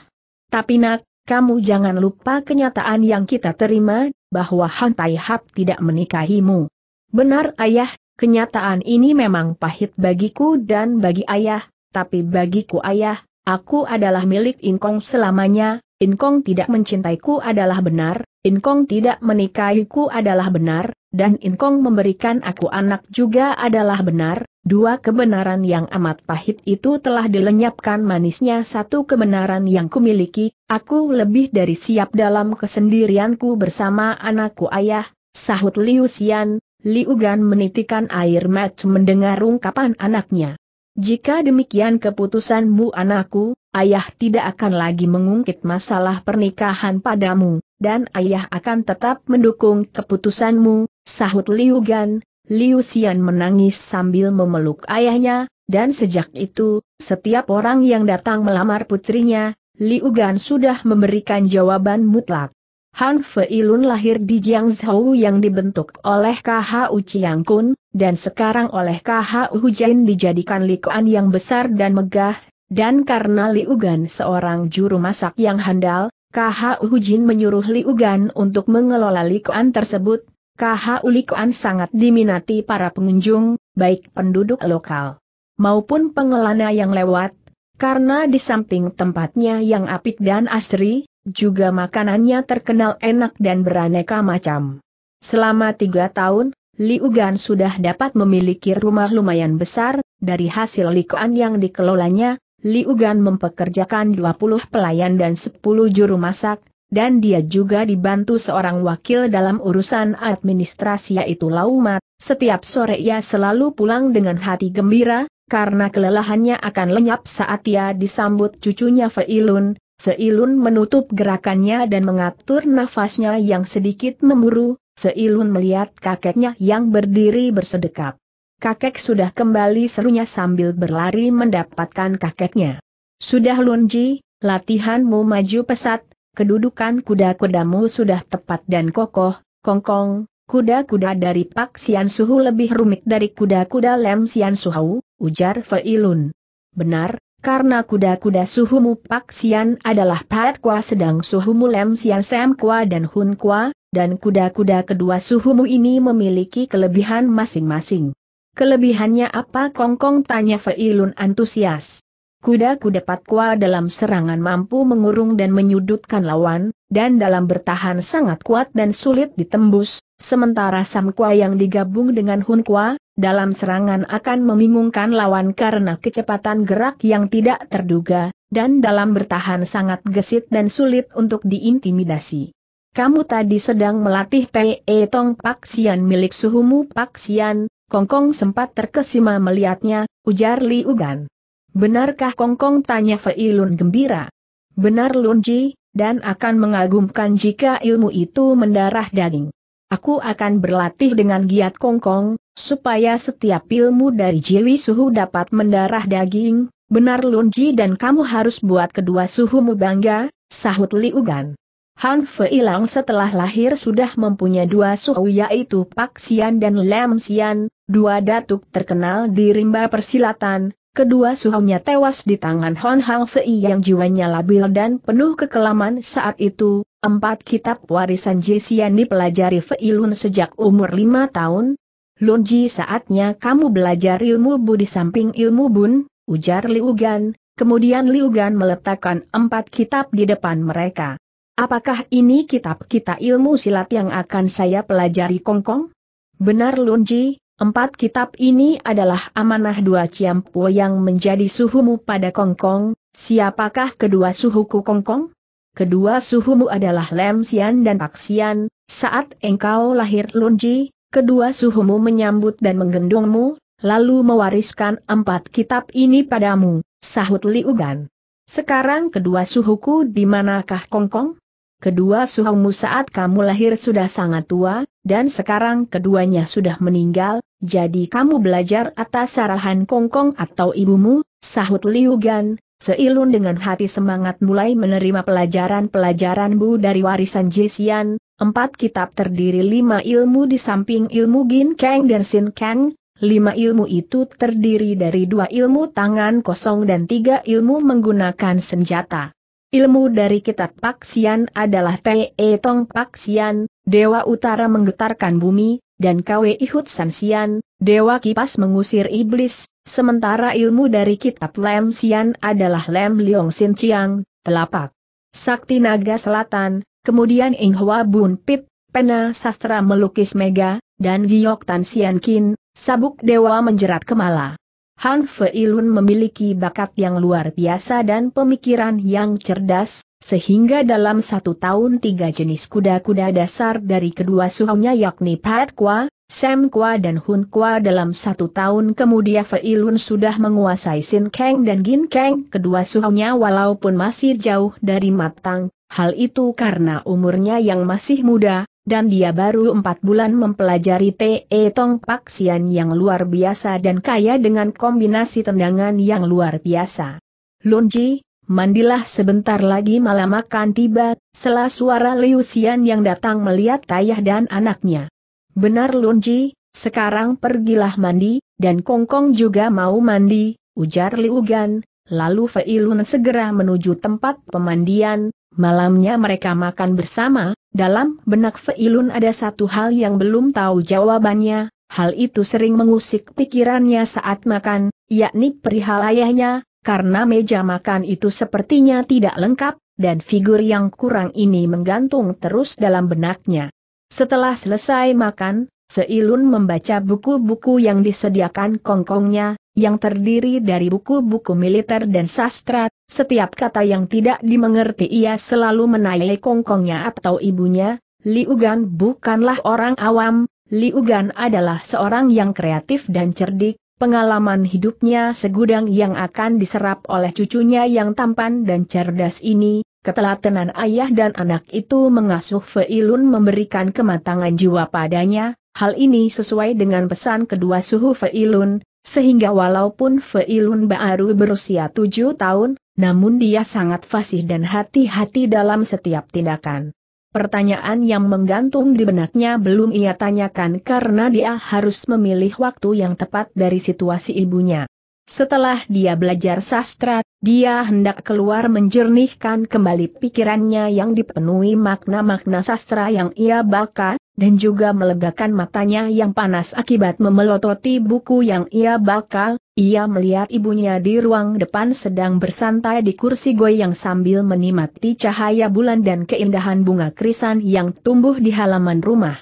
Tapi nak, kamu jangan lupa kenyataan yang kita terima, bahwa Han Tai Hap tidak menikahimu. Benar ayah, Kenyataan ini memang pahit bagiku dan bagi ayah, tapi bagiku ayah, aku adalah milik Inkong selamanya, Inkong tidak mencintaiku adalah benar, Inkong tidak menikahiku adalah benar, dan Inkong memberikan aku anak juga adalah benar, dua kebenaran yang amat pahit itu telah dilenyapkan manisnya satu kebenaran yang kumiliki, aku lebih dari siap dalam kesendirianku bersama anakku ayah, sahut Liu Xian, Liu Gan menitikan air mata mendengar ungkapan anaknya. Jika demikian keputusanmu anakku, ayah tidak akan lagi mengungkit masalah pernikahan padamu, dan ayah akan tetap mendukung keputusanmu, sahut Liu Gan. Liu Xian menangis sambil memeluk ayahnya, dan sejak itu, setiap orang yang datang melamar putrinya, Liu Gan sudah memberikan jawaban mutlak. Han Feilun lahir di Jiangzhou yang dibentuk oleh KHU Chiangkun, dan sekarang oleh KHU Hujain dijadikan likuan yang besar dan megah, dan karena Liugan seorang juru masak yang handal, KHU Hujin menyuruh Liugan untuk mengelola likuan tersebut, KHU likuan sangat diminati para pengunjung, baik penduduk lokal maupun pengelana yang lewat, karena di samping tempatnya yang apik dan asri, juga makanannya terkenal enak dan beraneka macam. Selama tiga tahun, Liu Gan sudah dapat memiliki rumah lumayan besar, dari hasil likuan yang dikelolanya, Liu Gan mempekerjakan 20 pelayan dan 10 juru masak, dan dia juga dibantu seorang wakil dalam urusan administrasi yaitu Laumat, setiap sore ia selalu pulang dengan hati gembira, karena kelelahannya akan lenyap saat ia disambut cucunya Feilun, Seilun menutup gerakannya dan mengatur nafasnya yang sedikit memburu, Seilun melihat kakeknya yang berdiri bersedekap. Kakek sudah kembali serunya sambil berlari mendapatkan kakeknya. Sudah Lunji, latihanmu maju pesat, kedudukan kuda-kudamu sudah tepat dan kokoh, kongkong, kuda-kuda dari Pak Sian Suhu lebih rumit dari kuda-kuda Lem Sian Suhu, ujar Feilun. Benar, karena kuda-kuda Suhumu Pak Sian adalah Pat Kwa sedang Suhumu Lem Sian Sam Kwa dan Hun Kwa, dan kuda-kuda kedua Suhumu ini memiliki kelebihan masing-masing. Kelebihannya apa Kongkong tanya Feilun antusias. Kuda-kuda Kwa dalam serangan mampu mengurung dan menyudutkan lawan, dan dalam bertahan sangat kuat dan sulit ditembus, sementara sam Kwa yang digabung dengan hun Kwa, dalam serangan akan membingungkan lawan karena kecepatan gerak yang tidak terduga, dan dalam bertahan sangat gesit dan sulit untuk diintimidasi. Kamu tadi sedang melatih Te Tong Pak Sian milik suhumu Pak Sian, Kongkong sempat terkesima melihatnya, ujar Li Ugan. Benarkah Kongkong tanya Fei Lun gembira? Benar Lunji, dan akan mengagumkan jika ilmu itu mendarah daging. Aku akan berlatih dengan giat kongkong, supaya setiap ilmu dari jiwi suhu dapat mendarah daging, benar Lunji dan kamu harus buat kedua suhumu bangga, sahut Liugan. Han Fei Lang setelah lahir sudah mempunyai dua suhu yaitu Pak Xian dan Lam Xian, dua datuk terkenal di rimba persilatan, kedua suhunya tewas di tangan Hon Hang Fei yang jiwanya labil dan penuh kekelaman saat itu, Empat kitab warisan Jesian dipelajari Feilun sejak umur lima tahun. Lunji saatnya kamu belajar ilmu Bu di samping ilmu Bun, ujar Liugan, kemudian Liugan meletakkan empat kitab di depan mereka. Apakah ini kitab kita ilmu silat yang akan saya pelajari Kongkong? Benar Lunji, Empat kitab ini adalah amanah dua Ciampu yang menjadi suhumu pada Kongkong, siapakah kedua suhuku Kongkong? Kedua suhumu adalah Lem Sian dan Pak Sian, saat engkau lahir Lunji, kedua suhumu menyambut dan menggendongmu, lalu mewariskan empat kitab ini padamu, sahut Liugan. Sekarang kedua suhuku di manakah Kongkong? Kedua suhumu saat kamu lahir sudah sangat tua, dan sekarang keduanya sudah meninggal, jadi kamu belajar atas arahan Kongkong atau ibumu, sahut Liugan. Seilun dengan hati semangat mulai menerima pelajaran-pelajaran Bu dari warisan Jesian, empat kitab terdiri lima ilmu di samping ilmu Gin Kang dan Sin Kang, lima ilmu itu terdiri dari dua ilmu tangan kosong dan tiga ilmu menggunakan senjata. Ilmu dari kitab Paksian adalah Te Tong Paksian, Dewa Utara menggetarkan bumi, dan Kwe Ihut Sansian, Dewa Kipas mengusir iblis, sementara ilmu dari kitab Lem Sian adalah Lem Leong Sin Chiang, telapak. Sakti Naga Selatan, kemudian Inghua Bun Pit, pena sastra melukis mega, dan Giok Tan Sian Kin, sabuk dewa menjerat kemala. Han Feilun memiliki bakat yang luar biasa dan pemikiran yang cerdas, sehingga dalam satu tahun tiga jenis kuda-kuda dasar dari kedua suhunya yakni Pat Kwa, Sam Kwa dan Hun Kwa dalam satu tahun kemudian Feilun sudah menguasai Sin Kang dan Gin Kang kedua suhunya walaupun masih jauh dari matang, hal itu karena umurnya yang masih muda, dan dia baru empat bulan mempelajari T.E. Tong Pak Sian yang luar biasa dan kaya dengan kombinasi tendangan yang luar biasa. Lunji, mandilah sebentar lagi malam makan tiba, selah suara Liu yang datang melihat ayah dan anaknya. Benar Lunji, sekarang pergilah mandi, dan Kongkong juga mau mandi, ujar Liugan. lalu Fei segera menuju tempat pemandian, malamnya mereka makan bersama, dalam benak Fei ada satu hal yang belum tahu jawabannya, hal itu sering mengusik pikirannya saat makan, yakni perihal ayahnya, karena meja makan itu sepertinya tidak lengkap, dan figur yang kurang ini menggantung terus dalam benaknya. Setelah selesai makan, Seilun membaca buku-buku yang disediakan kongkongnya, yang terdiri dari buku-buku militer dan sastra, setiap kata yang tidak dimengerti ia selalu menaiki kongkongnya atau ibunya, Liugan bukanlah orang awam, Liugan adalah seorang yang kreatif dan cerdik, Pengalaman hidupnya segudang yang akan diserap oleh cucunya yang tampan dan cerdas ini, ketelatenan ayah dan anak itu mengasuh Feilun memberikan kematangan jiwa padanya, hal ini sesuai dengan pesan kedua suhu Feilun, sehingga walaupun Feilun baru berusia tujuh tahun, namun dia sangat fasih dan hati-hati dalam setiap tindakan. Pertanyaan yang menggantung di benaknya belum ia tanyakan karena dia harus memilih waktu yang tepat dari situasi ibunya. Setelah dia belajar sastra, dia hendak keluar menjernihkan kembali pikirannya yang dipenuhi makna-makna sastra yang ia baca, dan juga melegakan matanya yang panas akibat memelototi buku yang ia baca, ia melihat ibunya di ruang depan sedang bersantai di kursi goyang sambil menikmati cahaya bulan dan keindahan bunga krisan yang tumbuh di halaman rumah.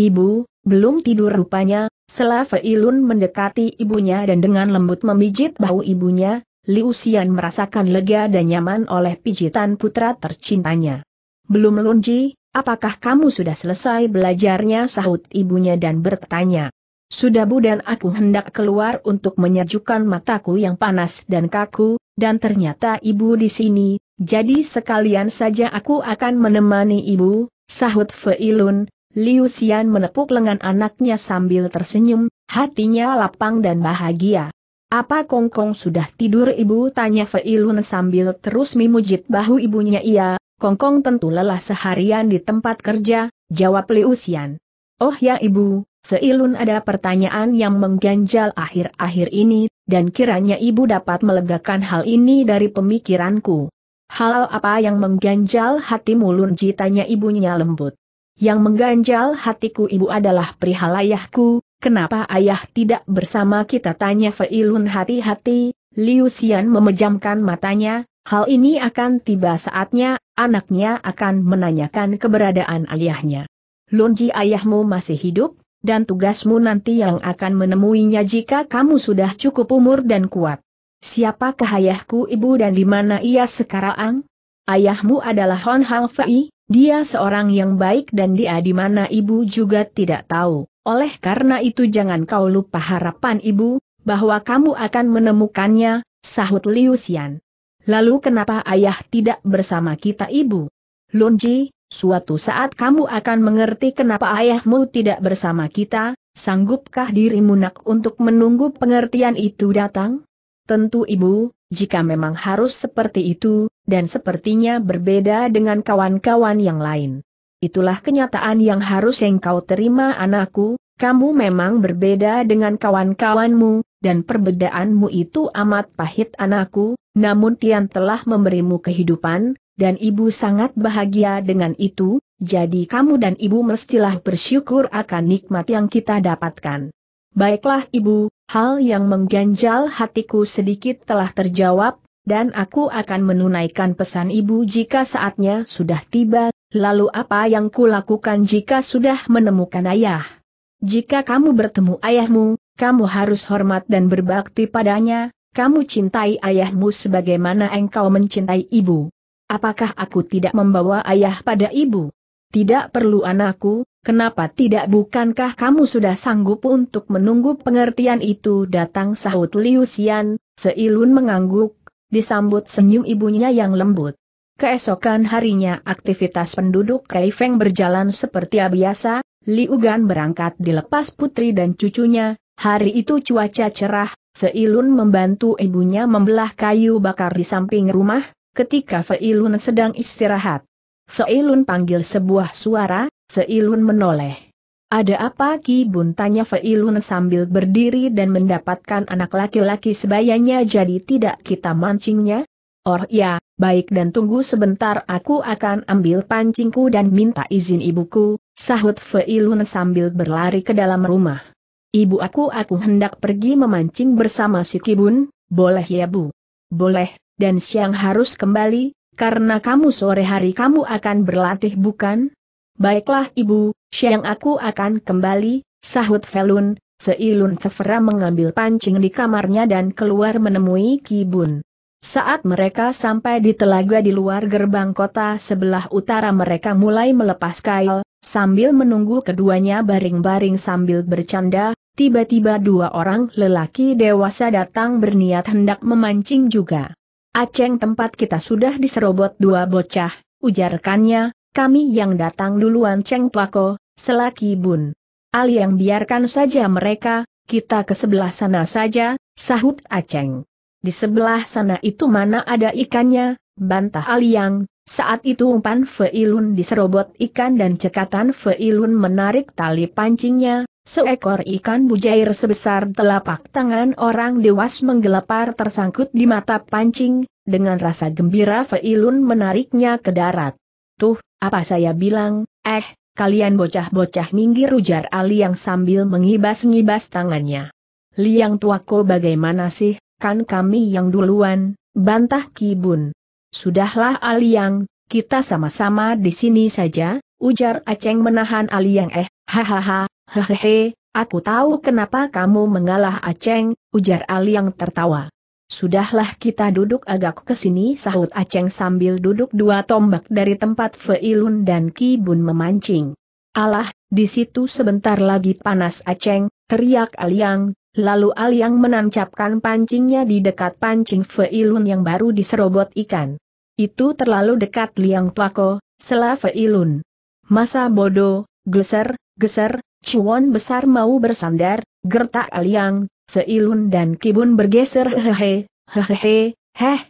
Ibu, belum tidur rupanya, Selava Ilun mendekati ibunya dan dengan lembut memijit bahu ibunya, Liu Xian merasakan lega dan nyaman oleh pijitan putra tercintanya. Belum Lunji, apakah kamu sudah selesai belajarnya sahut ibunya dan bertanya. Sudah Bu dan aku hendak keluar untuk menyejukkan mataku yang panas dan kaku, dan ternyata ibu di sini, jadi sekalian saja aku akan menemani ibu, sahut Feilun, Liu Xian menepuk lengan anaknya sambil tersenyum, hatinya lapang dan bahagia. Apa Kongkong sudah tidur ibu tanya Feilun sambil terus memujit bahu ibunya iya, Kongkong tentu lelah seharian di tempat kerja, jawab Liu Xian. Oh ya ibu, Seilun ada pertanyaan yang mengganjal akhir-akhir ini, dan kiranya ibu dapat melegakan hal ini dari pemikiranku. Hal apa yang mengganjal hatimu Lunji tanya ibunya lembut. Yang mengganjal hatiku ibu adalah perihal ayahku, kenapa ayah tidak bersama kita tanya Feilun hati-hati, Liu Xian memejamkan matanya, hal ini akan tiba saatnya, anaknya akan menanyakan keberadaan ayahnya. Lunji ayahmu masih hidup? dan tugasmu nanti yang akan menemuinya jika kamu sudah cukup umur dan kuat. Siapakah ayahku ibu dan di mana ia sekarang? Ayahmu adalah Hon Hang Fei, dia seorang yang baik dan dia di mana ibu juga tidak tahu. Oleh karena itu jangan kau lupa harapan ibu, bahwa kamu akan menemukannya, sahut Liu Xian. Lalu kenapa ayah tidak bersama kita ibu? Lunji, Suatu saat kamu akan mengerti kenapa ayahmu tidak bersama kita, sanggupkah dirimu nak untuk menunggu pengertian itu datang? Tentu ibu, jika memang harus seperti itu, dan sepertinya berbeda dengan kawan-kawan yang lain. Itulah kenyataan yang harus engkau terima anakku, kamu memang berbeda dengan kawan-kawanmu, dan perbedaanmu itu amat pahit anakku, namun Tian telah memberimu kehidupan, dan ibu sangat bahagia dengan itu, jadi kamu dan ibu mestilah bersyukur akan nikmat yang kita dapatkan. Baiklah ibu, hal yang mengganjal hatiku sedikit telah terjawab, dan aku akan menunaikan pesan ibu jika saatnya sudah tiba, lalu apa yang kulakukan jika sudah menemukan ayah. Jika kamu bertemu ayahmu, kamu harus hormat dan berbakti padanya, kamu cintai ayahmu sebagaimana engkau mencintai ibu. Apakah aku tidak membawa ayah pada ibu? Tidak perlu anakku, kenapa tidak bukankah kamu sudah sanggup untuk menunggu pengertian itu datang sahut Liu Xian, Seilun mengangguk, disambut senyum ibunya yang lembut. Keesokan harinya aktivitas penduduk Kai Feng berjalan seperti biasa, Liu Gan berangkat dilepas putri dan cucunya, hari itu cuaca cerah, Seilun membantu ibunya membelah kayu bakar di samping rumah, ketika Feilun sedang istirahat. Feilun panggil sebuah suara, Feilun menoleh. Ada apa Ki Bun tanya Feilun sambil berdiri dan mendapatkan anak laki-laki sebayanya jadi tidak kita mancingnya? Oh ya, baik dan tunggu sebentar aku akan ambil pancingku dan minta izin ibuku, sahut Feilun sambil berlari ke dalam rumah. Ibu aku aku hendak pergi memancing bersama si Ki Bun. boleh ya bu? Boleh, dan siang harus kembali, karena kamu sore hari kamu akan berlatih bukan? Baiklah ibu, siang aku akan kembali, sahut Felun, Feilun Tefera mengambil pancing di kamarnya dan keluar menemui Kibun. Saat mereka sampai di telaga di luar gerbang kota sebelah utara mereka mulai melepas kail, sambil menunggu keduanya baring-baring sambil bercanda, tiba-tiba dua orang lelaki dewasa datang berniat hendak memancing juga. Aceng tempat kita sudah diserobot dua bocah, ujarkannya, kami yang datang duluan Ceng Pako, selaki bun. Ali yang biarkan saja mereka, kita ke sebelah sana saja, sahut Aceng. Di sebelah sana itu mana ada ikannya, bantah Ali yang, saat itu umpan Feilun diserobot ikan dan cekatan Feilun menarik tali pancingnya, seekor ikan bujair sebesar telapak tangan orang dewas menggelepar tersangkut di mata pancing, dengan rasa gembira Feilun menariknya ke darat. Tuh, apa saya bilang, eh, kalian bocah-bocah minggir ujar Ali yang sambil mengibas-ngibas tangannya. Liang tuaku bagaimana sih, kan kami yang duluan, bantah Kibun. Sudahlah Aliang, kita sama-sama di sini saja, ujar Aceng menahan Aliang eh, hahaha, hehehe, aku tahu kenapa kamu mengalah Aceng, ujar Aliang tertawa. Sudahlah kita duduk agak ke sini sahut Aceng sambil duduk dua tombak dari tempat Feilun dan Kibun memancing. Allah, di situ sebentar lagi panas Aceng, teriak Aliang, lalu Aliang menancapkan pancingnya di dekat pancing Feilun yang baru diserobot ikan. Itu terlalu dekat Liang Tuako, Selave Ilun. Masa bodoh, geser, geser, cuan besar mau bersandar, gertak Liang, Feilun dan Kibun bergeser hehehe, hehehe, heh.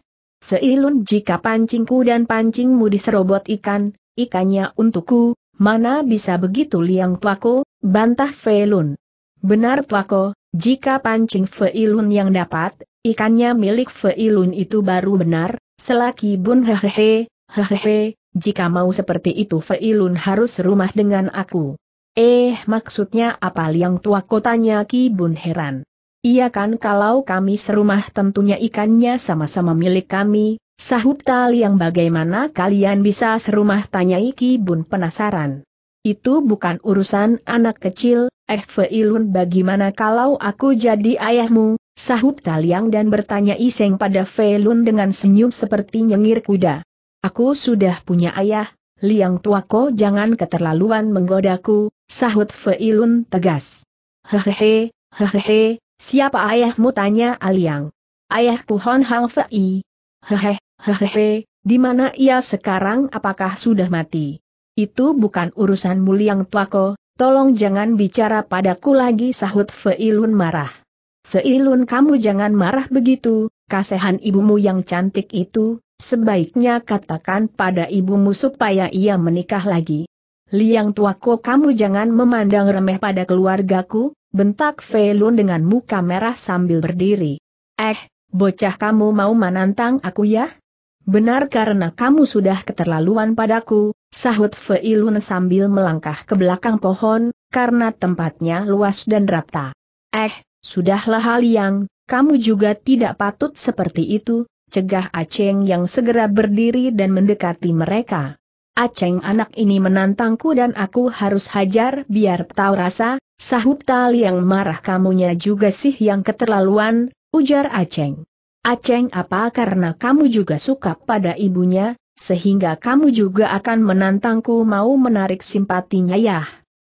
Feilun jika pancingku dan pancingmu diserobot ikan, ikannya untukku, mana bisa begitu Liang Tuako, bantah Feilun. Benar Tuako, jika pancing Feilun yang dapat, ikannya milik Feilun itu baru benar, Selaki bun hehehe, hehehe, jika mau seperti itu Feilun harus rumah dengan aku. Eh maksudnya apa liang tua kotanya Ki Bun heran. Iya kan kalau kami serumah tentunya ikannya sama-sama milik kami, sahut tal yang bagaimana kalian bisa serumah tanya Ki Bun penasaran. Itu bukan urusan anak kecil, eh Feilun bagaimana kalau aku jadi ayahmu, Sahut Taliang dan bertanya iseng pada Fei dengan senyum seperti nyengir kuda. Aku sudah punya ayah, Liang Tuako jangan keterlaluan menggodaku, sahut Fei tegas. Hehehe, hehehe, siapa ayahmu tanya Aliang. Ayahku Hon Hang Fei. Hehe, hehehe, di mana ia sekarang apakah sudah mati? Itu bukan urusanmu Liang Tuako, tolong jangan bicara padaku lagi sahut Fei marah. Seilun kamu jangan marah begitu, Kasihan ibumu yang cantik itu, sebaiknya katakan pada ibumu supaya ia menikah lagi. Liang tuaku kamu jangan memandang remeh pada keluargaku, bentak Feilun dengan muka merah sambil berdiri. Eh, bocah kamu mau menantang aku ya? Benar karena kamu sudah keterlaluan padaku, sahut Feilun sambil melangkah ke belakang pohon, karena tempatnya luas dan rata. Eh, Sudahlah hal yang, kamu juga tidak patut seperti itu, cegah Aceng yang segera berdiri dan mendekati mereka. Aceng anak ini menantangku dan aku harus hajar biar tahu rasa, sahut tal yang marah kamunya juga sih yang keterlaluan, ujar Aceng. Aceng apa karena kamu juga suka pada ibunya, sehingga kamu juga akan menantangku mau menarik simpatinya ya.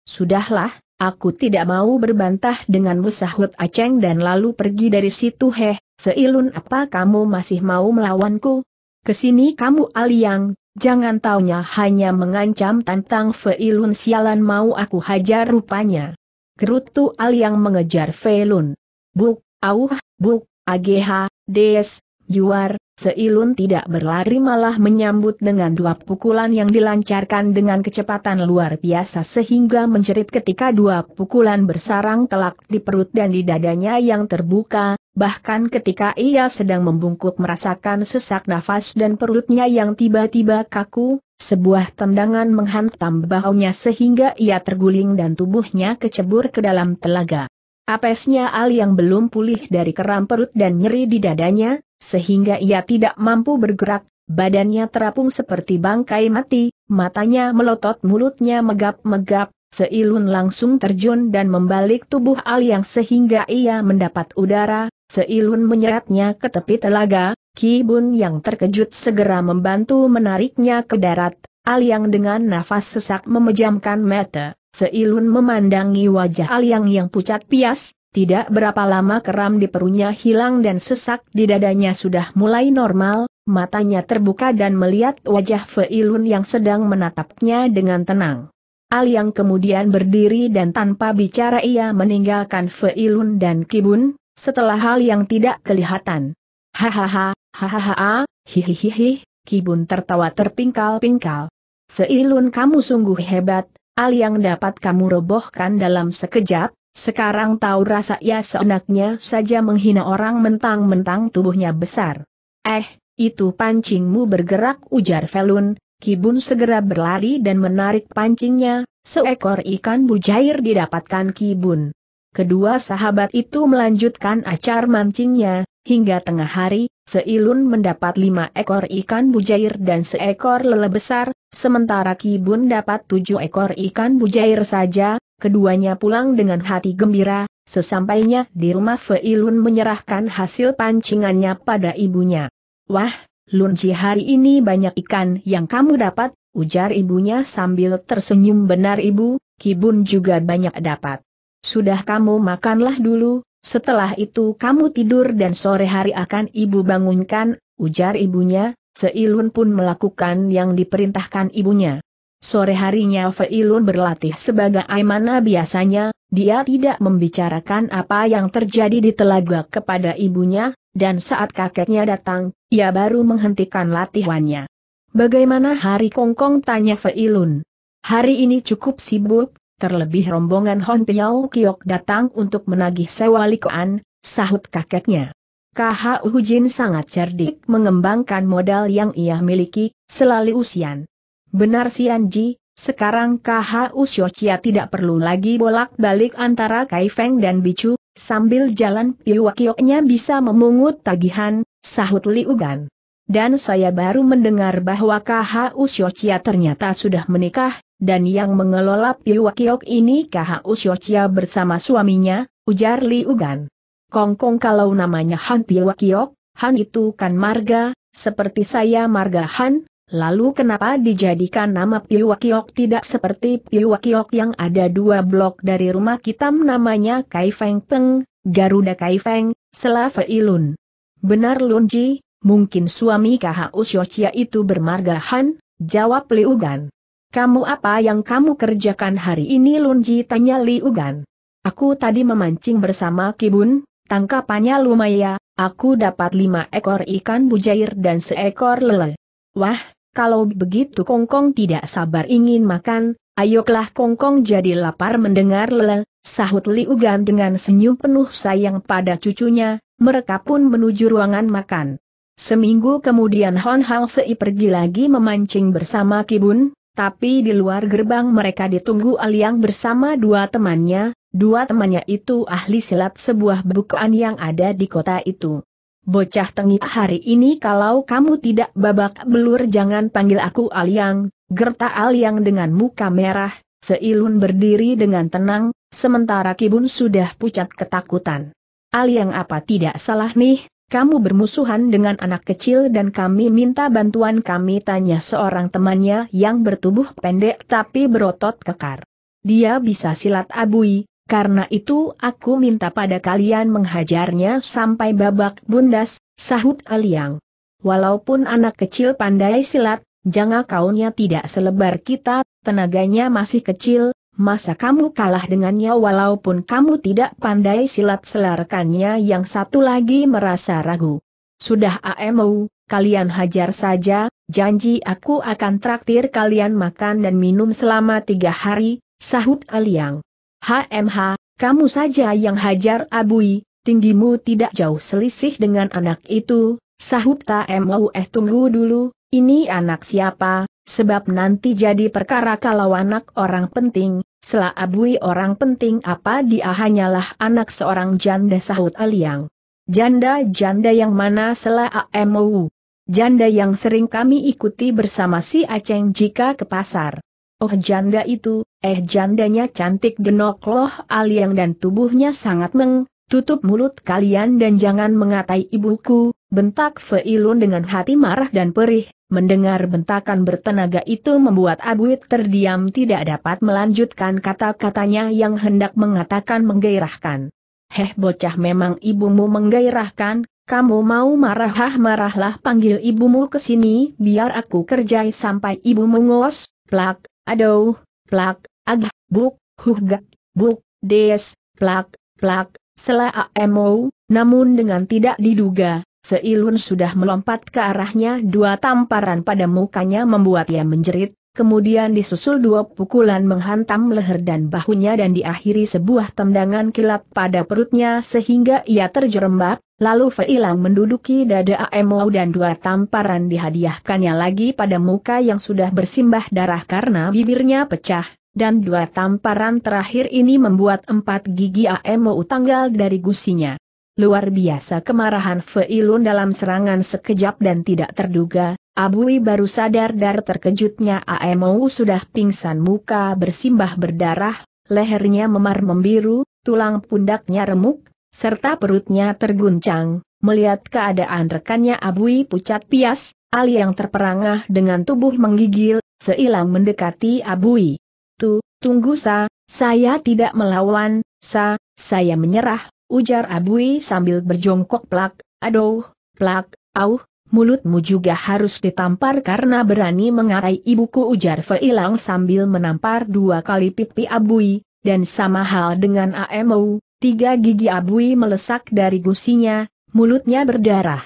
Sudahlah, Aku tidak mau berbantah denganmu sahut Aceng dan lalu pergi dari situ heh, seilun apa kamu masih mau melawanku? Kesini kamu aliang, jangan taunya hanya mengancam tentang Feilun sialan mau aku hajar rupanya. Gerutu aliang mengejar Feilun. Buk, auh, buk, agh, des, juar. Seilun tidak berlari malah menyambut dengan dua pukulan yang dilancarkan dengan kecepatan luar biasa sehingga menjerit ketika dua pukulan bersarang kelak di perut dan di dadanya yang terbuka, bahkan ketika ia sedang membungkuk merasakan sesak nafas dan perutnya yang tiba-tiba kaku, sebuah tendangan menghantam bahunya sehingga ia terguling dan tubuhnya kecebur ke dalam telaga. Apesnya al yang belum pulih dari keram perut dan nyeri di dadanya, sehingga ia tidak mampu bergerak, badannya terapung seperti bangkai mati, matanya melotot mulutnya megap-megap, Seilun langsung terjun dan membalik tubuh Al yang sehingga ia mendapat udara, Seilun menyeretnya ke tepi telaga, Ki Bun yang terkejut segera membantu menariknya ke darat, Al yang dengan nafas sesak memejamkan mata, Seilun memandangi wajah Al yang pucat pias, tidak berapa lama keram di perunya hilang dan sesak di dadanya sudah mulai normal, matanya terbuka dan melihat wajah Feilun yang sedang menatapnya dengan tenang. Al yang kemudian berdiri dan tanpa bicara ia meninggalkan Feilun dan Kibun, setelah hal yang tidak kelihatan. Hahaha, hahaha, hihihihi, Kibun tertawa terpingkal-pingkal. Feilun kamu sungguh hebat, Al yang dapat kamu robohkan dalam sekejap, sekarang tahu rasa ia seenaknya saja menghina orang mentang-mentang tubuhnya besar. Eh, itu pancingmu bergerak ujar Felun, Kibun segera berlari dan menarik pancingnya, seekor ikan bujair didapatkan Kibun. Kedua sahabat itu melanjutkan acar mancingnya, hingga tengah hari, Feilun mendapat lima ekor ikan bujair dan seekor lele besar, sementara Kibun dapat tujuh ekor ikan bujair saja, Keduanya pulang dengan hati gembira, sesampainya di rumah Feilun menyerahkan hasil pancingannya pada ibunya. Wah, Lunji hari ini banyak ikan yang kamu dapat, ujar ibunya sambil tersenyum benar ibu, Kibun juga banyak dapat. Sudah kamu makanlah dulu, setelah itu kamu tidur dan sore hari akan ibu bangunkan, ujar ibunya, Feilun pun melakukan yang diperintahkan ibunya. Sore harinya Feilun berlatih sebagai mana biasanya, dia tidak membicarakan apa yang terjadi di telaga kepada ibunya, dan saat kakeknya datang, ia baru menghentikan latihannya. Bagaimana hari Kongkong tanya Feilun. Hari ini cukup sibuk, terlebih rombongan Hon Piao Kiok datang untuk menagih sewa likoan, sahut kakeknya. KH Hujin sangat cerdik mengembangkan modal yang ia miliki, selalu usian. Benar Sianji, sekarang KHU Xiochia tidak perlu lagi bolak-balik antara Kaifeng dan Bicu, sambil jalan Piwakioknya bisa memungut tagihan, sahut Liugan. Dan saya baru mendengar bahwa KHU Xiochia ternyata sudah menikah, dan yang mengelola Piwakiok ini KHU Xiochia bersama suaminya, ujar Liugan. Kongkong kalau namanya Han Piwakiok, Han itu kan marga, seperti saya marga Han, Lalu kenapa dijadikan nama Piwakiok tidak seperti Piwakiok yang ada dua blok dari rumah kita, namanya Kaifeng Peng, Garuda Kaifeng, Selave Ilun. Benar Lunji, mungkin suami Kaha Usyocia itu bermarga Han, jawab Liugan. Kamu apa yang kamu kerjakan hari ini Lunji tanya Liugan. Aku tadi memancing bersama Kibun, tangkapannya lumayan, aku dapat lima ekor ikan bujair dan seekor lele. Wah, kalau begitu Kongkong tidak sabar ingin makan, ayoklah Kongkong jadi lapar mendengar lele, sahut Liugan dengan senyum penuh sayang pada cucunya, mereka pun menuju ruangan makan. Seminggu kemudian Hon Hang Fei pergi lagi memancing bersama Kibun, tapi di luar gerbang mereka ditunggu Aliang bersama dua temannya, dua temannya itu ahli silat sebuah bukaan yang ada di kota itu. Bocah tengik hari ini kalau kamu tidak babak belur jangan panggil aku Aliang, gerta Aliang dengan muka merah, Seilun berdiri dengan tenang, sementara Kibun sudah pucat ketakutan. Aliang apa tidak salah nih, kamu bermusuhan dengan anak kecil dan kami minta bantuan kami tanya seorang temannya yang bertubuh pendek tapi berotot kekar. Dia bisa silat abui, karena itu aku minta pada kalian menghajarnya sampai babak bundas, sahut Aliang. Walaupun anak kecil pandai silat, jangan kaunya tidak selebar kita, tenaganya masih kecil, masa kamu kalah dengannya walaupun kamu tidak pandai silat selarkannya yang satu lagi merasa ragu. Sudah AMU, kalian hajar saja, janji aku akan traktir kalian makan dan minum selama tiga hari, sahut Aliang. HMH, kamu saja yang hajar Abui, tinggimu tidak jauh selisih dengan anak itu, sahut Tmau eh tunggu dulu, ini anak siapa, sebab nanti jadi perkara kalau anak orang penting, selah Abui orang penting apa dia hanyalah anak seorang janda sahut Aliang. Janda-janda yang mana selah Amau? Janda yang sering kami ikuti bersama si Aceng jika ke pasar. Oh janda itu, Eh jandanya cantik genok loh aliang dan tubuhnya sangat meng, tutup mulut kalian dan jangan mengatai ibuku, bentak Feilun dengan hati marah dan perih, mendengar bentakan bertenaga itu membuat Abuit terdiam tidak dapat melanjutkan kata-katanya yang hendak mengatakan menggairahkan. Heh bocah memang ibumu menggairahkan, kamu mau marah hah marahlah panggil ibumu ke sini biar aku kerjai sampai ibumu ngos, plak, aduh, plak, Ag, buk, huhgak, buk, des, plak, plak, selah amo, namun dengan tidak diduga, Feilun sudah melompat ke arahnya dua tamparan pada mukanya membuat ia menjerit, kemudian disusul dua pukulan menghantam leher dan bahunya dan diakhiri sebuah tendangan kilat pada perutnya sehingga ia terjerembab, lalu Feilang menduduki dada amo dan dua tamparan dihadiahkannya lagi pada muka yang sudah bersimbah darah karena bibirnya pecah, dan dua tamparan terakhir ini membuat empat gigi AMU tanggal dari gusinya. Luar biasa kemarahan Feilun dalam serangan sekejap dan tidak terduga, Abui baru sadar dari terkejutnya AMU sudah pingsan muka bersimbah berdarah, lehernya memar membiru, tulang pundaknya remuk, serta perutnya terguncang, melihat keadaan rekannya Abui pucat pias, Ali yang terperangah dengan tubuh menggigil, Feilang mendekati Abui itu, tunggu sa, saya tidak melawan, sa, saya menyerah, ujar Abui sambil berjongkok plak, aduh, plak, auh, mulutmu juga harus ditampar karena berani mengarai ibuku ujar Feilang sambil menampar dua kali pipi Abui, dan sama hal dengan AMU, tiga gigi Abui melesak dari gusinya, mulutnya berdarah.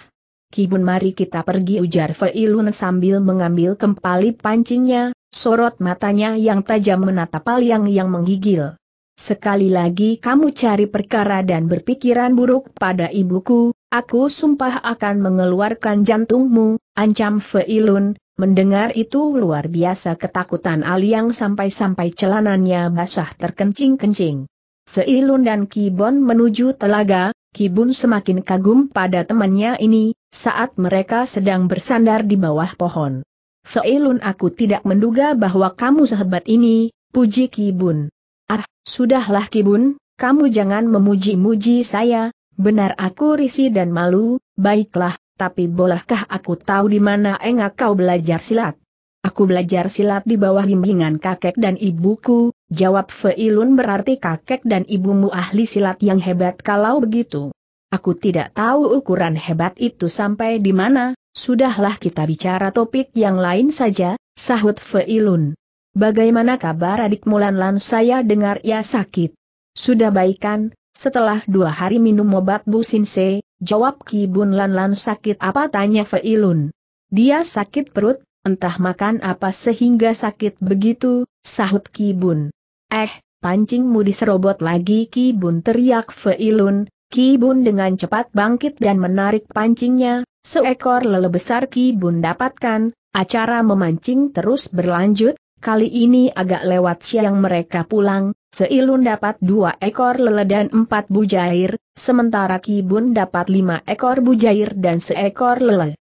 Kibun mari kita pergi ujar Feilun sambil mengambil kembali pancingnya, sorot matanya yang tajam menatap Aliang yang menggigil. Sekali lagi kamu cari perkara dan berpikiran buruk pada ibuku, aku sumpah akan mengeluarkan jantungmu, ancam Feilun, mendengar itu luar biasa ketakutan Aliang sampai-sampai celananya basah terkencing-kencing. Feilun dan Kibon menuju telaga, Kibun semakin kagum pada temannya ini, saat mereka sedang bersandar di bawah pohon. Seilun aku tidak menduga bahwa kamu sehebat ini, puji Kibun. Ah, sudahlah Kibun, kamu jangan memuji-muji saya, benar aku risih dan malu, baiklah, tapi bolehkah aku tahu di mana engak kau belajar silat? Aku belajar silat di bawah bimbingan kakek dan ibuku, jawab Feilun berarti kakek dan ibumu ahli silat yang hebat kalau begitu. Aku tidak tahu ukuran hebat itu sampai di mana, Sudahlah kita bicara topik yang lain saja, sahut Feilun. Bagaimana kabar adik Mulanlan? saya dengar ia sakit? Sudah baikan, setelah dua hari minum obat Bu Sinse, jawab Ki Bun sakit apa tanya Feilun. Dia sakit perut, entah makan apa sehingga sakit begitu, sahut Ki Bun. Eh, pancingmu diserobot lagi Ki Bun teriak Feilun, Ki Bun dengan cepat bangkit dan menarik pancingnya, Seekor lele besar Ki Bun dapatkan, acara memancing terus berlanjut, kali ini agak lewat siang mereka pulang, Feilun dapat dua ekor lele dan empat bujair, sementara Ki Bun dapat lima ekor bujair dan seekor lele.